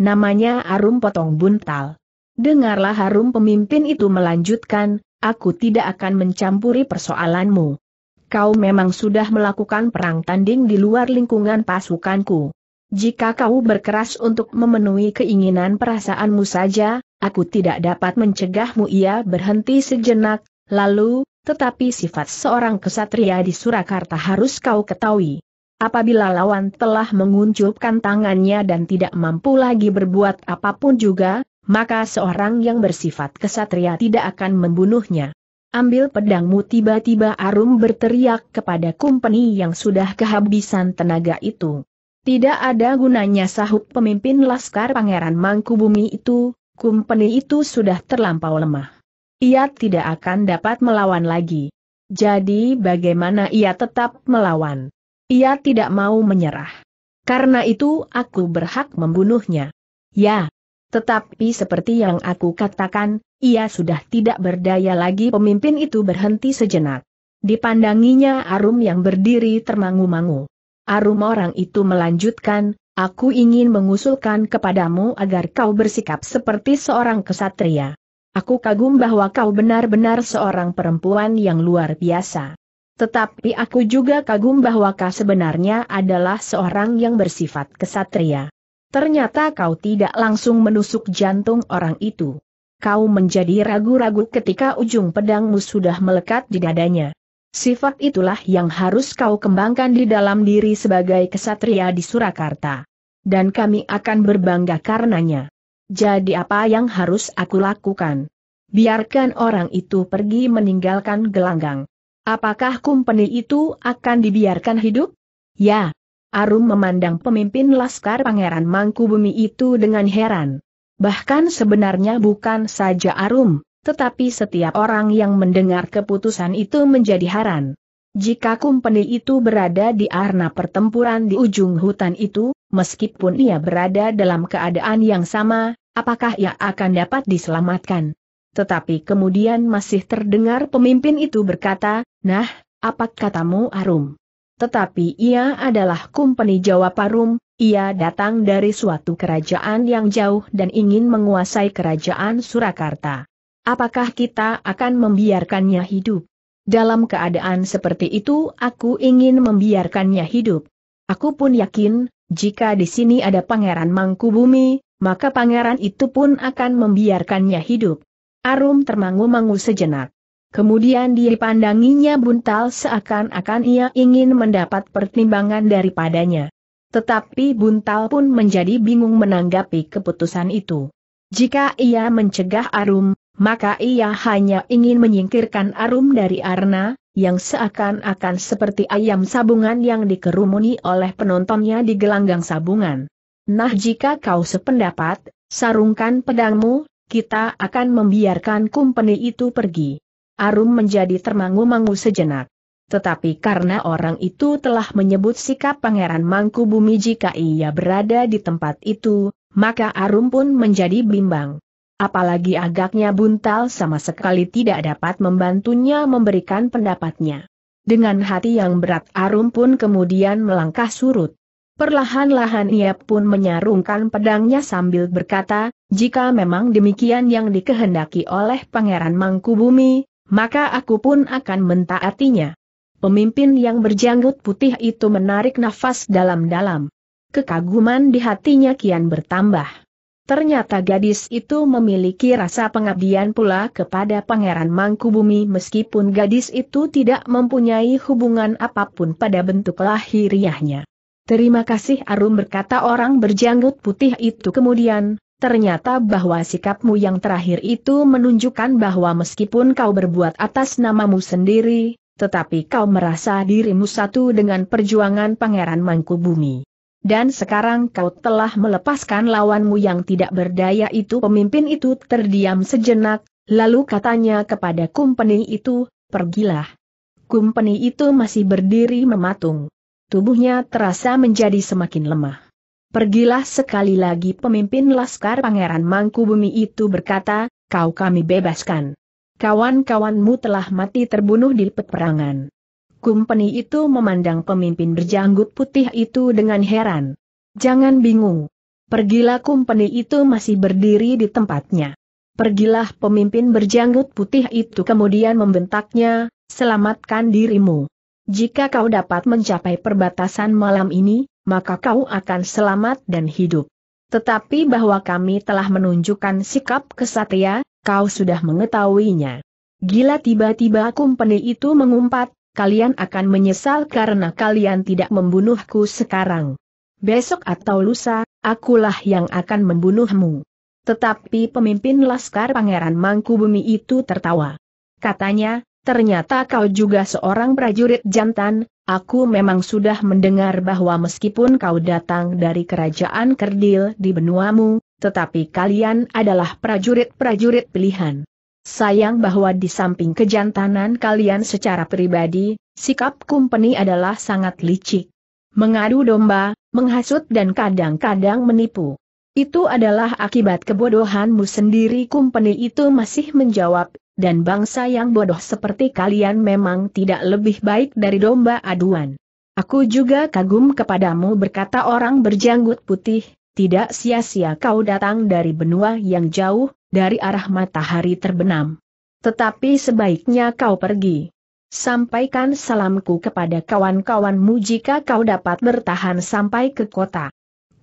Namanya Arum Potong Buntal. Dengarlah Harum pemimpin itu melanjutkan, aku tidak akan mencampuri persoalanmu. Kau memang sudah melakukan perang tanding di luar lingkungan pasukanku. Jika kau berkeras untuk memenuhi keinginan perasaanmu saja, aku tidak dapat mencegahmu ia berhenti sejenak, lalu, tetapi sifat seorang kesatria di Surakarta harus kau ketahui. Apabila lawan telah menguncupkan tangannya dan tidak mampu lagi berbuat apapun juga, maka seorang yang bersifat kesatria tidak akan membunuhnya. Ambil pedangmu tiba-tiba Arum berteriak kepada kumpeni yang sudah kehabisan tenaga itu. Tidak ada gunanya sahut pemimpin Laskar Pangeran Mangkubumi itu, kumpeni itu sudah terlampau lemah. Ia tidak akan dapat melawan lagi. Jadi bagaimana ia tetap melawan? Ia tidak mau menyerah. Karena itu aku berhak membunuhnya. Ya, tetapi seperti yang aku katakan, ia sudah tidak berdaya lagi pemimpin itu berhenti sejenak. Dipandanginya Arum yang berdiri termangu-mangu. Arum orang itu melanjutkan, aku ingin mengusulkan kepadamu agar kau bersikap seperti seorang kesatria. Aku kagum bahwa kau benar-benar seorang perempuan yang luar biasa. Tetapi aku juga kagum bahwa kau sebenarnya adalah seorang yang bersifat kesatria. Ternyata kau tidak langsung menusuk jantung orang itu. Kau menjadi ragu-ragu ketika ujung pedangmu sudah melekat di dadanya. Sifat itulah yang harus kau kembangkan di dalam diri sebagai kesatria di Surakarta. Dan kami akan berbangga karenanya. Jadi apa yang harus aku lakukan? Biarkan orang itu pergi meninggalkan gelanggang. Apakah kumpeni itu akan dibiarkan hidup? Ya. Arum memandang pemimpin Laskar Pangeran Mangkubumi itu dengan heran. Bahkan sebenarnya bukan saja Arum, tetapi setiap orang yang mendengar keputusan itu menjadi heran. Jika kumpeni itu berada di arena pertempuran di ujung hutan itu, meskipun ia berada dalam keadaan yang sama, apakah ia akan dapat diselamatkan? Tetapi kemudian masih terdengar pemimpin itu berkata, Nah, apa katamu Arum? Tetapi ia adalah kumpeni jawab Arum, ia datang dari suatu kerajaan yang jauh dan ingin menguasai kerajaan Surakarta. Apakah kita akan membiarkannya hidup? Dalam keadaan seperti itu aku ingin membiarkannya hidup. Aku pun yakin, jika di sini ada pangeran Mangkubumi, maka pangeran itu pun akan membiarkannya hidup. Arum termangu-mangu sejenak. Kemudian dipandanginya buntal seakan-akan ia ingin mendapat pertimbangan daripadanya. Tetapi buntal pun menjadi bingung menanggapi keputusan itu. Jika ia mencegah Arum, maka ia hanya ingin menyingkirkan Arum dari Arna, yang seakan-akan seperti ayam sabungan yang dikerumuni oleh penontonnya di gelanggang sabungan. Nah jika kau sependapat, sarungkan pedangmu, kita akan membiarkan kumpeni itu pergi. Arum menjadi termangu-mangu sejenak. Tetapi karena orang itu telah menyebut sikap Pangeran Mangku Bumi jika ia berada di tempat itu, maka Arum pun menjadi bimbang. Apalagi agaknya buntal sama sekali tidak dapat membantunya memberikan pendapatnya. Dengan hati yang berat Arum pun kemudian melangkah surut. Perlahan-lahan ia pun menyarungkan pedangnya sambil berkata, jika memang demikian yang dikehendaki oleh Pangeran Mangkubumi, maka aku pun akan mentaatinya. Pemimpin yang berjanggut putih itu menarik nafas dalam-dalam. Kekaguman di hatinya kian bertambah. Ternyata gadis itu memiliki rasa pengabdian pula kepada Pangeran Mangkubumi meskipun gadis itu tidak mempunyai hubungan apapun pada bentuk lahiriahnya. Terima kasih Arum berkata orang berjanggut putih itu kemudian, ternyata bahwa sikapmu yang terakhir itu menunjukkan bahwa meskipun kau berbuat atas namamu sendiri, tetapi kau merasa dirimu satu dengan perjuangan Pangeran Mangkubumi. Dan sekarang kau telah melepaskan lawanmu yang tidak berdaya itu pemimpin itu terdiam sejenak, lalu katanya kepada kumpeni itu, pergilah. Kumpeni itu masih berdiri mematung. Tubuhnya terasa menjadi semakin lemah. Pergilah sekali lagi pemimpin Laskar Pangeran Mangkubumi itu berkata, kau kami bebaskan. Kawan-kawanmu telah mati terbunuh di peperangan. Kumpeni itu memandang pemimpin berjanggut putih itu dengan heran. Jangan bingung. Pergilah kumpeni itu masih berdiri di tempatnya. Pergilah pemimpin berjanggut putih itu kemudian membentaknya, selamatkan dirimu. Jika kau dapat mencapai perbatasan malam ini, maka kau akan selamat dan hidup. Tetapi bahwa kami telah menunjukkan sikap kesatria, kau sudah mengetahuinya. Gila tiba-tiba kumpeni itu mengumpat, kalian akan menyesal karena kalian tidak membunuhku sekarang. Besok atau lusa, akulah yang akan membunuhmu. Tetapi pemimpin Laskar Pangeran Mangku Bumi itu tertawa. Katanya, ternyata kau juga seorang prajurit jantan, aku memang sudah mendengar bahwa meskipun kau datang dari kerajaan kerdil di benuamu, tetapi kalian adalah prajurit-prajurit pilihan. Sayang bahwa di samping kejantanan kalian secara pribadi, sikap kumpeni adalah sangat licik. Mengadu domba, menghasut dan kadang-kadang menipu. Itu adalah akibat kebodohanmu sendiri Kumpeni itu masih menjawab, dan bangsa yang bodoh seperti kalian memang tidak lebih baik dari domba aduan. Aku juga kagum kepadamu berkata orang berjanggut putih, tidak sia-sia kau datang dari benua yang jauh, dari arah matahari terbenam. Tetapi sebaiknya kau pergi. Sampaikan salamku kepada kawan-kawanmu jika kau dapat bertahan sampai ke kota.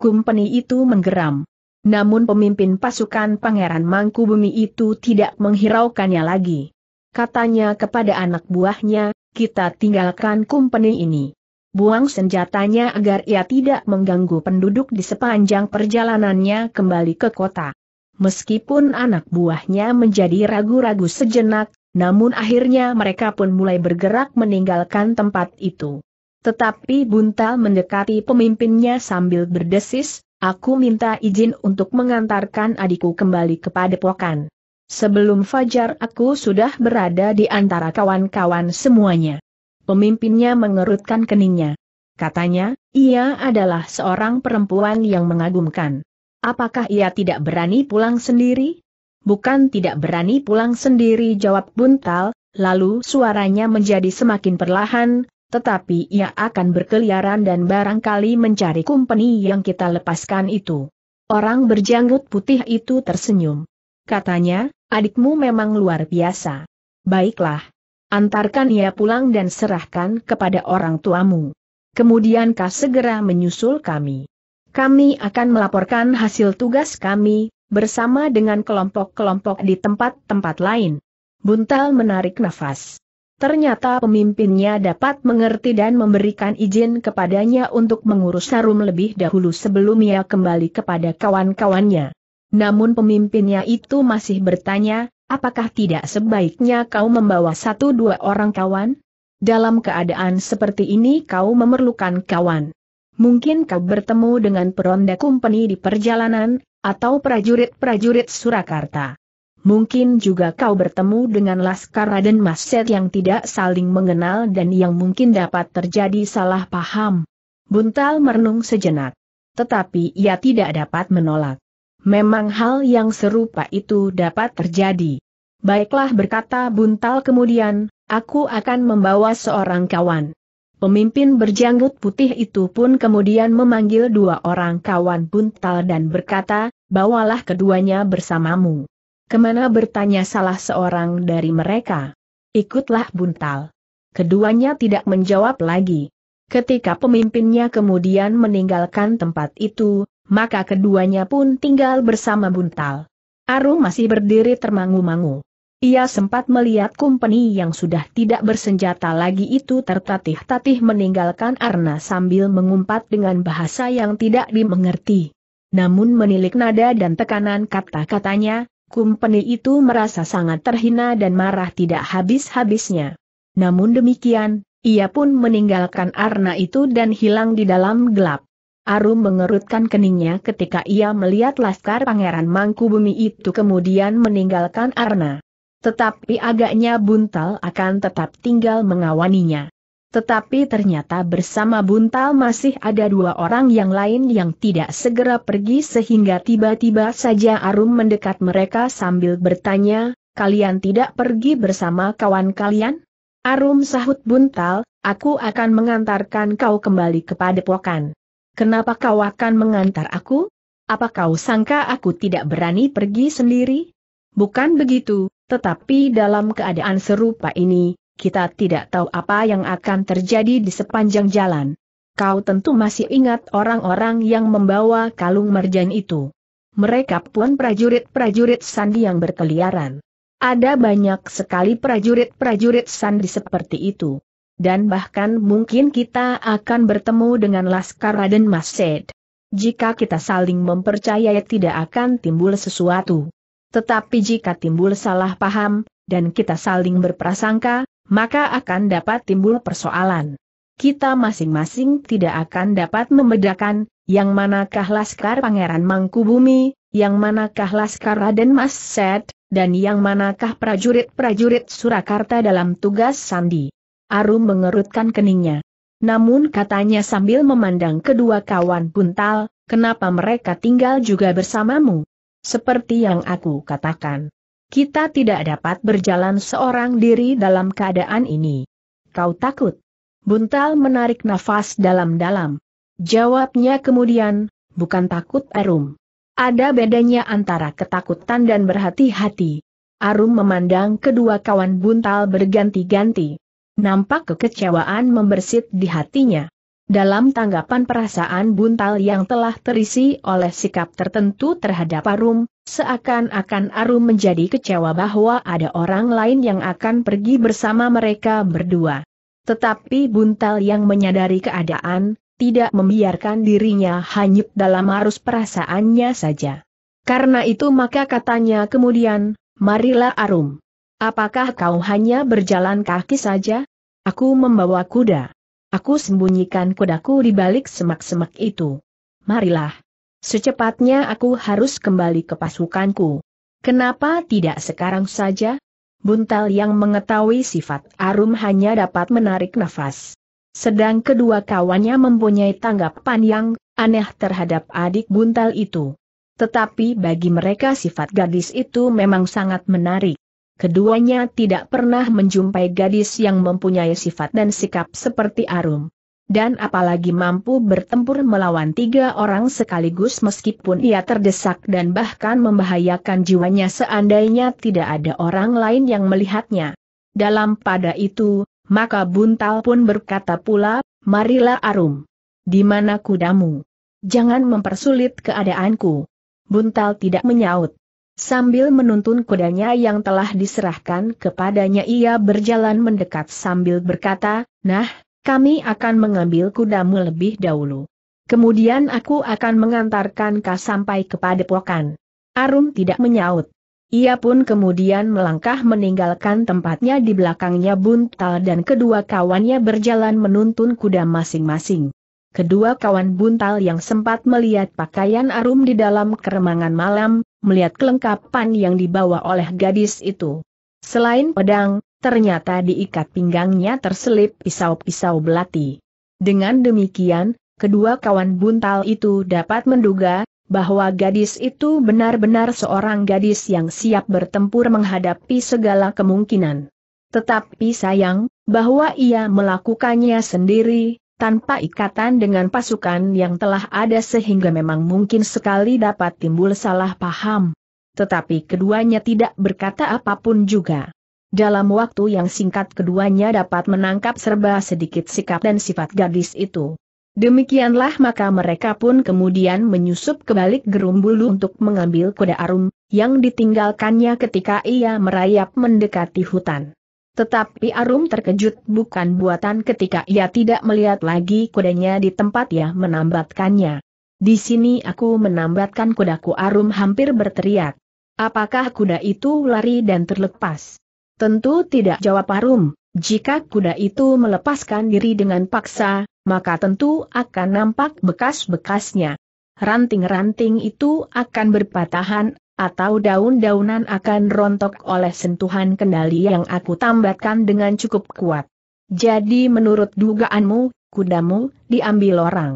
Kumpeni itu menggeram. Namun pemimpin pasukan Pangeran Mangku Bumi itu tidak menghiraukannya lagi. Katanya kepada anak buahnya, kita tinggalkan kumpeni ini. Buang senjatanya agar ia tidak mengganggu penduduk di sepanjang perjalanannya kembali ke kota. Meskipun anak buahnya menjadi ragu-ragu sejenak, namun akhirnya mereka pun mulai bergerak meninggalkan tempat itu. Tetapi Buntal mendekati pemimpinnya sambil berdesis, aku minta izin untuk mengantarkan adikku kembali kepada pokan. Sebelum fajar aku sudah berada di antara kawan-kawan semuanya. Pemimpinnya mengerutkan keningnya. Katanya, ia adalah seorang perempuan yang mengagumkan. Apakah ia tidak berani pulang sendiri? Bukan tidak berani pulang sendiri jawab Buntal, lalu suaranya menjadi semakin perlahan, tetapi ia akan berkeliaran dan barangkali mencari kumpeni yang kita lepaskan itu. Orang berjanggut putih itu tersenyum. Katanya, adikmu memang luar biasa. Baiklah. Antarkan ia pulang dan serahkan kepada orang tuamu. Kemudian kau segera menyusul kami kami akan melaporkan hasil tugas kami, bersama dengan kelompok-kelompok di tempat-tempat lain. Buntal menarik nafas. Ternyata pemimpinnya dapat mengerti dan memberikan izin kepadanya untuk mengurus Sarum lebih dahulu sebelum ia kembali kepada kawan-kawannya. Namun pemimpinnya itu masih bertanya, apakah tidak sebaiknya kau membawa satu dua orang kawan? Dalam keadaan seperti ini kau memerlukan kawan. Mungkin kau bertemu dengan peronda kumpeni di perjalanan, atau prajurit-prajurit Surakarta. Mungkin juga kau bertemu dengan Laskar Raden Maset yang tidak saling mengenal dan yang mungkin dapat terjadi salah paham. Buntal merenung sejenak. Tetapi ia tidak dapat menolak. Memang hal yang serupa itu dapat terjadi. Baiklah berkata Buntal kemudian, aku akan membawa seorang kawan. Pemimpin berjanggut putih itu pun kemudian memanggil dua orang kawan buntal dan berkata, bawalah keduanya bersamamu. Kemana bertanya salah seorang dari mereka? Ikutlah buntal. Keduanya tidak menjawab lagi. Ketika pemimpinnya kemudian meninggalkan tempat itu, maka keduanya pun tinggal bersama buntal. Arum masih berdiri termangu-mangu. Ia sempat melihat kumpeni yang sudah tidak bersenjata lagi itu tertatih-tatih meninggalkan Arna sambil mengumpat dengan bahasa yang tidak dimengerti. Namun menilik nada dan tekanan kata-katanya, kumpeni itu merasa sangat terhina dan marah tidak habis-habisnya. Namun demikian, ia pun meninggalkan Arna itu dan hilang di dalam gelap. Arum mengerutkan keningnya ketika ia melihat laskar Pangeran Mangkubumi itu kemudian meninggalkan Arna. Tetapi agaknya Buntal akan tetap tinggal mengawaninya. Tetapi ternyata bersama Buntal masih ada dua orang yang lain yang tidak segera pergi sehingga tiba-tiba saja Arum mendekat mereka sambil bertanya, kalian tidak pergi bersama kawan kalian? Arum sahut Buntal, aku akan mengantarkan kau kembali kepada pokan. Kenapa kau akan mengantar aku? Apa kau sangka aku tidak berani pergi sendiri? Bukan begitu, tetapi dalam keadaan serupa ini, kita tidak tahu apa yang akan terjadi di sepanjang jalan. Kau tentu masih ingat orang-orang yang membawa kalung merjan itu. Mereka pun prajurit-prajurit sandi yang berkeliaran. Ada banyak sekali prajurit-prajurit sandi seperti itu. Dan bahkan mungkin kita akan bertemu dengan Laskar Raden Mased. Jika kita saling mempercayai tidak akan timbul sesuatu. Tetapi jika timbul salah paham, dan kita saling berprasangka, maka akan dapat timbul persoalan. Kita masing-masing tidak akan dapat membedakan, yang manakah Laskar Pangeran Mangkubumi, yang manakah Laskar Raden Mas Set, dan yang manakah prajurit-prajurit Surakarta dalam tugas Sandi. Arum mengerutkan keningnya. Namun katanya sambil memandang kedua kawan buntal, kenapa mereka tinggal juga bersamamu? Seperti yang aku katakan, kita tidak dapat berjalan seorang diri dalam keadaan ini. Kau takut? Buntal menarik nafas dalam-dalam. Jawabnya kemudian, bukan takut Arum. Ada bedanya antara ketakutan dan berhati-hati. Arum memandang kedua kawan buntal berganti-ganti. Nampak kekecewaan membersit di hatinya. Dalam tanggapan perasaan buntal yang telah terisi oleh sikap tertentu terhadap Arum, seakan-akan Arum menjadi kecewa bahwa ada orang lain yang akan pergi bersama mereka berdua. Tetapi buntal yang menyadari keadaan, tidak membiarkan dirinya hanyut dalam arus perasaannya saja. Karena itu maka katanya kemudian, marilah Arum. Apakah kau hanya berjalan kaki saja? Aku membawa kuda. Aku sembunyikan kudaku di balik semak-semak itu. Marilah. Secepatnya aku harus kembali ke pasukanku. Kenapa tidak sekarang saja? Buntal yang mengetahui sifat Arum hanya dapat menarik nafas. Sedang kedua kawannya mempunyai tanggapan yang aneh terhadap adik Buntal itu. Tetapi bagi mereka sifat gadis itu memang sangat menarik keduanya tidak pernah menjumpai gadis yang mempunyai sifat dan sikap seperti Arum. Dan apalagi mampu bertempur melawan tiga orang sekaligus meskipun ia terdesak dan bahkan membahayakan jiwanya seandainya tidak ada orang lain yang melihatnya. Dalam pada itu, maka Buntal pun berkata pula, marilah Arum. Di mana kudamu? Jangan mempersulit keadaanku. Buntal tidak menyaut. Sambil menuntun kudanya yang telah diserahkan kepadanya ia berjalan mendekat sambil berkata, Nah, kami akan mengambil kudamu lebih dahulu. Kemudian aku akan mengantarkan kau sampai kepada pokan. Arum tidak menyaut. Ia pun kemudian melangkah meninggalkan tempatnya di belakangnya Buntal dan kedua kawannya berjalan menuntun kuda masing-masing. Kedua kawan buntal yang sempat melihat pakaian Arum di dalam keremangan malam, melihat kelengkapan yang dibawa oleh gadis itu. Selain pedang, ternyata diikat pinggangnya terselip pisau-pisau belati. Dengan demikian, kedua kawan buntal itu dapat menduga bahwa gadis itu benar-benar seorang gadis yang siap bertempur menghadapi segala kemungkinan. Tetapi sayang, bahwa ia melakukannya sendiri, tanpa ikatan dengan pasukan yang telah ada sehingga memang mungkin sekali dapat timbul salah paham. Tetapi keduanya tidak berkata apapun juga. Dalam waktu yang singkat keduanya dapat menangkap serba sedikit sikap dan sifat gadis itu. Demikianlah maka mereka pun kemudian menyusup ke balik gerumbulu untuk mengambil kuda arum, yang ditinggalkannya ketika ia merayap mendekati hutan. Tetapi Arum terkejut bukan buatan ketika ia tidak melihat lagi kudanya di tempat ia menambatkannya. Di sini aku menambatkan kudaku Arum hampir berteriak. Apakah kuda itu lari dan terlepas? Tentu tidak jawab Arum, jika kuda itu melepaskan diri dengan paksa, maka tentu akan nampak bekas-bekasnya. Ranting-ranting itu akan berpatahan, atau daun-daunan akan rontok oleh sentuhan kendali yang aku tambatkan dengan cukup kuat. Jadi menurut dugaanmu, kudamu, diambil orang.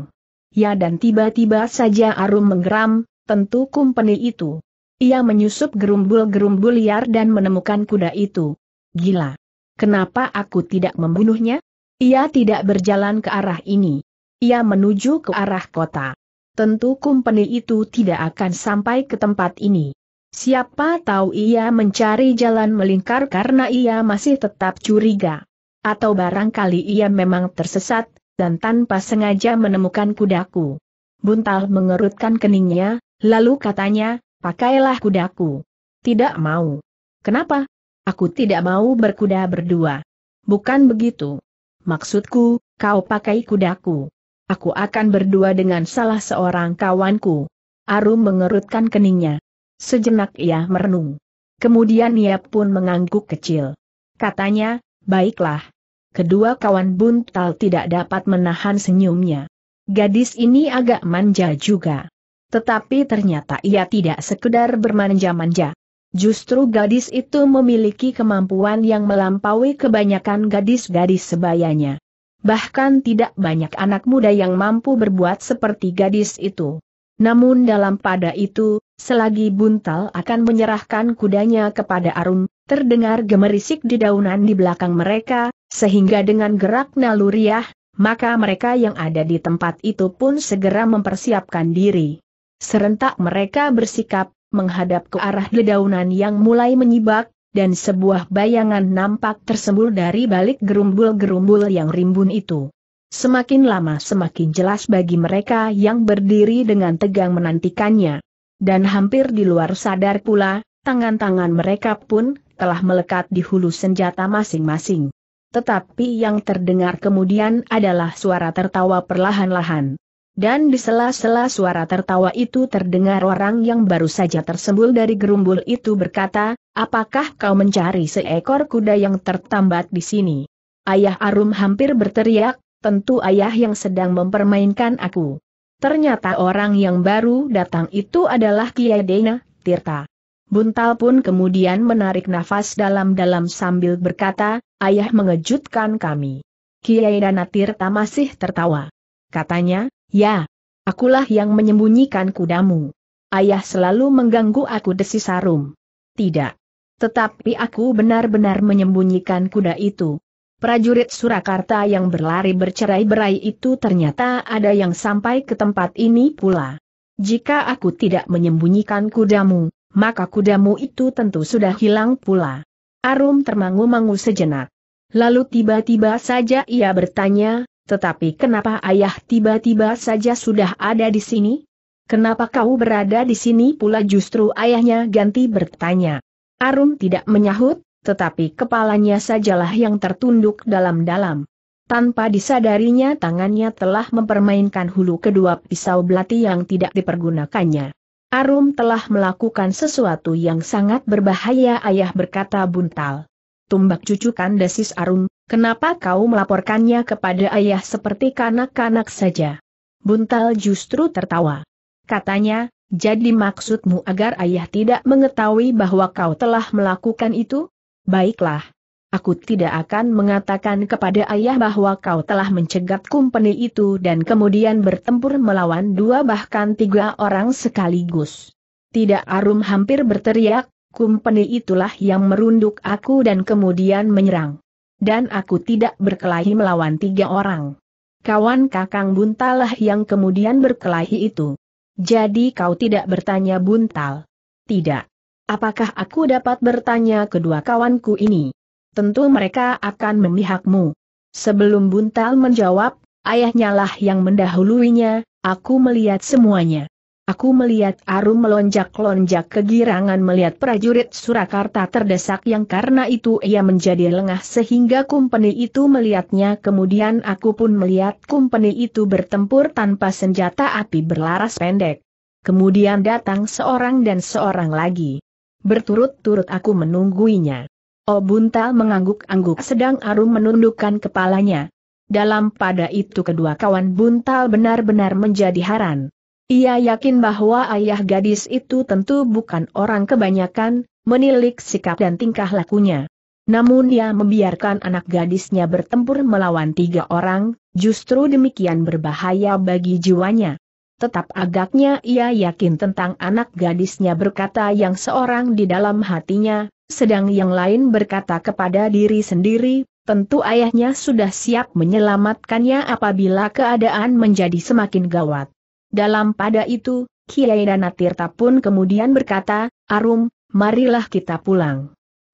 Ya dan tiba-tiba saja Arum menggeram, tentu kumpeni itu. Ia menyusup gerumbul-gerumbul liar dan menemukan kuda itu. Gila. Kenapa aku tidak membunuhnya? Ia tidak berjalan ke arah ini. Ia menuju ke arah kota tentu kumpeni itu tidak akan sampai ke tempat ini. Siapa tahu ia mencari jalan melingkar karena ia masih tetap curiga. Atau barangkali ia memang tersesat, dan tanpa sengaja menemukan kudaku. Buntal mengerutkan keningnya, lalu katanya, pakailah kudaku. Tidak mau. Kenapa? Aku tidak mau berkuda berdua. Bukan begitu. Maksudku, kau pakai kudaku. Aku akan berdua dengan salah seorang kawanku. Arum mengerutkan keningnya. Sejenak ia merenung. Kemudian ia pun mengangguk kecil. Katanya, baiklah. Kedua kawan buntal tidak dapat menahan senyumnya. Gadis ini agak manja juga. Tetapi ternyata ia tidak sekedar bermanja-manja. Justru gadis itu memiliki kemampuan yang melampaui kebanyakan gadis-gadis sebayanya bahkan tidak banyak anak muda yang mampu berbuat seperti gadis itu. Namun dalam pada itu, selagi Buntal akan menyerahkan kudanya kepada Arum, terdengar gemerisik di daunan di belakang mereka, sehingga dengan gerak naluriah, maka mereka yang ada di tempat itu pun segera mempersiapkan diri. Serentak mereka bersikap, menghadap ke arah dedaunan yang mulai menyibak, dan sebuah bayangan nampak tersembul dari balik gerumbul-gerumbul yang rimbun itu. Semakin lama semakin jelas bagi mereka yang berdiri dengan tegang menantikannya. Dan hampir di luar sadar pula, tangan-tangan mereka pun telah melekat di hulu senjata masing-masing. Tetapi yang terdengar kemudian adalah suara tertawa perlahan-lahan. Dan di sela-sela suara tertawa itu terdengar orang yang baru saja tersembul dari gerumbul itu berkata, apakah kau mencari seekor kuda yang tertambat di sini? Ayah Arum hampir berteriak, tentu ayah yang sedang mempermainkan aku. Ternyata orang yang baru datang itu adalah Kiai Dena, Tirta. Buntal pun kemudian menarik nafas dalam-dalam sambil berkata, ayah mengejutkan kami. Kiai Dena Tirta masih tertawa. Katanya, Ya, akulah yang menyembunyikan kudamu. Ayah selalu mengganggu aku desi sarum. Tidak. Tetapi aku benar-benar menyembunyikan kuda itu. Prajurit Surakarta yang berlari bercerai-berai itu ternyata ada yang sampai ke tempat ini pula. Jika aku tidak menyembunyikan kudamu, maka kudamu itu tentu sudah hilang pula. Arum termangu-mangu sejenak. Lalu tiba-tiba saja ia bertanya, tetapi kenapa ayah tiba-tiba saja sudah ada di sini? Kenapa kau berada di sini pula justru ayahnya ganti bertanya. Arum tidak menyahut, tetapi kepalanya sajalah yang tertunduk dalam-dalam. Tanpa disadarinya tangannya telah mempermainkan hulu kedua pisau belati yang tidak dipergunakannya. Arum telah melakukan sesuatu yang sangat berbahaya ayah berkata buntal tumbak cucu Kandasis Arum, kenapa kau melaporkannya kepada ayah seperti kanak-kanak saja? Buntal justru tertawa. Katanya, jadi maksudmu agar ayah tidak mengetahui bahwa kau telah melakukan itu? Baiklah. Aku tidak akan mengatakan kepada ayah bahwa kau telah mencegat kumpeni itu dan kemudian bertempur melawan dua bahkan tiga orang sekaligus. Tidak Arum hampir berteriak, Kumpeni itulah yang merunduk aku dan kemudian menyerang. Dan aku tidak berkelahi melawan tiga orang. Kawan kakang buntalah yang kemudian berkelahi itu. Jadi kau tidak bertanya buntal? Tidak. Apakah aku dapat bertanya kedua kawanku ini? Tentu mereka akan memihakmu. Sebelum buntal menjawab, ayahnya lah yang mendahuluinya, aku melihat semuanya. Aku melihat Arum melonjak-lonjak kegirangan melihat prajurit Surakarta terdesak yang karena itu ia menjadi lengah sehingga kumpeni itu melihatnya kemudian aku pun melihat kumpeni itu bertempur tanpa senjata api berlaras pendek. Kemudian datang seorang dan seorang lagi. Berturut-turut aku menungguinya. Obunta oh mengangguk-angguk sedang Arum menundukkan kepalanya. Dalam pada itu kedua kawan Buntal benar-benar menjadi haran. Ia yakin bahwa ayah gadis itu tentu bukan orang kebanyakan, menilik sikap dan tingkah lakunya. Namun ia membiarkan anak gadisnya bertempur melawan tiga orang, justru demikian berbahaya bagi jiwanya. Tetap agaknya ia yakin tentang anak gadisnya berkata yang seorang di dalam hatinya, sedang yang lain berkata kepada diri sendiri, tentu ayahnya sudah siap menyelamatkannya apabila keadaan menjadi semakin gawat. Dalam pada itu, Kiai Danatirta pun kemudian berkata, Arum, marilah kita pulang.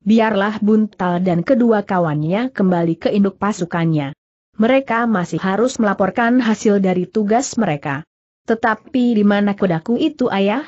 Biarlah Buntal dan kedua kawannya kembali ke induk pasukannya. Mereka masih harus melaporkan hasil dari tugas mereka. Tetapi di mana kudaku itu ayah?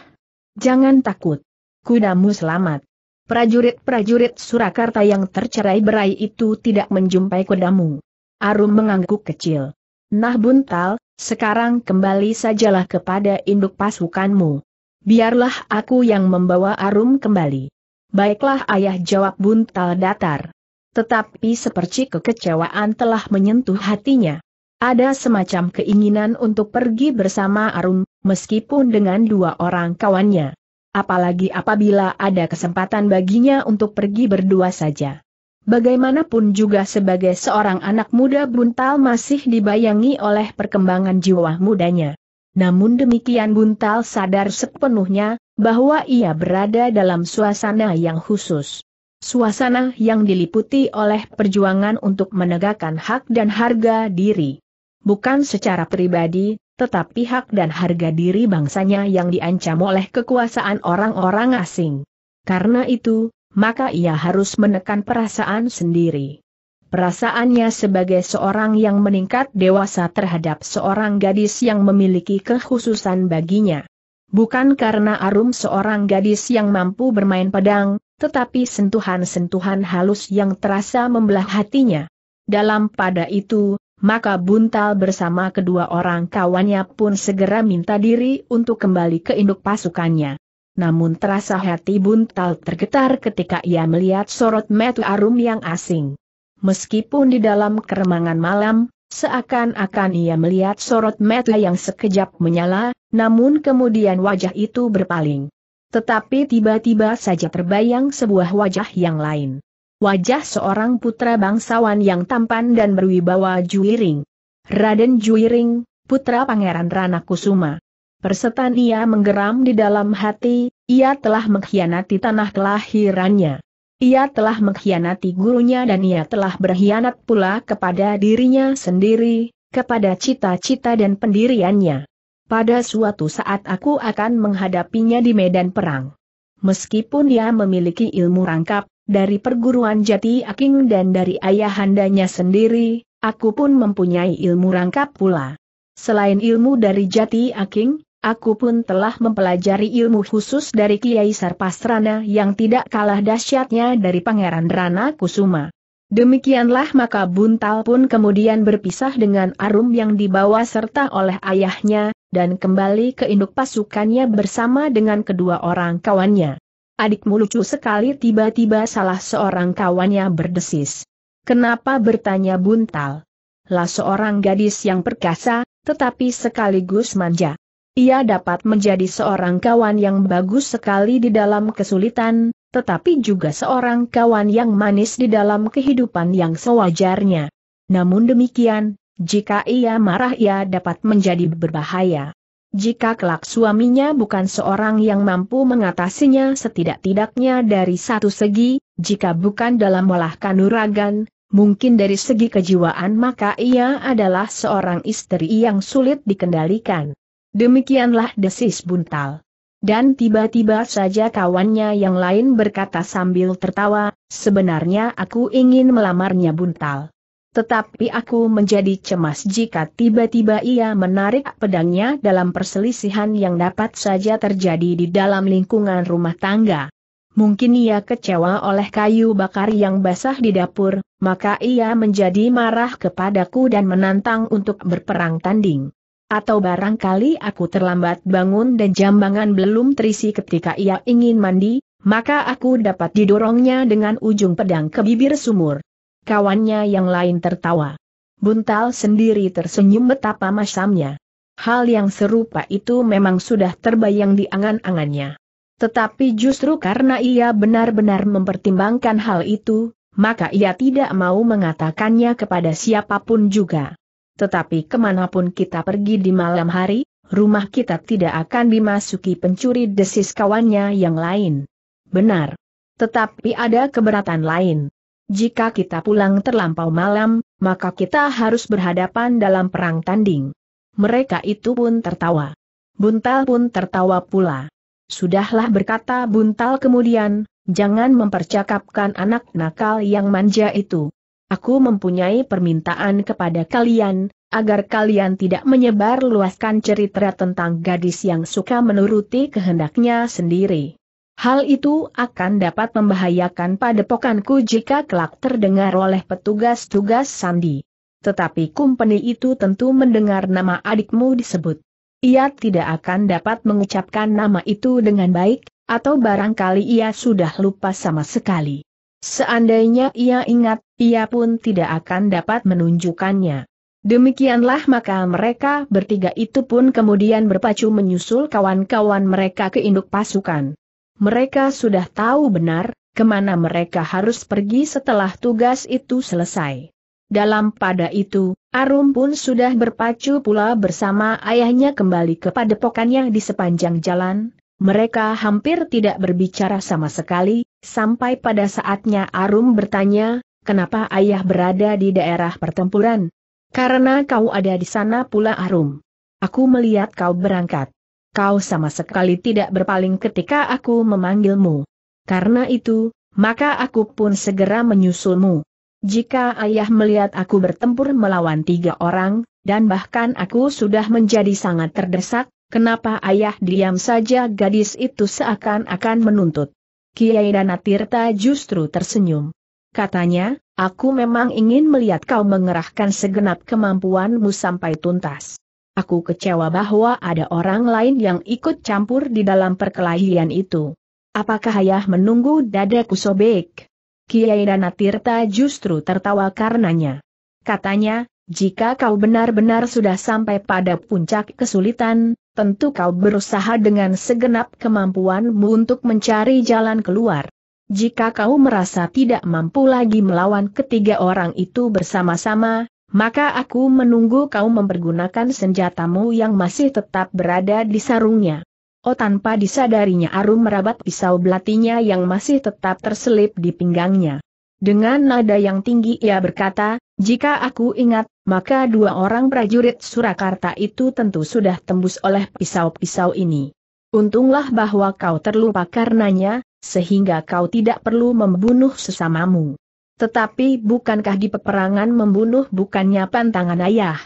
Jangan takut. Kudamu selamat. Prajurit-prajurit Surakarta yang tercerai berai itu tidak menjumpai kudamu. Arum mengangguk kecil. Nah buntal, sekarang kembali sajalah kepada induk pasukanmu. Biarlah aku yang membawa Arum kembali. Baiklah ayah jawab buntal datar. Tetapi seperti kekecewaan telah menyentuh hatinya. Ada semacam keinginan untuk pergi bersama Arum, meskipun dengan dua orang kawannya. Apalagi apabila ada kesempatan baginya untuk pergi berdua saja. Bagaimanapun juga sebagai seorang anak muda Buntal masih dibayangi oleh perkembangan jiwa mudanya. Namun demikian Buntal sadar sepenuhnya, bahwa ia berada dalam suasana yang khusus. Suasana yang diliputi oleh perjuangan untuk menegakkan hak dan harga diri. Bukan secara pribadi, tetapi hak dan harga diri bangsanya yang diancam oleh kekuasaan orang-orang asing. Karena itu, maka ia harus menekan perasaan sendiri. Perasaannya sebagai seorang yang meningkat dewasa terhadap seorang gadis yang memiliki kekhususan baginya. Bukan karena Arum seorang gadis yang mampu bermain pedang, tetapi sentuhan-sentuhan halus yang terasa membelah hatinya. Dalam pada itu, maka Buntal bersama kedua orang kawannya pun segera minta diri untuk kembali ke induk pasukannya namun terasa hati buntal tergetar ketika ia melihat sorot metu arum yang asing. Meskipun di dalam keremangan malam, seakan-akan ia melihat sorot mata yang sekejap menyala, namun kemudian wajah itu berpaling. Tetapi tiba-tiba saja terbayang sebuah wajah yang lain. Wajah seorang putra bangsawan yang tampan dan berwibawa Juiring. Raden Juiring, putra Pangeran Rana Kusuma. Persetan ia menggeram di dalam hati, ia telah mengkhianati tanah kelahirannya. Ia telah mengkhianati gurunya dan ia telah berkhianat pula kepada dirinya sendiri, kepada cita-cita dan pendiriannya. Pada suatu saat aku akan menghadapinya di medan perang. Meskipun ia memiliki ilmu rangkap, dari perguruan jati aking dan dari ayahandanya sendiri, aku pun mempunyai ilmu rangkap pula. Selain ilmu dari jati aking, Aku pun telah mempelajari ilmu khusus dari Kiai Sarpasrana yang tidak kalah dahsyatnya dari Pangeran Rana Kusuma. Demikianlah maka Buntal pun kemudian berpisah dengan Arum yang dibawa serta oleh ayahnya, dan kembali ke induk pasukannya bersama dengan kedua orang kawannya. Adikmu lucu sekali tiba-tiba salah seorang kawannya berdesis. Kenapa bertanya Buntal? Lah seorang gadis yang perkasa, tetapi sekaligus manja. Ia dapat menjadi seorang kawan yang bagus sekali di dalam kesulitan, tetapi juga seorang kawan yang manis di dalam kehidupan yang sewajarnya. Namun demikian, jika ia marah ia dapat menjadi berbahaya. Jika kelak suaminya bukan seorang yang mampu mengatasinya setidak-tidaknya dari satu segi, jika bukan dalam olah kanuragan, mungkin dari segi kejiwaan maka ia adalah seorang istri yang sulit dikendalikan. Demikianlah desis buntal. Dan tiba-tiba saja kawannya yang lain berkata sambil tertawa, sebenarnya aku ingin melamarnya buntal. Tetapi aku menjadi cemas jika tiba-tiba ia menarik pedangnya dalam perselisihan yang dapat saja terjadi di dalam lingkungan rumah tangga. Mungkin ia kecewa oleh kayu bakar yang basah di dapur, maka ia menjadi marah kepadaku dan menantang untuk berperang tanding. Atau barangkali aku terlambat bangun dan jambangan belum terisi ketika ia ingin mandi, maka aku dapat didorongnya dengan ujung pedang ke bibir sumur. Kawannya yang lain tertawa. Buntal sendiri tersenyum betapa masamnya. Hal yang serupa itu memang sudah terbayang di angan-angannya. Tetapi justru karena ia benar-benar mempertimbangkan hal itu, maka ia tidak mau mengatakannya kepada siapapun juga. Tetapi kemanapun kita pergi di malam hari, rumah kita tidak akan dimasuki pencuri desis kawannya yang lain. Benar. Tetapi ada keberatan lain. Jika kita pulang terlampau malam, maka kita harus berhadapan dalam perang tanding. Mereka itu pun tertawa. Buntal pun tertawa pula. Sudahlah berkata Buntal kemudian, jangan mempercakapkan anak nakal yang manja itu. Aku mempunyai permintaan kepada kalian, agar kalian tidak menyebar luaskan cerita tentang gadis yang suka menuruti kehendaknya sendiri. Hal itu akan dapat membahayakan padepokanku jika kelak terdengar oleh petugas-tugas sandi. Tetapi kumpeni itu tentu mendengar nama adikmu disebut. Ia tidak akan dapat mengucapkan nama itu dengan baik, atau barangkali ia sudah lupa sama sekali. Seandainya ia ingat, ia pun tidak akan dapat menunjukkannya. Demikianlah maka mereka bertiga itu pun kemudian berpacu menyusul kawan-kawan mereka ke induk pasukan. Mereka sudah tahu benar, kemana mereka harus pergi setelah tugas itu selesai. Dalam pada itu, Arum pun sudah berpacu pula bersama ayahnya kembali ke padepokannya di sepanjang jalan, mereka hampir tidak berbicara sama sekali, Sampai pada saatnya Arum bertanya, kenapa ayah berada di daerah pertempuran? Karena kau ada di sana pula Arum. Aku melihat kau berangkat. Kau sama sekali tidak berpaling ketika aku memanggilmu. Karena itu, maka aku pun segera menyusulmu. Jika ayah melihat aku bertempur melawan tiga orang, dan bahkan aku sudah menjadi sangat terdesak, kenapa ayah diam saja gadis itu seakan-akan menuntut. Kiai Danatirta justru tersenyum. Katanya, aku memang ingin melihat kau mengerahkan segenap kemampuanmu sampai tuntas. Aku kecewa bahwa ada orang lain yang ikut campur di dalam perkelahian itu. Apakah ayah menunggu dadaku sobek? Kiai Danatirta justru tertawa karenanya. Katanya, jika kau benar-benar sudah sampai pada puncak kesulitan, tentu kau berusaha dengan segenap kemampuanmu untuk mencari jalan keluar. Jika kau merasa tidak mampu lagi melawan ketiga orang itu bersama-sama, maka aku menunggu kau mempergunakan senjatamu yang masih tetap berada di sarungnya. Oh tanpa disadarinya Arum merabat pisau belatinya yang masih tetap terselip di pinggangnya. Dengan nada yang tinggi ia berkata, jika aku ingat, maka dua orang prajurit Surakarta itu tentu sudah tembus oleh pisau-pisau ini. Untunglah bahwa kau terlupa karenanya, sehingga kau tidak perlu membunuh sesamamu. Tetapi bukankah di peperangan membunuh bukannya pantangan ayah?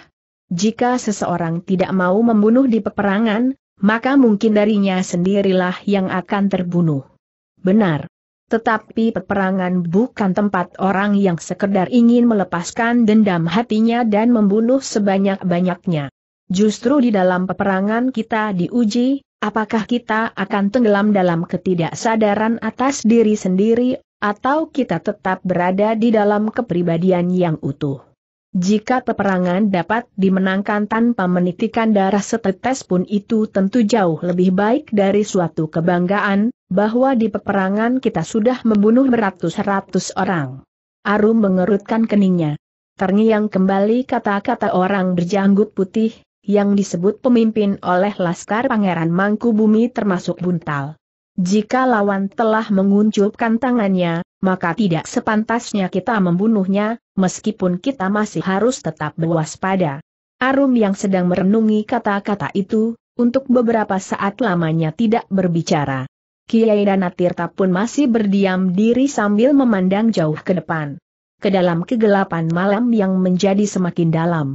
Jika seseorang tidak mau membunuh di peperangan, maka mungkin darinya sendirilah yang akan terbunuh. Benar. Tetapi peperangan bukan tempat orang yang sekedar ingin melepaskan dendam hatinya dan membunuh sebanyak-banyaknya. Justru di dalam peperangan kita diuji, apakah kita akan tenggelam dalam ketidaksadaran atas diri sendiri, atau kita tetap berada di dalam kepribadian yang utuh. Jika peperangan dapat dimenangkan tanpa menitikan darah setetes pun itu tentu jauh lebih baik dari suatu kebanggaan, bahwa di peperangan kita sudah membunuh beratus-ratus orang. Arum mengerutkan keningnya. Terngiang kembali kata-kata orang berjanggut putih, yang disebut pemimpin oleh Laskar Pangeran Mangku Bumi termasuk Buntal. Jika lawan telah menguncupkan tangannya, maka tidak sepantasnya kita membunuhnya, meskipun kita masih harus tetap berwaspada. Arum yang sedang merenungi kata-kata itu, untuk beberapa saat lamanya tidak berbicara. Kiai Danatirta pun masih berdiam diri sambil memandang jauh ke depan. Ke dalam kegelapan malam yang menjadi semakin dalam.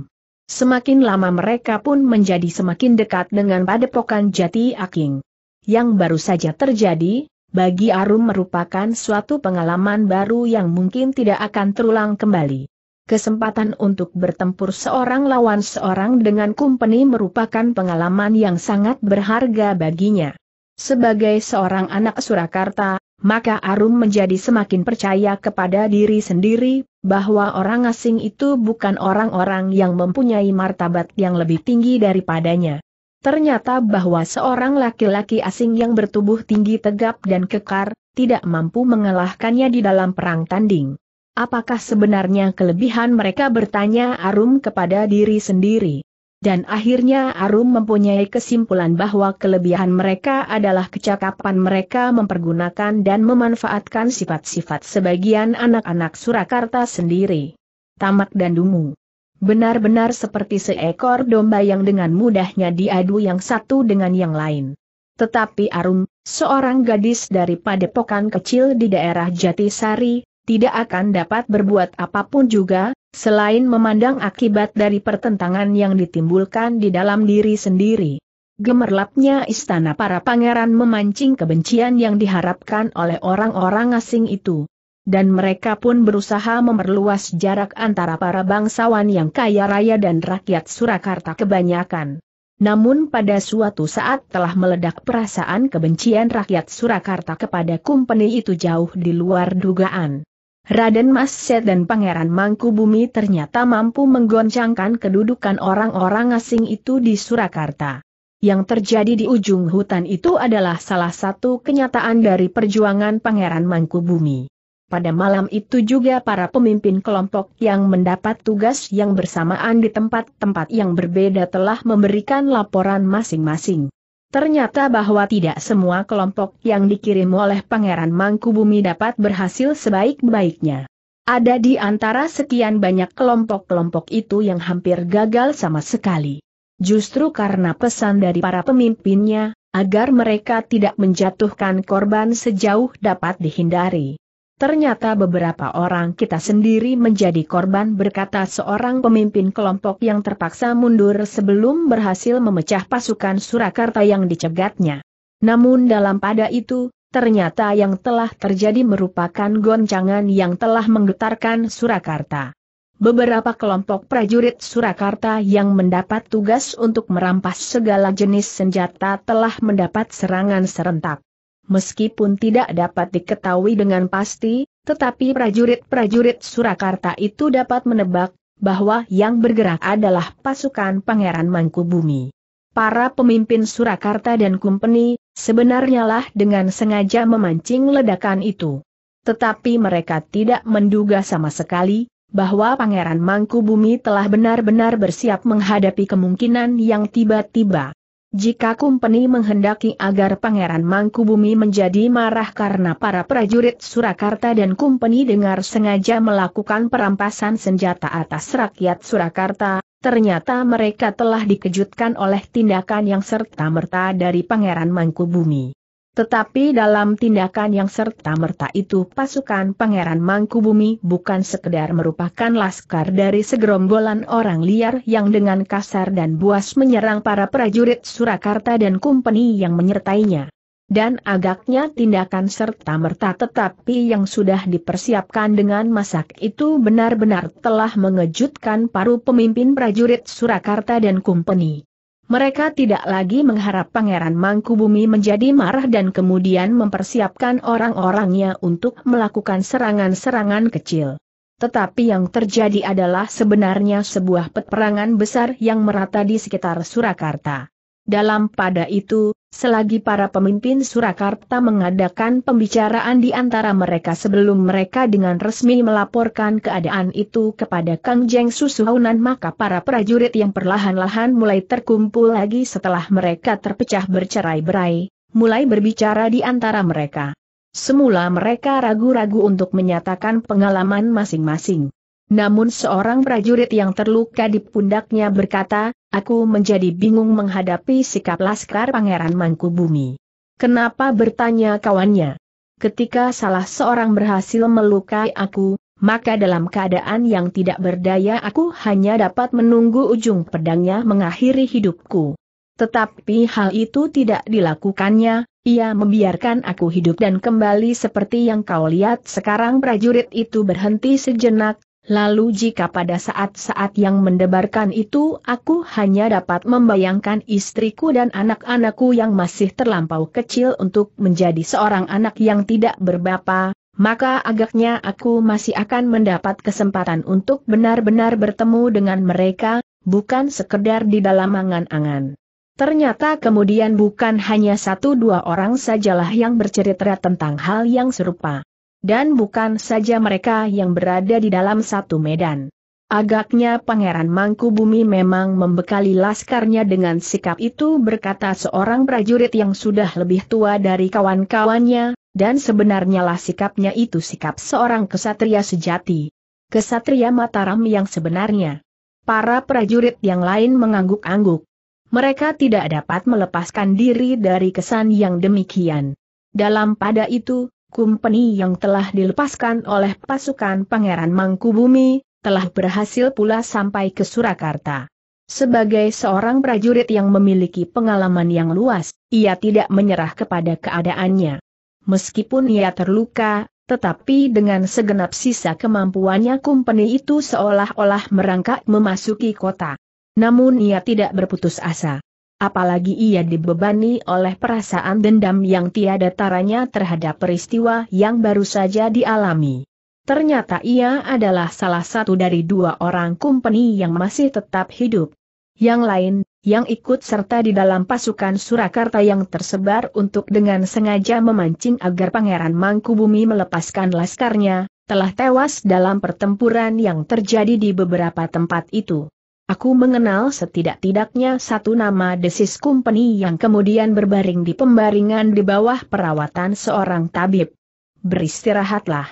Semakin lama mereka pun menjadi semakin dekat dengan padepokan jati aking. Yang baru saja terjadi, bagi Arum merupakan suatu pengalaman baru yang mungkin tidak akan terulang kembali. Kesempatan untuk bertempur seorang lawan seorang dengan kumpeni merupakan pengalaman yang sangat berharga baginya. Sebagai seorang anak Surakarta, maka Arum menjadi semakin percaya kepada diri sendiri, bahwa orang asing itu bukan orang-orang yang mempunyai martabat yang lebih tinggi daripadanya. Ternyata bahwa seorang laki-laki asing yang bertubuh tinggi tegap dan kekar, tidak mampu mengalahkannya di dalam perang tanding. Apakah sebenarnya kelebihan mereka bertanya Arum kepada diri sendiri? Dan akhirnya Arum mempunyai kesimpulan bahwa kelebihan mereka adalah kecakapan mereka mempergunakan dan memanfaatkan sifat-sifat sebagian anak-anak Surakarta sendiri. Tamak dan Dungu Benar-benar seperti seekor domba yang dengan mudahnya diadu yang satu dengan yang lain. Tetapi Arum, seorang gadis dari padepokan kecil di daerah Jatisari, tidak akan dapat berbuat apapun juga, selain memandang akibat dari pertentangan yang ditimbulkan di dalam diri sendiri. Gemerlapnya istana para pangeran memancing kebencian yang diharapkan oleh orang-orang asing itu dan mereka pun berusaha memperluas jarak antara para bangsawan yang kaya raya dan rakyat Surakarta kebanyakan. Namun pada suatu saat telah meledak perasaan kebencian rakyat Surakarta kepada kumpeni itu jauh di luar dugaan. Raden Mas Set dan Pangeran Mangku Bumi ternyata mampu menggoncangkan kedudukan orang-orang asing itu di Surakarta. Yang terjadi di ujung hutan itu adalah salah satu kenyataan dari perjuangan Pangeran Mangku Bumi. Pada malam itu juga para pemimpin kelompok yang mendapat tugas yang bersamaan di tempat-tempat yang berbeda telah memberikan laporan masing-masing. Ternyata bahwa tidak semua kelompok yang dikirim oleh Pangeran Mangkubumi dapat berhasil sebaik-baiknya. Ada di antara sekian banyak kelompok-kelompok itu yang hampir gagal sama sekali. Justru karena pesan dari para pemimpinnya, agar mereka tidak menjatuhkan korban sejauh dapat dihindari. Ternyata beberapa orang kita sendiri menjadi korban berkata seorang pemimpin kelompok yang terpaksa mundur sebelum berhasil memecah pasukan Surakarta yang dicegatnya. Namun dalam pada itu, ternyata yang telah terjadi merupakan goncangan yang telah menggetarkan Surakarta. Beberapa kelompok prajurit Surakarta yang mendapat tugas untuk merampas segala jenis senjata telah mendapat serangan serentak. Meskipun tidak dapat diketahui dengan pasti, tetapi prajurit-prajurit Surakarta itu dapat menebak bahwa yang bergerak adalah pasukan Pangeran Mangkubumi. Para pemimpin Surakarta dan Kumpeni, sebenarnya lah dengan sengaja memancing ledakan itu. Tetapi mereka tidak menduga sama sekali, bahwa Pangeran Mangkubumi telah benar-benar bersiap menghadapi kemungkinan yang tiba-tiba. Jika Kumpeni menghendaki agar Pangeran Mangkubumi menjadi marah karena para prajurit Surakarta dan Kumpeni dengar sengaja melakukan perampasan senjata atas rakyat Surakarta, ternyata mereka telah dikejutkan oleh tindakan yang serta-merta dari Pangeran Mangkubumi. Tetapi dalam tindakan yang serta-merta itu pasukan Pangeran Mangkubumi bukan sekedar merupakan laskar dari segerombolan orang liar yang dengan kasar dan buas menyerang para prajurit Surakarta dan kumpeni yang menyertainya. Dan agaknya tindakan serta-merta tetapi yang sudah dipersiapkan dengan masak itu benar-benar telah mengejutkan paru pemimpin prajurit Surakarta dan kumpeni. Mereka tidak lagi mengharap Pangeran Mangkubumi menjadi marah dan kemudian mempersiapkan orang-orangnya untuk melakukan serangan-serangan kecil. Tetapi yang terjadi adalah sebenarnya sebuah peperangan besar yang merata di sekitar Surakarta. Dalam pada itu, Selagi para pemimpin Surakarta mengadakan pembicaraan di antara mereka sebelum mereka dengan resmi melaporkan keadaan itu kepada Kang Jeng Susuhunan maka para prajurit yang perlahan-lahan mulai terkumpul lagi setelah mereka terpecah bercerai-berai, mulai berbicara di antara mereka. Semula mereka ragu-ragu untuk menyatakan pengalaman masing-masing. Namun seorang prajurit yang terluka di pundaknya berkata, Aku menjadi bingung menghadapi sikap laskar Pangeran Mangkubumi. Kenapa bertanya kawannya? Ketika salah seorang berhasil melukai aku, maka dalam keadaan yang tidak berdaya aku hanya dapat menunggu ujung pedangnya mengakhiri hidupku. Tetapi hal itu tidak dilakukannya, ia membiarkan aku hidup dan kembali seperti yang kau lihat sekarang prajurit itu berhenti sejenak, Lalu jika pada saat-saat yang mendebarkan itu aku hanya dapat membayangkan istriku dan anak-anakku yang masih terlampau kecil untuk menjadi seorang anak yang tidak berbapa, maka agaknya aku masih akan mendapat kesempatan untuk benar-benar bertemu dengan mereka, bukan sekedar di dalam angan-angan. Ternyata kemudian bukan hanya satu dua orang sajalah yang bercerita tentang hal yang serupa. Dan bukan saja mereka yang berada di dalam satu medan. Agaknya Pangeran Mangkubumi memang membekali laskarnya dengan sikap itu berkata seorang prajurit yang sudah lebih tua dari kawan-kawannya, dan sebenarnya lah sikapnya itu sikap seorang kesatria sejati. Kesatria Mataram yang sebenarnya. Para prajurit yang lain mengangguk-angguk. Mereka tidak dapat melepaskan diri dari kesan yang demikian. Dalam pada itu, Kumpeni yang telah dilepaskan oleh pasukan Pangeran Mangkubumi, telah berhasil pula sampai ke Surakarta. Sebagai seorang prajurit yang memiliki pengalaman yang luas, ia tidak menyerah kepada keadaannya. Meskipun ia terluka, tetapi dengan segenap sisa kemampuannya kumpeni itu seolah-olah merangkak memasuki kota. Namun ia tidak berputus asa apalagi ia dibebani oleh perasaan dendam yang tiada taranya terhadap peristiwa yang baru saja dialami. Ternyata ia adalah salah satu dari dua orang kumpeni yang masih tetap hidup. Yang lain, yang ikut serta di dalam pasukan Surakarta yang tersebar untuk dengan sengaja memancing agar Pangeran Mangkubumi melepaskan laskarnya, telah tewas dalam pertempuran yang terjadi di beberapa tempat itu. Aku mengenal setidak-tidaknya satu nama desis company yang kemudian berbaring di pembaringan di bawah perawatan seorang tabib. Beristirahatlah.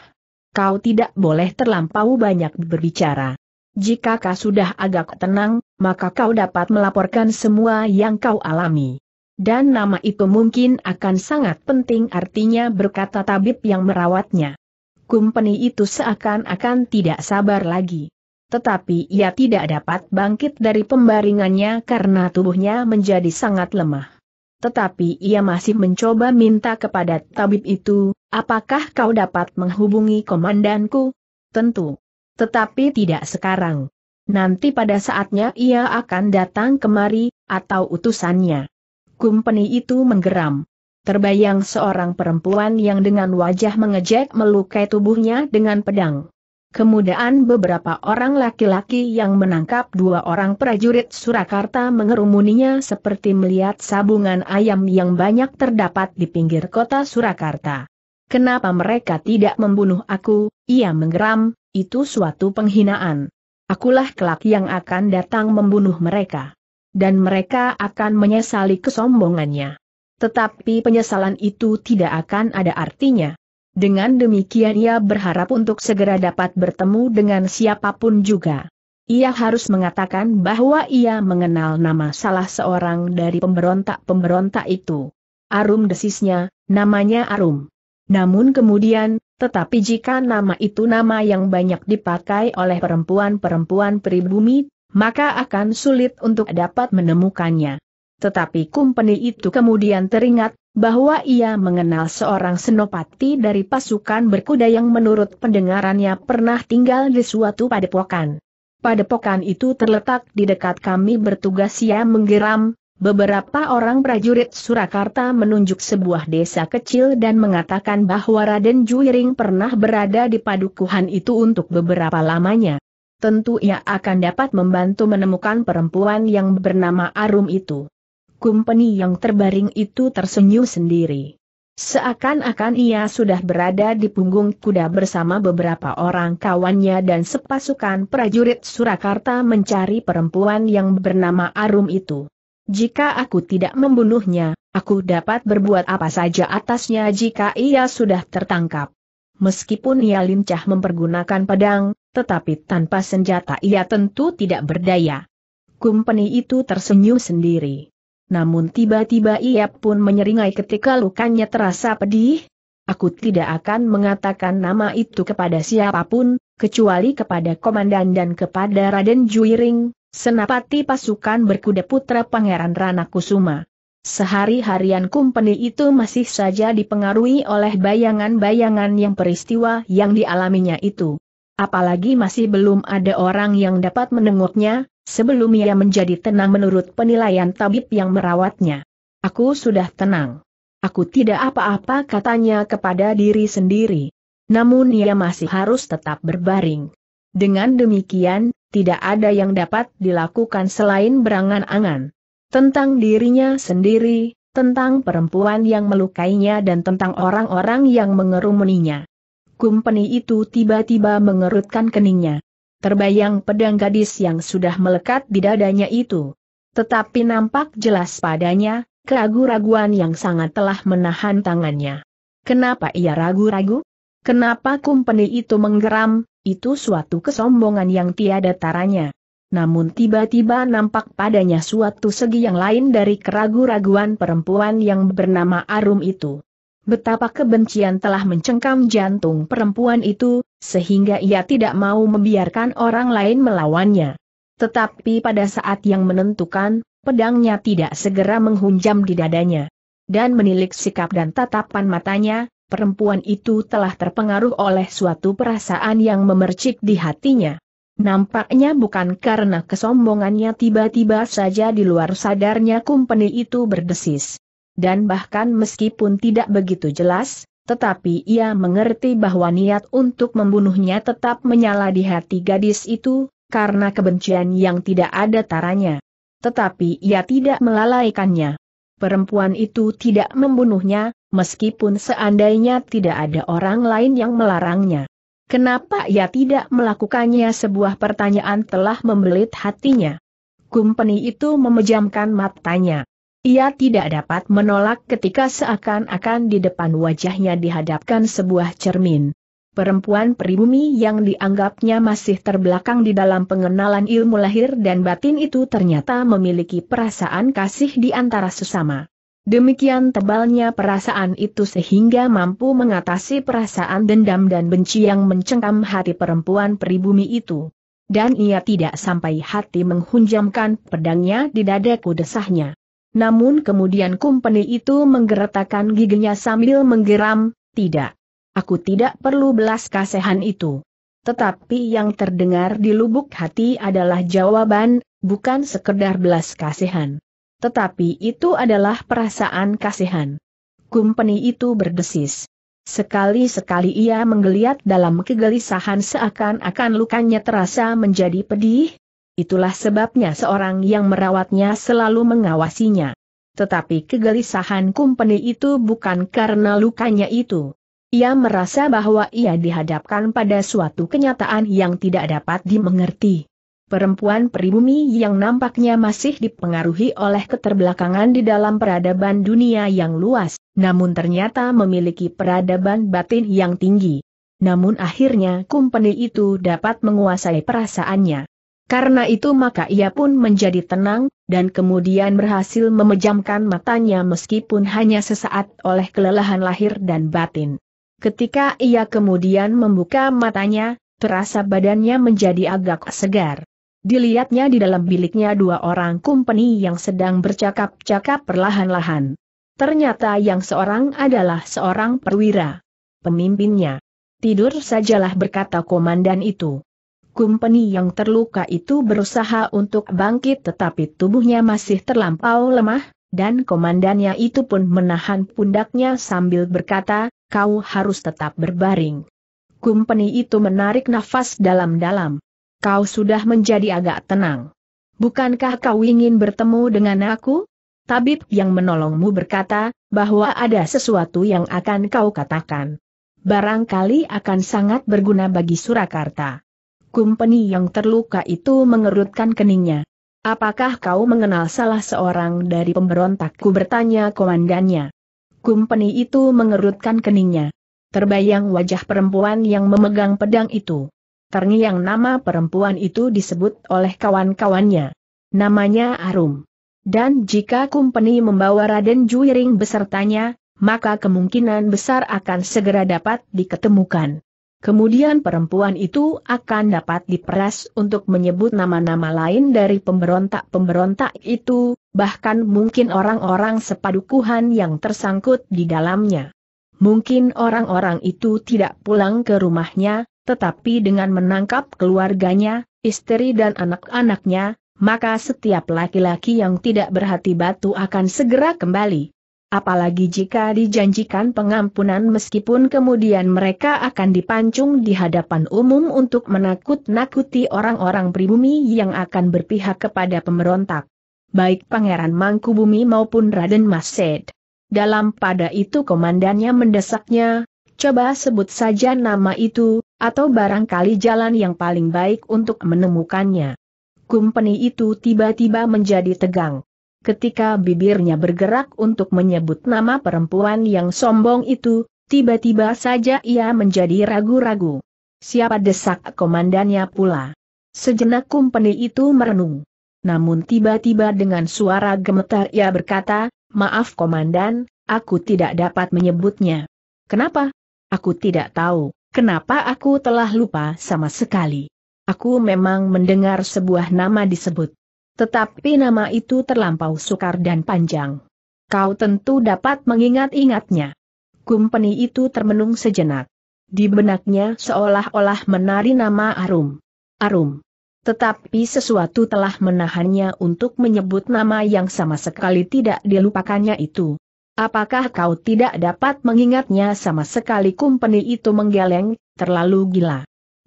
Kau tidak boleh terlampau banyak berbicara. Jika kau sudah agak tenang, maka kau dapat melaporkan semua yang kau alami. Dan nama itu mungkin akan sangat penting artinya berkata tabib yang merawatnya. Kumpeni itu seakan-akan tidak sabar lagi. Tetapi ia tidak dapat bangkit dari pembaringannya karena tubuhnya menjadi sangat lemah. Tetapi ia masih mencoba minta kepada tabib itu, apakah kau dapat menghubungi komandanku? Tentu. Tetapi tidak sekarang. Nanti pada saatnya ia akan datang kemari, atau utusannya. Kumpeni itu menggeram. Terbayang seorang perempuan yang dengan wajah mengejek melukai tubuhnya dengan pedang. Kemudian beberapa orang laki-laki yang menangkap dua orang prajurit Surakarta mengerumuninya seperti melihat sabungan ayam yang banyak terdapat di pinggir kota Surakarta. Kenapa mereka tidak membunuh aku, ia menggeram, itu suatu penghinaan. Akulah kelak yang akan datang membunuh mereka. Dan mereka akan menyesali kesombongannya. Tetapi penyesalan itu tidak akan ada artinya. Dengan demikian ia berharap untuk segera dapat bertemu dengan siapapun juga. Ia harus mengatakan bahwa ia mengenal nama salah seorang dari pemberontak-pemberontak itu. Arum desisnya, namanya Arum. Namun kemudian, tetapi jika nama itu nama yang banyak dipakai oleh perempuan-perempuan pribumi, maka akan sulit untuk dapat menemukannya. Tetapi Kumpeni itu kemudian teringat, bahwa ia mengenal seorang senopati dari pasukan berkuda yang menurut pendengarannya pernah tinggal di suatu padepokan. Padepokan itu terletak di dekat kami bertugas ia menggeram, beberapa orang prajurit Surakarta menunjuk sebuah desa kecil dan mengatakan bahwa Raden Juiring pernah berada di padukuhan itu untuk beberapa lamanya. Tentu ia akan dapat membantu menemukan perempuan yang bernama Arum itu. Kumpeni yang terbaring itu tersenyum sendiri. Seakan-akan ia sudah berada di punggung kuda bersama beberapa orang kawannya dan sepasukan prajurit Surakarta mencari perempuan yang bernama Arum itu. Jika aku tidak membunuhnya, aku dapat berbuat apa saja atasnya jika ia sudah tertangkap. Meskipun ia lincah mempergunakan pedang, tetapi tanpa senjata ia tentu tidak berdaya. Kumpeni itu tersenyum sendiri namun tiba-tiba ia pun menyeringai ketika lukanya terasa pedih. Aku tidak akan mengatakan nama itu kepada siapapun, kecuali kepada komandan dan kepada Raden Juiring, senapati pasukan berkuda putra Pangeran Rana Kusuma. Sehari-harian kumpeni itu masih saja dipengaruhi oleh bayangan-bayangan yang peristiwa yang dialaminya itu. Apalagi masih belum ada orang yang dapat menengoknya, Sebelum ia menjadi tenang menurut penilaian tabib yang merawatnya. Aku sudah tenang. Aku tidak apa-apa katanya kepada diri sendiri. Namun ia masih harus tetap berbaring. Dengan demikian, tidak ada yang dapat dilakukan selain berangan-angan. Tentang dirinya sendiri, tentang perempuan yang melukainya dan tentang orang-orang yang mengerumuninya. Kumpeni itu tiba-tiba mengerutkan keningnya terbayang pedang gadis yang sudah melekat di dadanya itu. Tetapi nampak jelas padanya, keragu-raguan yang sangat telah menahan tangannya. Kenapa ia ragu-ragu? Kenapa kumpeni itu menggeram, itu suatu kesombongan yang tiada taranya. Namun tiba-tiba nampak padanya suatu segi yang lain dari keragu-raguan perempuan yang bernama Arum itu. Betapa kebencian telah mencengkam jantung perempuan itu, sehingga ia tidak mau membiarkan orang lain melawannya. Tetapi pada saat yang menentukan, pedangnya tidak segera menghunjam di dadanya. Dan menilik sikap dan tatapan matanya, perempuan itu telah terpengaruh oleh suatu perasaan yang memercik di hatinya. Nampaknya bukan karena kesombongannya tiba-tiba saja di luar sadarnya kumpeni itu berdesis dan bahkan meskipun tidak begitu jelas, tetapi ia mengerti bahwa niat untuk membunuhnya tetap menyala di hati gadis itu, karena kebencian yang tidak ada taranya. Tetapi ia tidak melalaikannya. Perempuan itu tidak membunuhnya, meskipun seandainya tidak ada orang lain yang melarangnya. Kenapa ia tidak melakukannya sebuah pertanyaan telah membelit hatinya. Kumpeni itu memejamkan matanya. Ia tidak dapat menolak ketika seakan-akan di depan wajahnya dihadapkan sebuah cermin. Perempuan pribumi yang dianggapnya masih terbelakang di dalam pengenalan ilmu lahir dan batin itu ternyata memiliki perasaan kasih di antara sesama. Demikian tebalnya perasaan itu sehingga mampu mengatasi perasaan dendam dan benci yang mencengkam hati perempuan pribumi itu. Dan ia tidak sampai hati menghunjamkan pedangnya di dada kudesahnya. Namun kemudian kumpeni itu menggeretakan giginya sambil menggeram, tidak. Aku tidak perlu belas kasihan itu. Tetapi yang terdengar di lubuk hati adalah jawaban, bukan sekedar belas kasihan. Tetapi itu adalah perasaan kasihan. Kumpeni itu berdesis. Sekali-sekali ia menggeliat dalam kegelisahan seakan-akan lukanya terasa menjadi pedih, Itulah sebabnya seorang yang merawatnya selalu mengawasinya. Tetapi kegelisahan Kumpeni itu bukan karena lukanya itu. Ia merasa bahwa ia dihadapkan pada suatu kenyataan yang tidak dapat dimengerti. Perempuan pribumi yang nampaknya masih dipengaruhi oleh keterbelakangan di dalam peradaban dunia yang luas, namun ternyata memiliki peradaban batin yang tinggi. Namun akhirnya kumpeni itu dapat menguasai perasaannya. Karena itu maka ia pun menjadi tenang, dan kemudian berhasil memejamkan matanya meskipun hanya sesaat oleh kelelahan lahir dan batin. Ketika ia kemudian membuka matanya, terasa badannya menjadi agak segar. Dilihatnya di dalam biliknya dua orang kumpeni yang sedang bercakap-cakap perlahan-lahan. Ternyata yang seorang adalah seorang perwira. Pemimpinnya. Tidur sajalah berkata komandan itu. Kumpeni yang terluka itu berusaha untuk bangkit tetapi tubuhnya masih terlampau lemah, dan komandannya itu pun menahan pundaknya sambil berkata, kau harus tetap berbaring. Kumpeni itu menarik nafas dalam-dalam. Kau sudah menjadi agak tenang. Bukankah kau ingin bertemu dengan aku? Tabib yang menolongmu berkata, bahwa ada sesuatu yang akan kau katakan. Barangkali akan sangat berguna bagi Surakarta. Kumpeni yang terluka itu mengerutkan keningnya. Apakah kau mengenal salah seorang dari pemberontakku bertanya komandannya. Kumpeni itu mengerutkan keningnya. Terbayang wajah perempuan yang memegang pedang itu. Terngiang nama perempuan itu disebut oleh kawan-kawannya. Namanya Arum. Dan jika Kumpeni membawa Raden Juiring besertanya, maka kemungkinan besar akan segera dapat diketemukan. Kemudian perempuan itu akan dapat diperas untuk menyebut nama-nama lain dari pemberontak-pemberontak itu, bahkan mungkin orang-orang sepadukuhan yang tersangkut di dalamnya. Mungkin orang-orang itu tidak pulang ke rumahnya, tetapi dengan menangkap keluarganya, istri dan anak-anaknya, maka setiap laki-laki yang tidak berhati batu akan segera kembali apalagi jika dijanjikan pengampunan meskipun kemudian mereka akan dipancung di hadapan umum untuk menakut-nakuti orang-orang pribumi yang akan berpihak kepada pemberontak. Baik Pangeran Mangkubumi maupun Raden Mased. Dalam pada itu komandannya mendesaknya, coba sebut saja nama itu, atau barangkali jalan yang paling baik untuk menemukannya. Kumpeni itu tiba-tiba menjadi tegang. Ketika bibirnya bergerak untuk menyebut nama perempuan yang sombong itu, tiba-tiba saja ia menjadi ragu-ragu. Siapa desak komandannya pula? Sejenak kumpeni itu merenung. Namun tiba-tiba dengan suara gemetar ia berkata, Maaf komandan, aku tidak dapat menyebutnya. Kenapa? Aku tidak tahu, kenapa aku telah lupa sama sekali. Aku memang mendengar sebuah nama disebut. Tetapi nama itu terlampau sukar dan panjang. Kau tentu dapat mengingat-ingatnya. Kumpeni itu termenung sejenak. Di benaknya seolah-olah menari nama Arum. Arum. Tetapi sesuatu telah menahannya untuk menyebut nama yang sama sekali tidak dilupakannya itu. Apakah kau tidak dapat mengingatnya sama sekali kumpeni itu menggeleng, terlalu gila.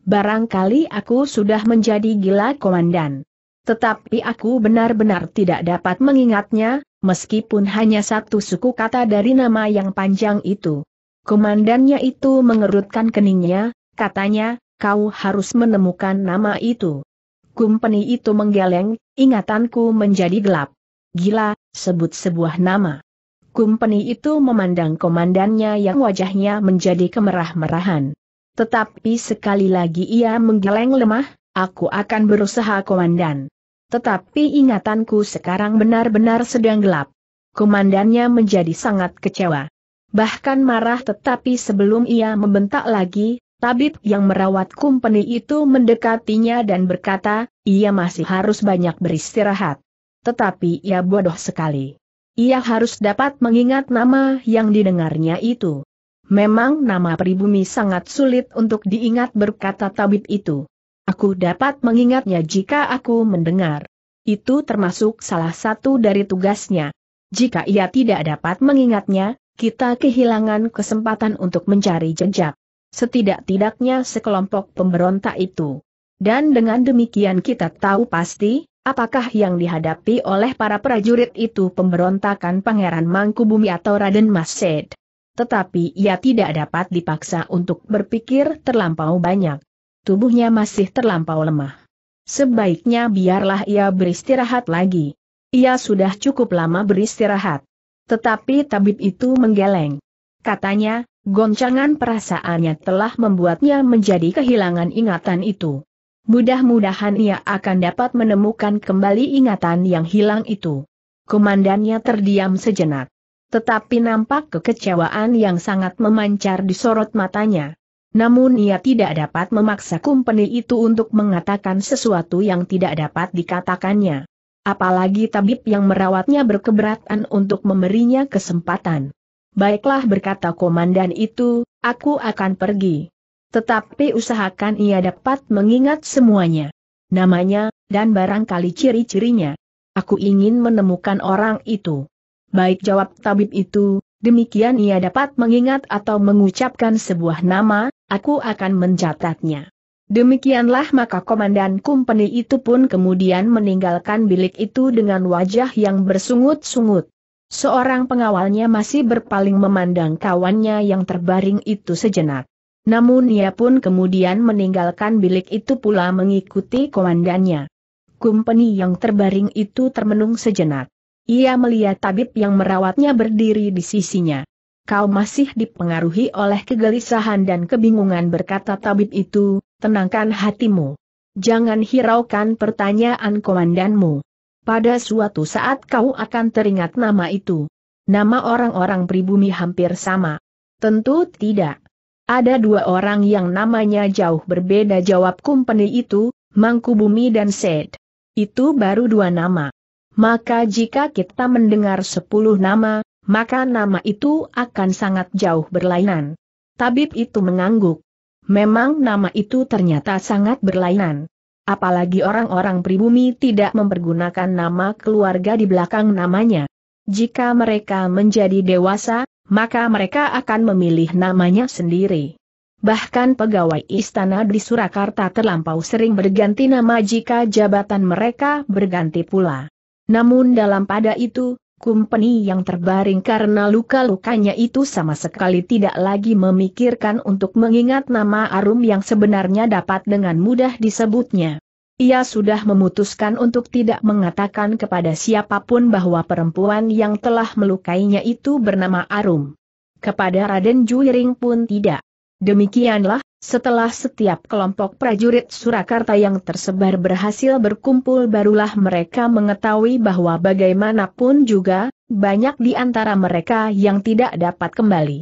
Barangkali aku sudah menjadi gila komandan. Tetapi aku benar-benar tidak dapat mengingatnya, meskipun hanya satu suku kata dari nama yang panjang itu. Komandannya itu mengerutkan keningnya, katanya, kau harus menemukan nama itu. Kumpeni itu menggeleng, ingatanku menjadi gelap. Gila, sebut sebuah nama. Kumpeni itu memandang komandannya yang wajahnya menjadi kemerah-merahan. Tetapi sekali lagi ia menggeleng lemah, aku akan berusaha komandan. Tetapi ingatanku sekarang benar-benar sedang gelap. Komandannya menjadi sangat kecewa. Bahkan marah tetapi sebelum ia membentak lagi, tabib yang merawat kumpeni itu mendekatinya dan berkata, ia masih harus banyak beristirahat. Tetapi ia bodoh sekali. Ia harus dapat mengingat nama yang didengarnya itu. Memang nama pribumi sangat sulit untuk diingat berkata tabib itu. Aku dapat mengingatnya jika aku mendengar. Itu termasuk salah satu dari tugasnya. Jika ia tidak dapat mengingatnya, kita kehilangan kesempatan untuk mencari jejak. Setidak-tidaknya sekelompok pemberontak itu. Dan dengan demikian kita tahu pasti, apakah yang dihadapi oleh para prajurit itu pemberontakan Pangeran Mangkubumi atau Raden Mased. Tetapi ia tidak dapat dipaksa untuk berpikir terlampau banyak tubuhnya masih terlampau lemah. Sebaiknya biarlah ia beristirahat lagi. Ia sudah cukup lama beristirahat. Tetapi tabib itu menggeleng. Katanya, goncangan perasaannya telah membuatnya menjadi kehilangan ingatan itu. Mudah-mudahan ia akan dapat menemukan kembali ingatan yang hilang itu. Komandannya terdiam sejenak. Tetapi nampak kekecewaan yang sangat memancar di sorot matanya. Namun ia tidak dapat memaksa kumpeni itu untuk mengatakan sesuatu yang tidak dapat dikatakannya. Apalagi tabib yang merawatnya berkeberatan untuk memberinya kesempatan. Baiklah berkata komandan itu, aku akan pergi. Tetapi usahakan ia dapat mengingat semuanya. Namanya, dan barangkali ciri-cirinya. Aku ingin menemukan orang itu. Baik jawab tabib itu, demikian ia dapat mengingat atau mengucapkan sebuah nama, Aku akan mencatatnya. Demikianlah maka komandan kumpeni itu pun kemudian meninggalkan bilik itu dengan wajah yang bersungut-sungut. Seorang pengawalnya masih berpaling memandang kawannya yang terbaring itu sejenak. Namun ia pun kemudian meninggalkan bilik itu pula mengikuti komandannya. Kumpeni yang terbaring itu termenung sejenak. Ia melihat tabib yang merawatnya berdiri di sisinya. Kau masih dipengaruhi oleh kegelisahan dan kebingungan berkata tabib itu, tenangkan hatimu. Jangan hiraukan pertanyaan komandanmu. Pada suatu saat kau akan teringat nama itu. Nama orang-orang pribumi hampir sama. Tentu tidak. Ada dua orang yang namanya jauh berbeda jawab kumpeni itu, Mangku Bumi dan Sed. Itu baru dua nama. Maka jika kita mendengar sepuluh nama, maka nama itu akan sangat jauh berlainan. Tabib itu mengangguk. Memang nama itu ternyata sangat berlainan. Apalagi orang-orang pribumi tidak mempergunakan nama keluarga di belakang namanya. Jika mereka menjadi dewasa, maka mereka akan memilih namanya sendiri. Bahkan pegawai istana di Surakarta terlampau sering berganti nama jika jabatan mereka berganti pula. Namun dalam pada itu, Kumpeni yang terbaring karena luka-lukanya itu sama sekali tidak lagi memikirkan untuk mengingat nama Arum yang sebenarnya dapat dengan mudah disebutnya. Ia sudah memutuskan untuk tidak mengatakan kepada siapapun bahwa perempuan yang telah melukainya itu bernama Arum. Kepada Raden Juiring pun tidak. Demikianlah, setelah setiap kelompok prajurit Surakarta yang tersebar berhasil berkumpul barulah mereka mengetahui bahwa bagaimanapun juga, banyak di antara mereka yang tidak dapat kembali.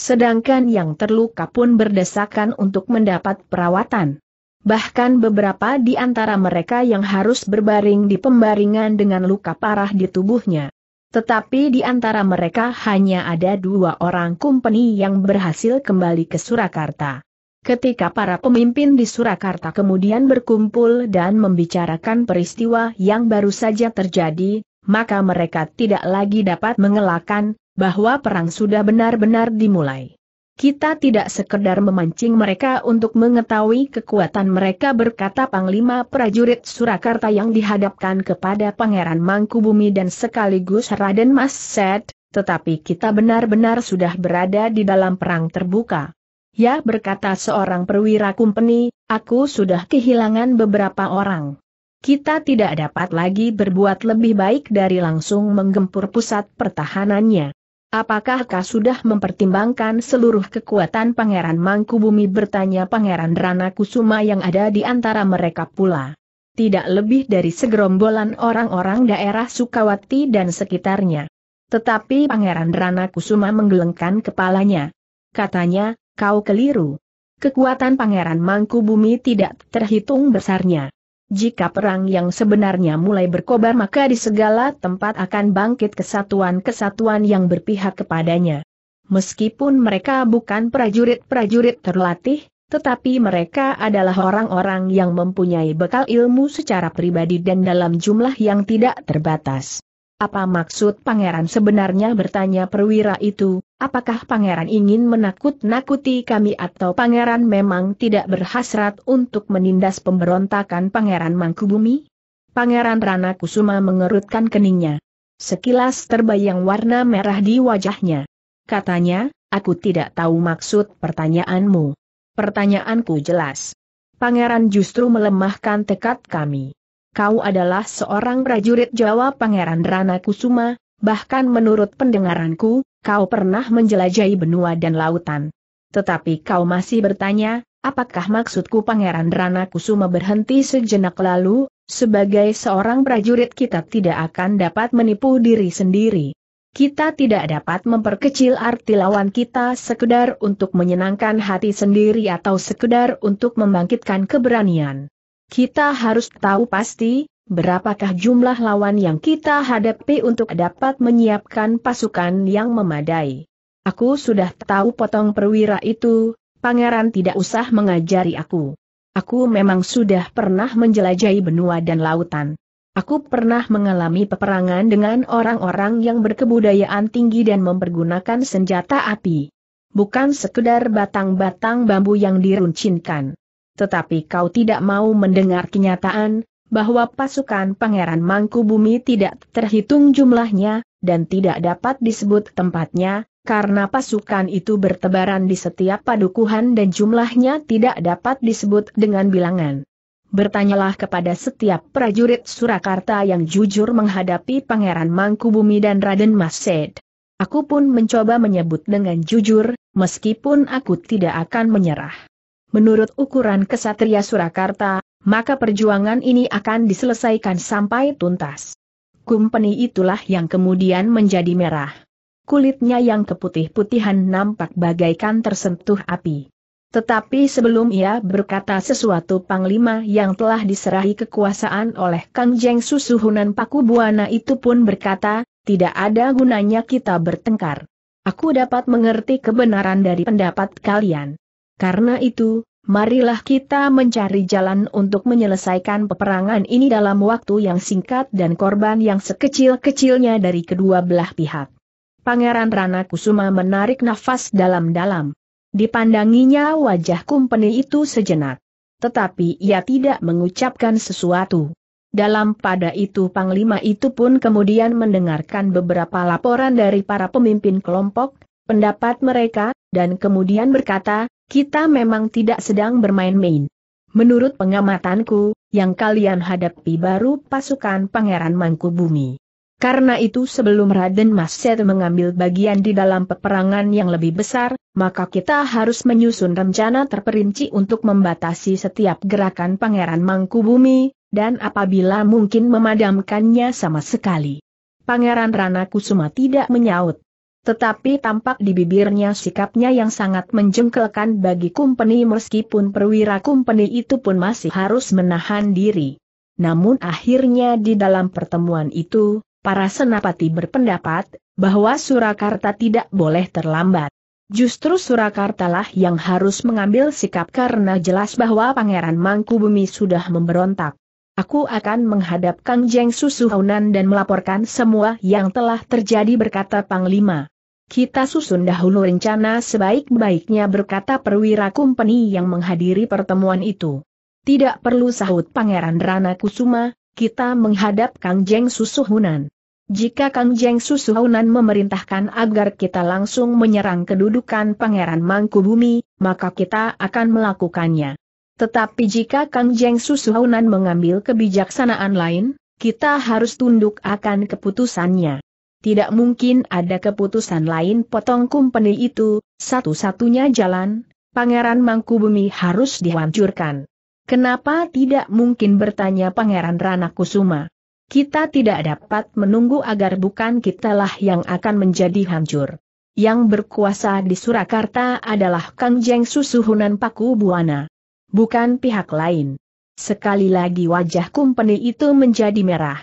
Sedangkan yang terluka pun berdesakan untuk mendapat perawatan. Bahkan beberapa di antara mereka yang harus berbaring di pembaringan dengan luka parah di tubuhnya. Tetapi di antara mereka hanya ada dua orang kumpeni yang berhasil kembali ke Surakarta. Ketika para pemimpin di Surakarta kemudian berkumpul dan membicarakan peristiwa yang baru saja terjadi, maka mereka tidak lagi dapat mengelakkan bahwa perang sudah benar-benar dimulai. Kita tidak sekedar memancing mereka untuk mengetahui kekuatan mereka berkata Panglima Prajurit Surakarta yang dihadapkan kepada Pangeran Mangkubumi dan sekaligus Raden Mas Set, tetapi kita benar-benar sudah berada di dalam perang terbuka. Ya berkata seorang perwira kumpeni, aku sudah kehilangan beberapa orang. Kita tidak dapat lagi berbuat lebih baik dari langsung menggempur pusat pertahanannya. Apakah kau sudah mempertimbangkan seluruh kekuatan Pangeran Mangkubumi bertanya Pangeran Rana Kusuma yang ada di antara mereka pula. Tidak lebih dari segerombolan orang-orang daerah Sukawati dan sekitarnya. Tetapi Pangeran Rana Kusuma menggelengkan kepalanya. Katanya, Kau keliru. Kekuatan Pangeran Mangku Bumi tidak terhitung besarnya. Jika perang yang sebenarnya mulai berkobar maka di segala tempat akan bangkit kesatuan-kesatuan yang berpihak kepadanya. Meskipun mereka bukan prajurit-prajurit terlatih, tetapi mereka adalah orang-orang yang mempunyai bekal ilmu secara pribadi dan dalam jumlah yang tidak terbatas. Apa maksud pangeran sebenarnya bertanya perwira itu, apakah pangeran ingin menakut-nakuti kami atau pangeran memang tidak berhasrat untuk menindas pemberontakan pangeran Mangkubumi? Pangeran Rana Kusuma mengerutkan keningnya. Sekilas terbayang warna merah di wajahnya. Katanya, aku tidak tahu maksud pertanyaanmu. Pertanyaanku jelas. Pangeran justru melemahkan tekad kami kau adalah seorang prajurit Jawa Pangeran Rana Kusuma, bahkan menurut pendengaranku, kau pernah menjelajahi benua dan lautan. Tetapi kau masih bertanya, apakah maksudku Pangeran Rana Kusuma berhenti sejenak lalu, sebagai seorang prajurit kita tidak akan dapat menipu diri sendiri. Kita tidak dapat memperkecil arti lawan kita sekedar untuk menyenangkan hati sendiri atau sekedar untuk membangkitkan keberanian. Kita harus tahu pasti, berapakah jumlah lawan yang kita hadapi untuk dapat menyiapkan pasukan yang memadai. Aku sudah tahu potong perwira itu, pangeran tidak usah mengajari aku. Aku memang sudah pernah menjelajahi benua dan lautan. Aku pernah mengalami peperangan dengan orang-orang yang berkebudayaan tinggi dan mempergunakan senjata api. Bukan sekedar batang-batang bambu yang diruncinkan tetapi kau tidak mau mendengar kenyataan, bahwa pasukan Pangeran Mangku Bumi tidak terhitung jumlahnya, dan tidak dapat disebut tempatnya, karena pasukan itu bertebaran di setiap padukuhan dan jumlahnya tidak dapat disebut dengan bilangan. Bertanyalah kepada setiap prajurit Surakarta yang jujur menghadapi Pangeran Mangku Bumi dan Raden Mased. Aku pun mencoba menyebut dengan jujur, meskipun aku tidak akan menyerah menurut ukuran kesatria Surakarta, maka perjuangan ini akan diselesaikan sampai tuntas. Kumpeni itulah yang kemudian menjadi merah. Kulitnya yang keputih-putihan nampak bagaikan tersentuh api. Tetapi sebelum ia berkata sesuatu panglima yang telah diserahi kekuasaan oleh Kang Jeng Susuhunan Paku Buana itu pun berkata, tidak ada gunanya kita bertengkar. Aku dapat mengerti kebenaran dari pendapat kalian. Karena itu, marilah kita mencari jalan untuk menyelesaikan peperangan ini dalam waktu yang singkat dan korban yang sekecil-kecilnya dari kedua belah pihak. Pangeran Rana Kusuma menarik nafas dalam-dalam. Dipandanginya wajah kumpeni itu sejenak. Tetapi ia tidak mengucapkan sesuatu. Dalam pada itu Panglima itu pun kemudian mendengarkan beberapa laporan dari para pemimpin kelompok, pendapat mereka, dan kemudian berkata, kita memang tidak sedang bermain-main. Menurut pengamatanku, yang kalian hadapi baru pasukan Pangeran Mangkubumi. Karena itu sebelum Raden Mas Set mengambil bagian di dalam peperangan yang lebih besar, maka kita harus menyusun rencana terperinci untuk membatasi setiap gerakan Pangeran Mangkubumi, dan apabila mungkin memadamkannya sama sekali. Pangeran Rana Kusuma tidak menyaut. Tetapi tampak di bibirnya sikapnya yang sangat menjengkelkan bagi kumpeni meskipun perwira kumpeni itu pun masih harus menahan diri. Namun akhirnya di dalam pertemuan itu, para senapati berpendapat, bahwa Surakarta tidak boleh terlambat. Justru Surakarta lah yang harus mengambil sikap karena jelas bahwa Pangeran Mangkubumi sudah memberontak. Aku akan menghadap Kang Jeng Susuhunan dan melaporkan semua yang telah terjadi berkata Panglima. Kita susun dahulu rencana sebaik-baiknya berkata perwira kumpeni yang menghadiri pertemuan itu. Tidak perlu sahut Pangeran Rana Kusuma, kita menghadap Kang Jeng Susuhunan. Jika Kang Jeng Susuhunan memerintahkan agar kita langsung menyerang kedudukan Pangeran Mangkubumi, maka kita akan melakukannya. Tetapi jika Kang Jeng Susuhunan mengambil kebijaksanaan lain, kita harus tunduk akan keputusannya. Tidak mungkin ada keputusan lain potong kumpeni itu, satu-satunya jalan, Pangeran Mangkubumi harus dihancurkan. Kenapa tidak mungkin bertanya Pangeran Ranakusuma? Kita tidak dapat menunggu agar bukan kitalah yang akan menjadi hancur. Yang berkuasa di Surakarta adalah Kang Jeng Susuhunan Paku Buana bukan pihak lain. Sekali lagi wajah kumpeni itu menjadi merah.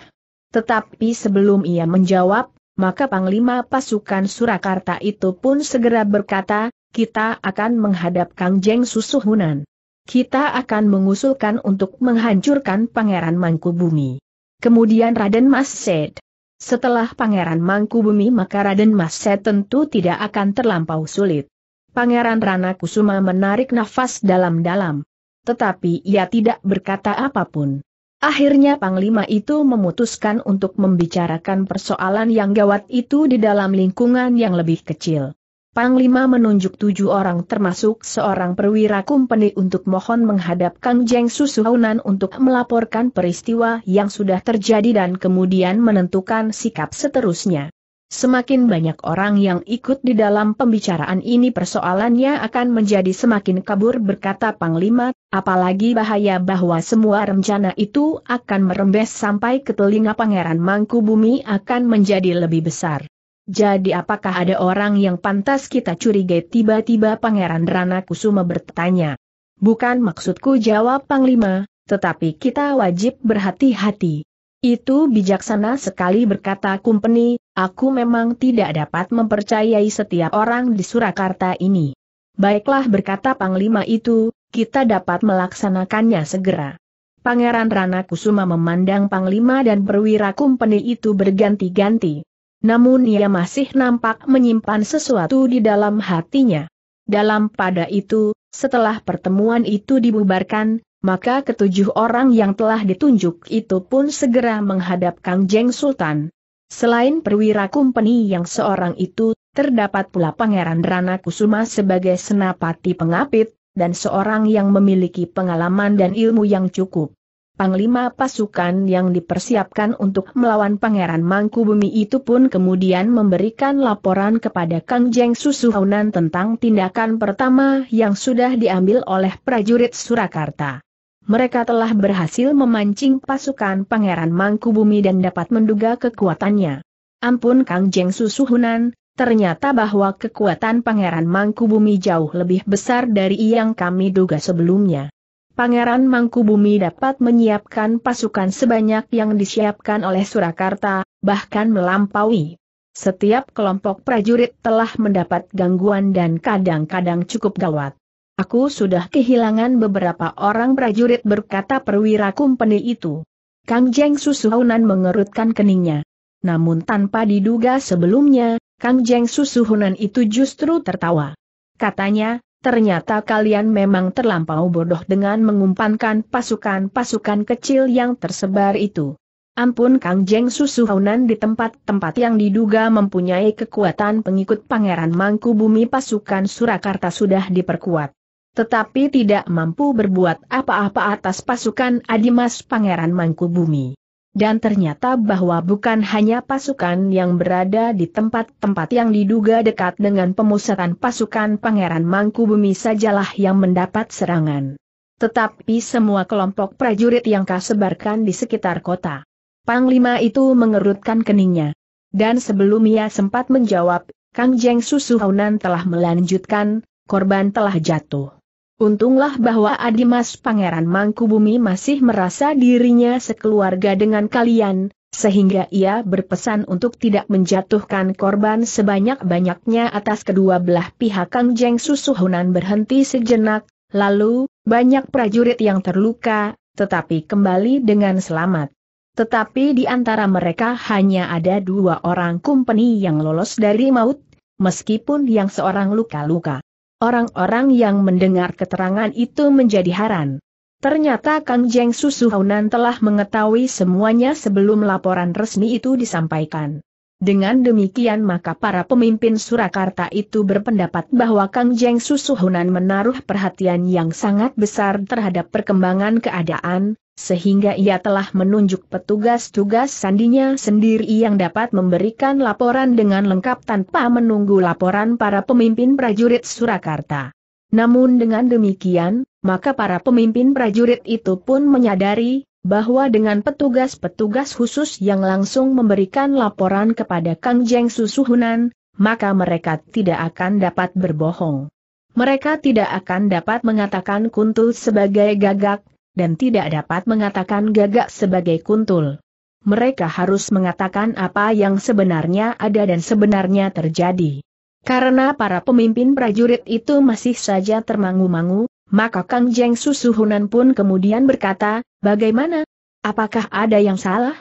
Tetapi sebelum ia menjawab, maka Panglima pasukan Surakarta itu pun segera berkata, kita akan menghadap Kang Jeng Susuhunan. Kita akan mengusulkan untuk menghancurkan Pangeran Mangkubumi. Kemudian Raden Mas Sed. Setelah Pangeran Mangkubumi maka Raden Mas Sed tentu tidak akan terlampau sulit. Pangeran Rana Kusuma menarik nafas dalam-dalam tetapi ia tidak berkata apapun. Akhirnya Panglima itu memutuskan untuk membicarakan persoalan yang gawat itu di dalam lingkungan yang lebih kecil. Panglima menunjuk tujuh orang termasuk seorang perwira kumpeni untuk mohon menghadap Kang Jeng Susuhunan untuk melaporkan peristiwa yang sudah terjadi dan kemudian menentukan sikap seterusnya. Semakin banyak orang yang ikut di dalam pembicaraan ini persoalannya akan menjadi semakin kabur berkata Panglima Apalagi bahaya bahwa semua rencana itu akan merembes sampai ke telinga Pangeran Mangku Bumi akan menjadi lebih besar. Jadi apakah ada orang yang pantas kita curigai tiba-tiba Pangeran Rana Kusuma bertanya. Bukan maksudku jawab Panglima, tetapi kita wajib berhati-hati. Itu bijaksana sekali berkata Kumpeni, aku memang tidak dapat mempercayai setiap orang di Surakarta ini. Baiklah berkata Panglima itu, kita dapat melaksanakannya segera. Pangeran Rana Kusuma memandang Panglima dan perwira kumpeni itu berganti-ganti. Namun ia masih nampak menyimpan sesuatu di dalam hatinya. Dalam pada itu, setelah pertemuan itu dibubarkan, maka ketujuh orang yang telah ditunjuk itu pun segera menghadap Kang Jeng Sultan. Selain perwira kumpeni yang seorang itu, Terdapat pula Pangeran Rana Kusuma sebagai senapati pengapit, dan seorang yang memiliki pengalaman dan ilmu yang cukup. Panglima pasukan yang dipersiapkan untuk melawan Pangeran Mangkubumi itu pun kemudian memberikan laporan kepada Kang Jeng Susuhunan tentang tindakan pertama yang sudah diambil oleh prajurit Surakarta. Mereka telah berhasil memancing pasukan Pangeran Mangkubumi dan dapat menduga kekuatannya. Ampun Kang Jeng Susuhunan, ternyata bahwa kekuatan Pangeran Mangkubumi jauh lebih besar dari yang kami duga sebelumnya. Pangeran Mangkubumi dapat menyiapkan pasukan sebanyak yang disiapkan oleh Surakarta, bahkan melampaui. Setiap kelompok prajurit telah mendapat gangguan dan kadang-kadang cukup gawat. Aku sudah kehilangan beberapa orang prajurit berkata perwira kumpeni itu. Kang Jeng Susuhunan mengerutkan keningnya. Namun tanpa diduga sebelumnya, Kang Jeng Susuhunan itu justru tertawa. Katanya, ternyata kalian memang terlampau bodoh dengan mengumpankan pasukan-pasukan kecil yang tersebar itu. Ampun Kang Jeng Susuhunan di tempat-tempat yang diduga mempunyai kekuatan pengikut Pangeran Mangku Bumi pasukan Surakarta sudah diperkuat. Tetapi tidak mampu berbuat apa-apa atas pasukan Adimas Pangeran Mangku Bumi dan ternyata bahwa bukan hanya pasukan yang berada di tempat-tempat yang diduga dekat dengan pemusatan pasukan Pangeran Mangku Mangkubumi sajalah yang mendapat serangan. Tetapi semua kelompok prajurit yang kasebarkan di sekitar kota. Panglima itu mengerutkan keningnya. Dan sebelum ia sempat menjawab, Kang Jeng Susuhaunan telah melanjutkan, korban telah jatuh. Untunglah bahwa Adimas Pangeran Mangkubumi masih merasa dirinya sekeluarga dengan kalian, sehingga ia berpesan untuk tidak menjatuhkan korban sebanyak-banyaknya atas kedua belah pihak Kang Jeng Susuhunan berhenti sejenak, lalu, banyak prajurit yang terluka, tetapi kembali dengan selamat. Tetapi di antara mereka hanya ada dua orang kumpeni yang lolos dari maut, meskipun yang seorang luka-luka. Orang-orang yang mendengar keterangan itu menjadi heran. Ternyata Kang Jeng Susuhunan telah mengetahui semuanya sebelum laporan resmi itu disampaikan. Dengan demikian maka para pemimpin Surakarta itu berpendapat bahwa Kang Jeng Susuhunan menaruh perhatian yang sangat besar terhadap perkembangan keadaan, sehingga ia telah menunjuk petugas-tugas sandinya sendiri yang dapat memberikan laporan dengan lengkap tanpa menunggu laporan para pemimpin prajurit Surakarta. Namun dengan demikian, maka para pemimpin prajurit itu pun menyadari, bahwa dengan petugas-petugas khusus yang langsung memberikan laporan kepada Kang Jeng Susuhunan, maka mereka tidak akan dapat berbohong. Mereka tidak akan dapat mengatakan kuntul sebagai gagak, dan tidak dapat mengatakan gagak sebagai kuntul. Mereka harus mengatakan apa yang sebenarnya ada dan sebenarnya terjadi. Karena para pemimpin prajurit itu masih saja termangu-mangu, maka Kang Jeng Susuhunan pun kemudian berkata, bagaimana? Apakah ada yang salah?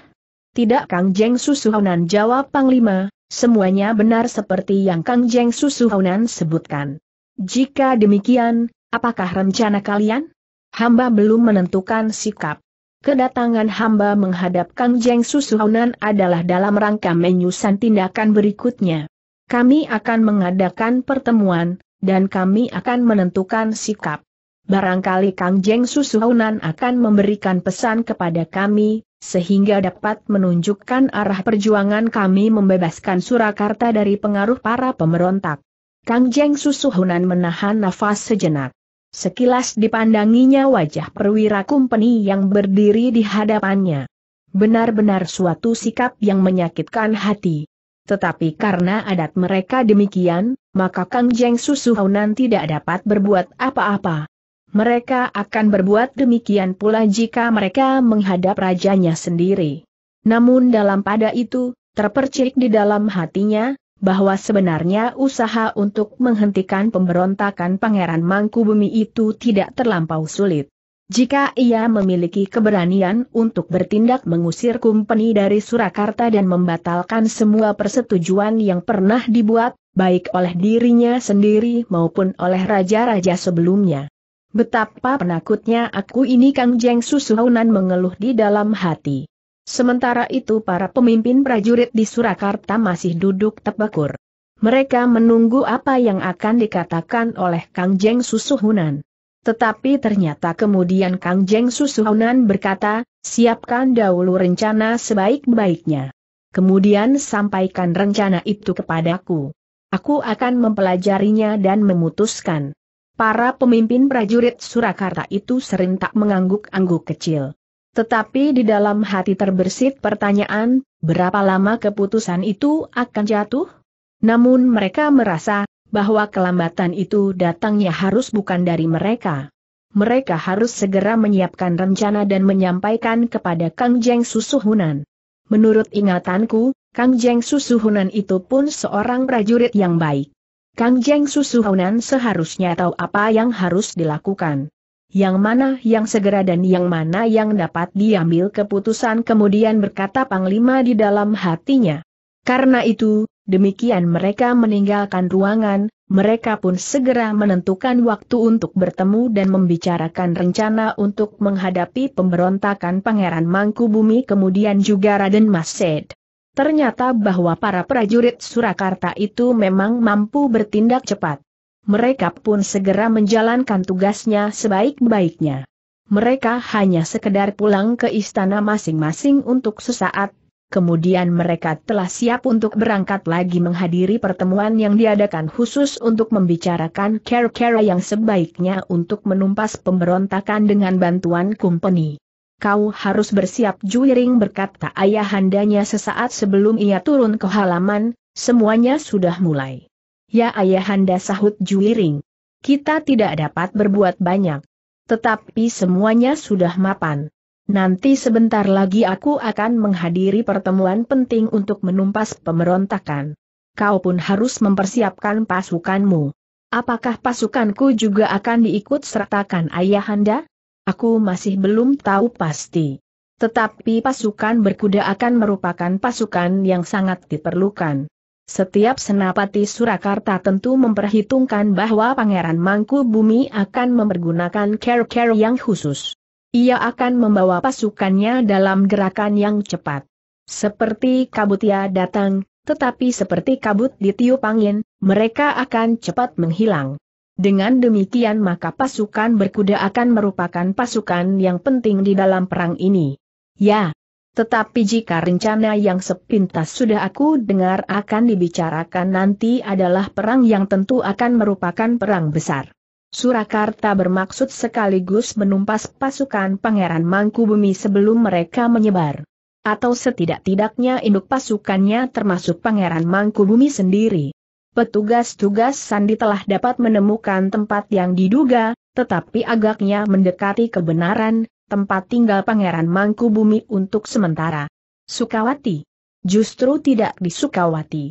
Tidak Kang Jeng Susuhunan jawab Panglima, semuanya benar seperti yang Kang Jeng Susuhunan sebutkan. Jika demikian, apakah rencana kalian? hamba belum menentukan sikap. Kedatangan hamba menghadap Kang Jeng Susuhunan adalah dalam rangka menyusun tindakan berikutnya. Kami akan mengadakan pertemuan, dan kami akan menentukan sikap. Barangkali Kang Jeng Susuhunan akan memberikan pesan kepada kami, sehingga dapat menunjukkan arah perjuangan kami membebaskan Surakarta dari pengaruh para pemberontak. Kang Jeng Susuhunan menahan nafas sejenak. Sekilas dipandanginya wajah perwira kumpeni yang berdiri di hadapannya. Benar-benar suatu sikap yang menyakitkan hati. Tetapi karena adat mereka demikian, maka Kang Jeng Susuhunan tidak dapat berbuat apa-apa. Mereka akan berbuat demikian pula jika mereka menghadap rajanya sendiri. Namun dalam pada itu, terpercik di dalam hatinya, bahwa sebenarnya usaha untuk menghentikan pemberontakan Pangeran Mangkubumi itu tidak terlampau sulit. Jika ia memiliki keberanian untuk bertindak mengusir kumpeni dari Surakarta dan membatalkan semua persetujuan yang pernah dibuat, baik oleh dirinya sendiri maupun oleh raja-raja sebelumnya. Betapa penakutnya aku ini Kang Jeng Susuhunan mengeluh di dalam hati. Sementara itu para pemimpin prajurit di Surakarta masih duduk tebakur. Mereka menunggu apa yang akan dikatakan oleh Kang Jeng Susuhunan. Tetapi ternyata kemudian Kang Jeng Susuhunan berkata, siapkan dahulu rencana sebaik-baiknya. Kemudian sampaikan rencana itu kepadaku. Aku akan mempelajarinya dan memutuskan. Para pemimpin prajurit Surakarta itu serentak mengangguk-angguk kecil. Tetapi di dalam hati terbersit pertanyaan, berapa lama keputusan itu akan jatuh? Namun mereka merasa, bahwa kelambatan itu datangnya harus bukan dari mereka. Mereka harus segera menyiapkan rencana dan menyampaikan kepada Kang Jeng Susuhunan. Menurut ingatanku, Kang Jeng Susuhunan itu pun seorang prajurit yang baik. Kang Jeng Susuhunan seharusnya tahu apa yang harus dilakukan yang mana yang segera dan yang mana yang dapat diambil keputusan kemudian berkata Panglima di dalam hatinya. Karena itu, demikian mereka meninggalkan ruangan, mereka pun segera menentukan waktu untuk bertemu dan membicarakan rencana untuk menghadapi pemberontakan Pangeran Mangkubumi kemudian juga Raden Mased. Ternyata bahwa para prajurit Surakarta itu memang mampu bertindak cepat mereka pun segera menjalankan tugasnya sebaik-baiknya. Mereka hanya sekedar pulang ke istana masing-masing untuk sesaat, kemudian mereka telah siap untuk berangkat lagi menghadiri pertemuan yang diadakan khusus untuk membicarakan care-care yang sebaiknya untuk menumpas pemberontakan dengan bantuan company. Kau harus bersiap juiring berkata ayahandanya sesaat sebelum ia turun ke halaman, semuanya sudah mulai. Ya ayahanda sahut Juiring. Kita tidak dapat berbuat banyak. Tetapi semuanya sudah mapan. Nanti sebentar lagi aku akan menghadiri pertemuan penting untuk menumpas pemberontakan. Kau pun harus mempersiapkan pasukanmu. Apakah pasukanku juga akan diikut sertakan ayahanda? Aku masih belum tahu pasti. Tetapi pasukan berkuda akan merupakan pasukan yang sangat diperlukan. Setiap senapati Surakarta tentu memperhitungkan bahwa Pangeran Mangku Bumi akan mempergunakan care-care yang khusus. Ia akan membawa pasukannya dalam gerakan yang cepat. Seperti kabut ia datang, tetapi seperti kabut ditiup angin, mereka akan cepat menghilang. Dengan demikian maka pasukan berkuda akan merupakan pasukan yang penting di dalam perang ini. Ya, tetapi jika rencana yang sepintas sudah aku dengar akan dibicarakan nanti adalah perang yang tentu akan merupakan perang besar. Surakarta bermaksud sekaligus menumpas pasukan Pangeran Mangkubumi sebelum mereka menyebar. Atau setidak-tidaknya induk pasukannya termasuk Pangeran Mangkubumi sendiri. Petugas-tugas Sandi telah dapat menemukan tempat yang diduga, tetapi agaknya mendekati kebenaran, tempat tinggal Pangeran Mangku Bumi untuk sementara. Sukawati. Justru tidak di Sukawati.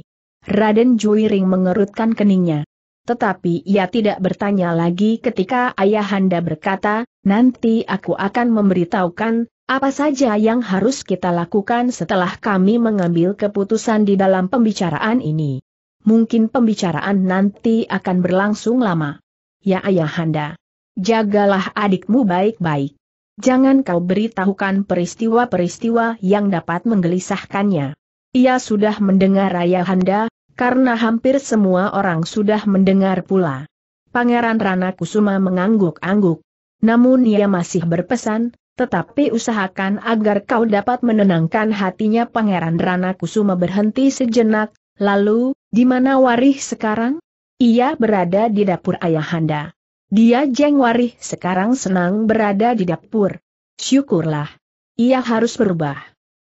Raden Juiring mengerutkan keningnya. Tetapi ia tidak bertanya lagi ketika ayahanda berkata, nanti aku akan memberitahukan, apa saja yang harus kita lakukan setelah kami mengambil keputusan di dalam pembicaraan ini. Mungkin pembicaraan nanti akan berlangsung lama. Ya ayahanda, jagalah adikmu baik-baik. Jangan kau beritahukan peristiwa-peristiwa yang dapat menggelisahkannya. Ia sudah mendengar Ayahanda, karena hampir semua orang sudah mendengar pula. Pangeran Rana Kusuma mengangguk-angguk. Namun ia masih berpesan, tetapi usahakan agar kau dapat menenangkan hatinya Pangeran Rana Kusuma berhenti sejenak, lalu, di mana Warih sekarang? Ia berada di dapur Ayahanda. Dia Jeng jengwarih sekarang senang berada di dapur. Syukurlah. Ia harus berubah.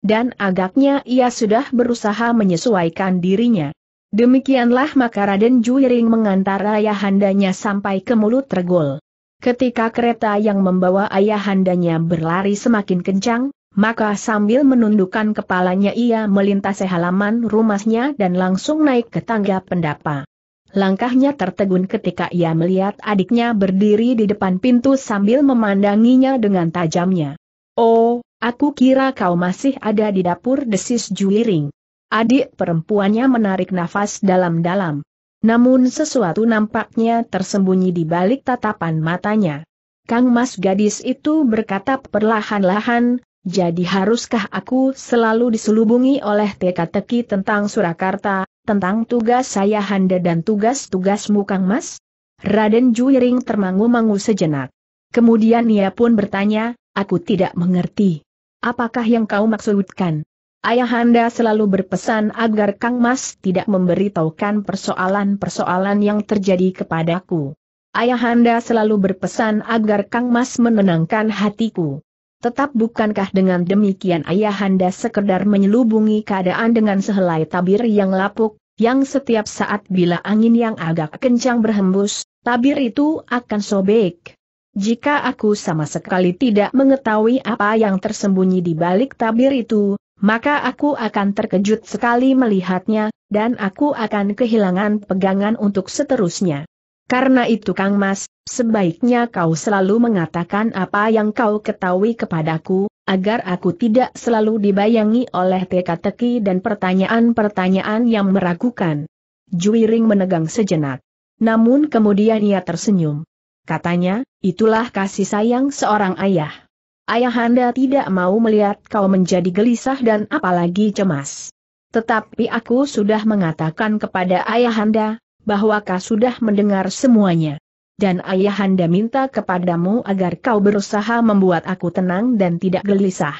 Dan agaknya ia sudah berusaha menyesuaikan dirinya. Demikianlah maka Raden Juiring mengantar ayahandanya sampai ke mulut regol. Ketika kereta yang membawa ayahandanya berlari semakin kencang, maka sambil menundukkan kepalanya ia melintasi halaman rumahnya dan langsung naik ke tangga pendapa. Langkahnya tertegun ketika ia melihat adiknya berdiri di depan pintu sambil memandanginya dengan tajamnya. Oh, aku kira kau masih ada di dapur desis Juiring. Adik perempuannya menarik nafas dalam-dalam. Namun sesuatu nampaknya tersembunyi di balik tatapan matanya. Kang Mas gadis itu berkata perlahan-lahan, jadi haruskah aku selalu diselubungi oleh teka-teki tentang Surakarta, tentang tugas saya Handa dan tugas tugas Kang Mas? Raden Juiring termangu-mangu sejenak. Kemudian ia pun bertanya, aku tidak mengerti. Apakah yang kau maksudkan? Ayahanda selalu berpesan agar Kang Mas tidak memberitahukan persoalan-persoalan yang terjadi kepadaku. Ayahanda selalu berpesan agar Kang Mas menenangkan hatiku. Tetap bukankah dengan demikian ayahanda sekedar menyelubungi keadaan dengan sehelai tabir yang lapuk, yang setiap saat bila angin yang agak kencang berhembus, tabir itu akan sobek. Jika aku sama sekali tidak mengetahui apa yang tersembunyi di balik tabir itu, maka aku akan terkejut sekali melihatnya, dan aku akan kehilangan pegangan untuk seterusnya. Karena itu Kang Mas, sebaiknya kau selalu mengatakan apa yang kau ketahui kepadaku, agar aku tidak selalu dibayangi oleh teka-teki dan pertanyaan-pertanyaan yang meragukan. Juiring menegang sejenak. Namun kemudian ia tersenyum. Katanya, itulah kasih sayang seorang ayah. Ayahanda tidak mau melihat kau menjadi gelisah dan apalagi cemas. Tetapi aku sudah mengatakan kepada ayahanda, bahwa kau sudah mendengar semuanya. Dan ayahanda minta kepadamu agar kau berusaha membuat aku tenang dan tidak gelisah.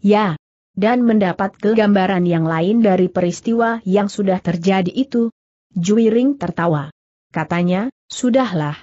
Ya, dan mendapat kegambaran yang lain dari peristiwa yang sudah terjadi itu. Juiring tertawa. Katanya, sudahlah.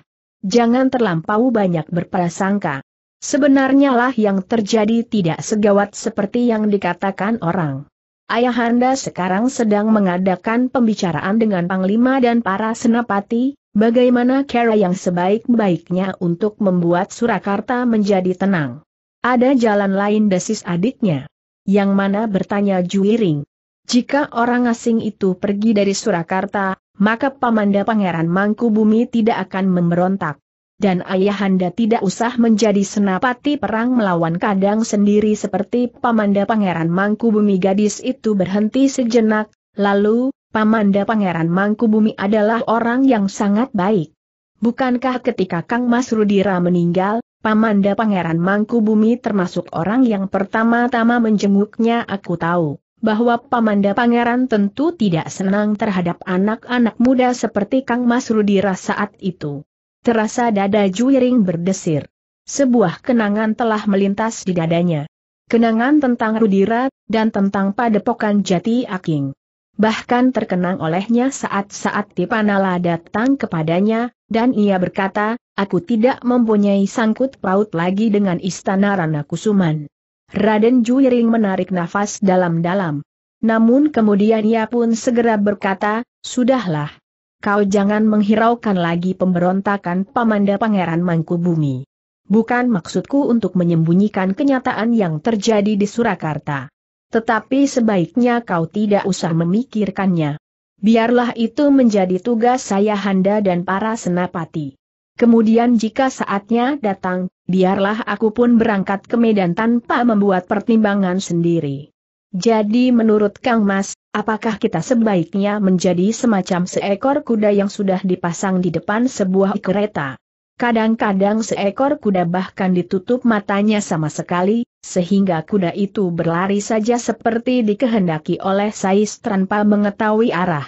Jangan terlampau banyak berprasangka. Sebenarnya lah yang terjadi tidak segawat seperti yang dikatakan orang. Ayahanda sekarang sedang mengadakan pembicaraan dengan Panglima dan para senapati, bagaimana cara yang sebaik-baiknya untuk membuat Surakarta menjadi tenang. Ada jalan lain desis adiknya. Yang mana bertanya Juiring. Jika orang asing itu pergi dari Surakarta, maka Pamanda Pangeran Mangkubumi tidak akan memberontak dan ayahanda tidak usah menjadi senapati perang melawan kadang sendiri seperti pamanda pangeran Mangkubumi gadis itu berhenti sejenak, lalu, pamanda pangeran Mangkubumi adalah orang yang sangat baik. Bukankah ketika Kang Mas Rudira meninggal, pamanda pangeran Mangkubumi termasuk orang yang pertama-tama menjenguknya aku tahu bahwa Pamanda Pangeran tentu tidak senang terhadap anak-anak muda seperti Kang Mas Rudira saat itu. Terasa dada Juiring berdesir. Sebuah kenangan telah melintas di dadanya. Kenangan tentang Rudira, dan tentang padepokan jati aking. Bahkan terkenang olehnya saat-saat Tipanala datang kepadanya, dan ia berkata, aku tidak mempunyai sangkut paut lagi dengan istana Rana Kusuman. Raden Juiring menarik nafas dalam-dalam. Namun kemudian ia pun segera berkata, sudahlah, Kau jangan menghiraukan lagi pemberontakan pamanda Pangeran Mangkubumi. Bukan maksudku untuk menyembunyikan kenyataan yang terjadi di Surakarta. Tetapi sebaiknya kau tidak usah memikirkannya. Biarlah itu menjadi tugas saya Handa dan para senapati. Kemudian jika saatnya datang, biarlah aku pun berangkat ke Medan tanpa membuat pertimbangan sendiri. Jadi menurut Kang Mas, apakah kita sebaiknya menjadi semacam seekor kuda yang sudah dipasang di depan sebuah kereta? Kadang-kadang seekor kuda bahkan ditutup matanya sama sekali, sehingga kuda itu berlari saja seperti dikehendaki oleh Sais tanpa mengetahui arah.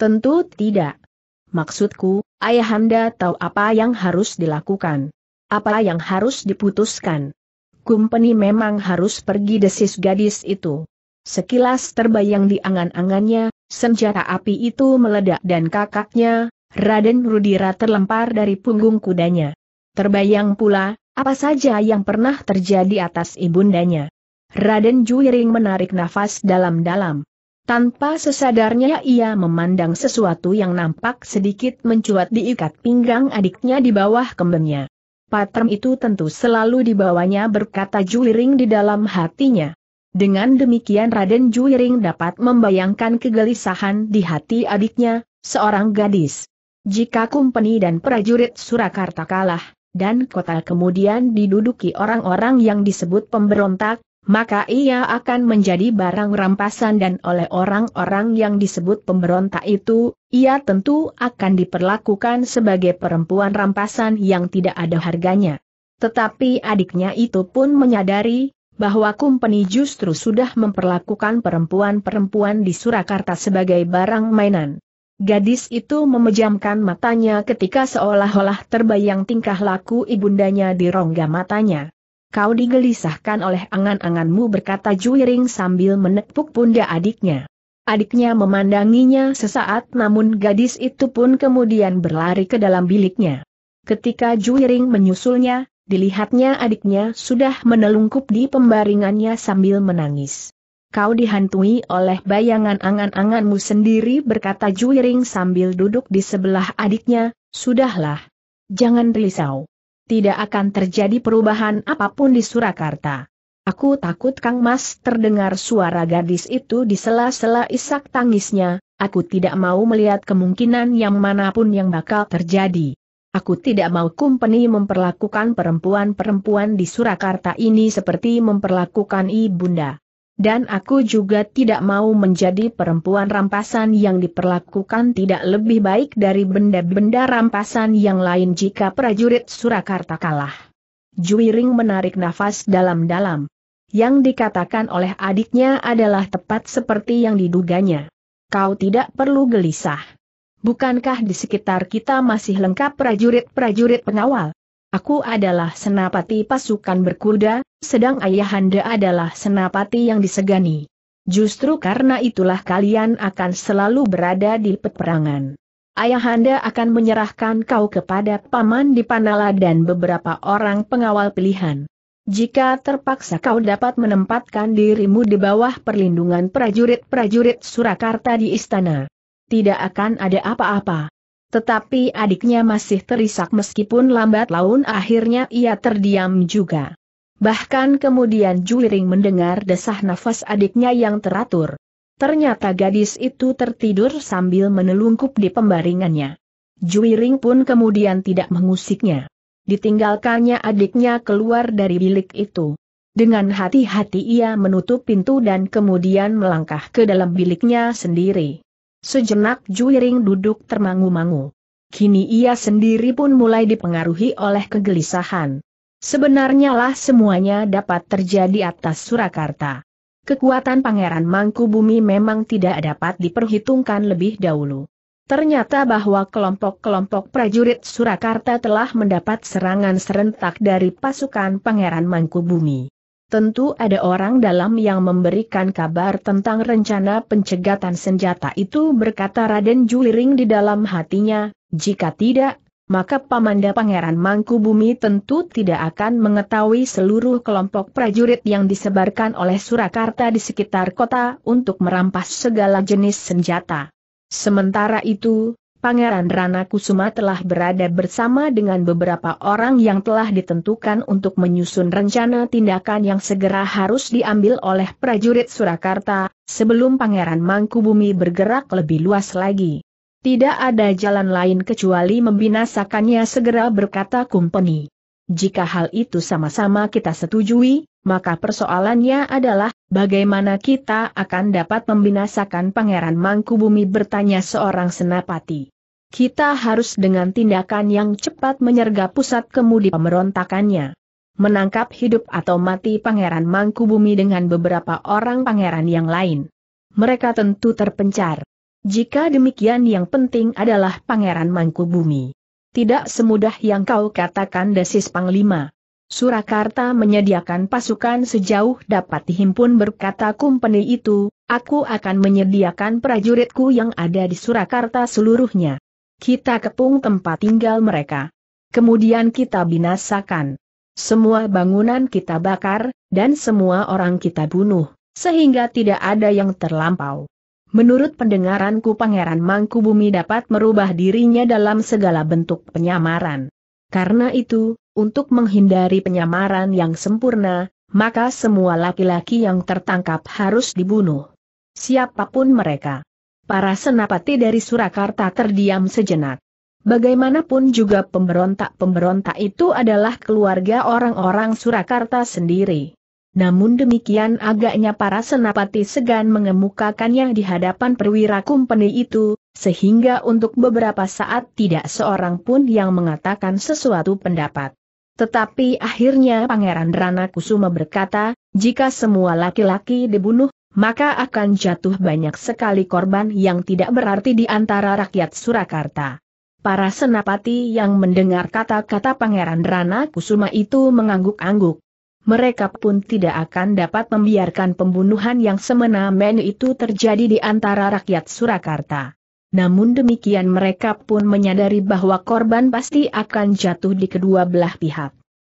Tentu tidak. Maksudku, Ayahanda tahu apa yang harus dilakukan. Apa yang harus diputuskan. Kumpeni memang harus pergi desis gadis itu. Sekilas terbayang di angan-angannya, senjata api itu meledak dan kakaknya, Raden Rudira terlempar dari punggung kudanya. Terbayang pula, apa saja yang pernah terjadi atas ibundanya. Raden Juiring menarik nafas dalam-dalam. Tanpa sesadarnya ia memandang sesuatu yang nampak sedikit mencuat diikat pinggang adiknya di bawah kembangnya. Patrem itu tentu selalu dibawanya berkata juiring di dalam hatinya. Dengan demikian Raden Juiring dapat membayangkan kegelisahan di hati adiknya, seorang gadis. Jika kumpeni dan prajurit Surakarta kalah, dan kota kemudian diduduki orang-orang yang disebut pemberontak, maka ia akan menjadi barang rampasan dan oleh orang-orang yang disebut pemberontak itu, ia tentu akan diperlakukan sebagai perempuan rampasan yang tidak ada harganya. Tetapi adiknya itu pun menyadari, bahwa kumpeni justru sudah memperlakukan perempuan-perempuan di Surakarta sebagai barang mainan. Gadis itu memejamkan matanya ketika seolah-olah terbayang tingkah laku ibundanya di rongga matanya. Kau digelisahkan oleh angan-anganmu berkata Juiring sambil menepuk pundak adiknya. Adiknya memandanginya sesaat namun gadis itu pun kemudian berlari ke dalam biliknya. Ketika Juiring menyusulnya, Dilihatnya adiknya sudah menelungkup di pembaringannya sambil menangis. Kau dihantui oleh bayangan angan-anganmu sendiri berkata Juiring sambil duduk di sebelah adiknya, sudahlah. Jangan risau. Tidak akan terjadi perubahan apapun di Surakarta. Aku takut Kang Mas terdengar suara gadis itu di sela-sela isak tangisnya, aku tidak mau melihat kemungkinan yang manapun yang bakal terjadi. Aku tidak mau kumpeni memperlakukan perempuan-perempuan di Surakarta ini seperti memperlakukan ibunda. Dan aku juga tidak mau menjadi perempuan rampasan yang diperlakukan tidak lebih baik dari benda-benda rampasan yang lain jika prajurit Surakarta kalah. Juiring menarik nafas dalam-dalam. Yang dikatakan oleh adiknya adalah tepat seperti yang diduganya. Kau tidak perlu gelisah. Bukankah di sekitar kita masih lengkap prajurit-prajurit pengawal? Aku adalah senapati pasukan berkuda, sedang ayahanda adalah senapati yang disegani. Justru karena itulah kalian akan selalu berada di peperangan. Ayahanda akan menyerahkan kau kepada paman di Panala dan beberapa orang pengawal pilihan. Jika terpaksa kau dapat menempatkan dirimu di bawah perlindungan prajurit-prajurit Surakarta di istana tidak akan ada apa-apa. Tetapi adiknya masih terisak meskipun lambat laun akhirnya ia terdiam juga. Bahkan kemudian Juiring mendengar desah nafas adiknya yang teratur. Ternyata gadis itu tertidur sambil menelungkup di pembaringannya. Juiring pun kemudian tidak mengusiknya. Ditinggalkannya adiknya keluar dari bilik itu. Dengan hati-hati ia menutup pintu dan kemudian melangkah ke dalam biliknya sendiri. Sejenak Juiring duduk termangu-mangu. Kini ia sendiri pun mulai dipengaruhi oleh kegelisahan. Sebenarnya lah semuanya dapat terjadi atas Surakarta. Kekuatan Pangeran Mangkubumi memang tidak dapat diperhitungkan lebih dahulu. Ternyata bahwa kelompok-kelompok prajurit Surakarta telah mendapat serangan serentak dari pasukan Pangeran Mangkubumi. Tentu ada orang dalam yang memberikan kabar tentang rencana pencegatan senjata itu berkata Raden Juliring di dalam hatinya, jika tidak, maka Pamanda Pangeran Mangkubumi tentu tidak akan mengetahui seluruh kelompok prajurit yang disebarkan oleh Surakarta di sekitar kota untuk merampas segala jenis senjata. Sementara itu, Pangeran Rana Kusuma telah berada bersama dengan beberapa orang yang telah ditentukan untuk menyusun rencana tindakan yang segera harus diambil oleh prajurit Surakarta, sebelum Pangeran Mangkubumi bergerak lebih luas lagi. Tidak ada jalan lain kecuali membinasakannya segera berkata Kumpeni. Jika hal itu sama-sama kita setujui, maka persoalannya adalah, bagaimana kita akan dapat membinasakan Pangeran Mangkubumi bertanya seorang senapati. Kita harus dengan tindakan yang cepat menyergap pusat kemudi pemberontakannya. Menangkap hidup atau mati Pangeran Mangkubumi dengan beberapa orang pangeran yang lain. Mereka tentu terpencar. Jika demikian yang penting adalah Pangeran Mangkubumi. Tidak semudah yang kau katakan desis Panglima. Surakarta menyediakan pasukan sejauh dapat dihimpun berkata kumpeni itu, aku akan menyediakan prajuritku yang ada di Surakarta seluruhnya. Kita kepung tempat tinggal mereka. Kemudian kita binasakan. Semua bangunan kita bakar, dan semua orang kita bunuh, sehingga tidak ada yang terlampau. Menurut pendengaranku Pangeran Mangkubumi dapat merubah dirinya dalam segala bentuk penyamaran. Karena itu, untuk menghindari penyamaran yang sempurna, maka semua laki-laki yang tertangkap harus dibunuh. Siapapun mereka. Para senapati dari Surakarta terdiam sejenak. Bagaimanapun juga pemberontak-pemberontak itu adalah keluarga orang-orang Surakarta sendiri. Namun demikian agaknya para senapati segan mengemukakannya di hadapan perwira kumpeni itu, sehingga untuk beberapa saat tidak seorang pun yang mengatakan sesuatu pendapat. Tetapi akhirnya Pangeran Rana berkata, jika semua laki-laki dibunuh, maka akan jatuh banyak sekali korban yang tidak berarti di antara rakyat Surakarta. Para senapati yang mendengar kata-kata Pangeran Rana Kusuma itu mengangguk-angguk. Mereka pun tidak akan dapat membiarkan pembunuhan yang semena-mena itu terjadi di antara rakyat Surakarta. Namun demikian mereka pun menyadari bahwa korban pasti akan jatuh di kedua belah pihak.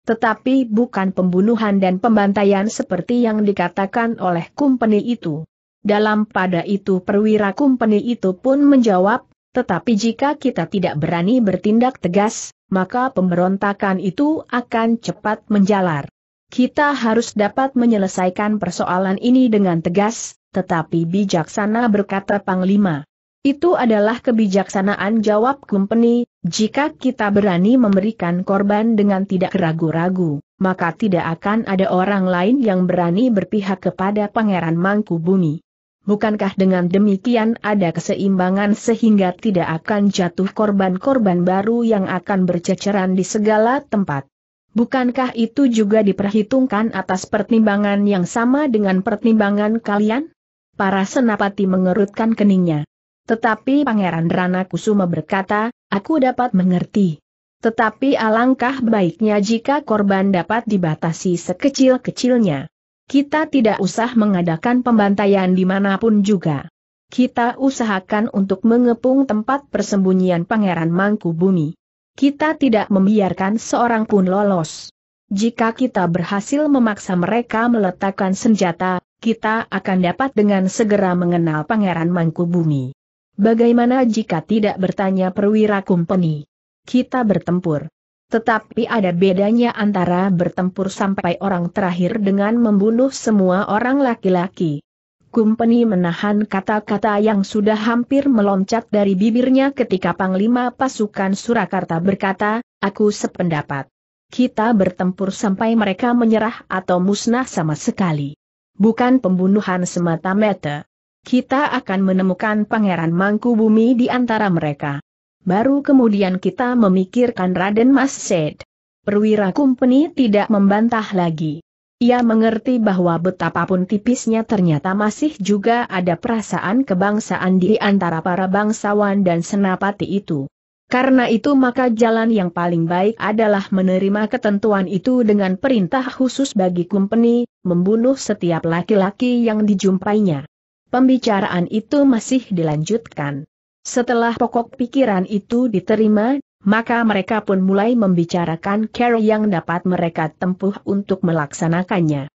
Tetapi bukan pembunuhan dan pembantaian seperti yang dikatakan oleh kumpeni itu. Dalam pada itu perwira kumpeni itu pun menjawab, tetapi jika kita tidak berani bertindak tegas, maka pemberontakan itu akan cepat menjalar. Kita harus dapat menyelesaikan persoalan ini dengan tegas, tetapi bijaksana berkata Panglima. Itu adalah kebijaksanaan jawab Kumpeni, jika kita berani memberikan korban dengan tidak ragu-ragu, maka tidak akan ada orang lain yang berani berpihak kepada Pangeran Mangku Bumi. Bukankah dengan demikian ada keseimbangan sehingga tidak akan jatuh korban-korban baru yang akan berceceran di segala tempat? Bukankah itu juga diperhitungkan atas pertimbangan yang sama dengan pertimbangan kalian? Para senapati mengerutkan keningnya. Tetapi Pangeran Rana Kusuma berkata, aku dapat mengerti. Tetapi alangkah baiknya jika korban dapat dibatasi sekecil-kecilnya. Kita tidak usah mengadakan pembantaian dimanapun juga. Kita usahakan untuk mengepung tempat persembunyian Pangeran Mangku Bumi. Kita tidak membiarkan seorang pun lolos. Jika kita berhasil memaksa mereka meletakkan senjata, kita akan dapat dengan segera mengenal Pangeran Mangku Bumi. Bagaimana jika tidak bertanya perwira kumpeni? Kita bertempur. Tetapi ada bedanya antara bertempur sampai orang terakhir dengan membunuh semua orang laki-laki. Kumpeni menahan kata-kata yang sudah hampir meloncat dari bibirnya ketika Panglima Pasukan Surakarta berkata, aku sependapat. Kita bertempur sampai mereka menyerah atau musnah sama sekali. Bukan pembunuhan semata-mata kita akan menemukan Pangeran Mangku Bumi di antara mereka. Baru kemudian kita memikirkan Raden Mas Said. Perwira Kumpeni tidak membantah lagi. Ia mengerti bahwa betapapun tipisnya ternyata masih juga ada perasaan kebangsaan di antara para bangsawan dan senapati itu. Karena itu maka jalan yang paling baik adalah menerima ketentuan itu dengan perintah khusus bagi Kumpeni, membunuh setiap laki-laki yang dijumpainya. Pembicaraan itu masih dilanjutkan. Setelah pokok pikiran itu diterima, maka mereka pun mulai membicarakan cara yang dapat mereka tempuh untuk melaksanakannya.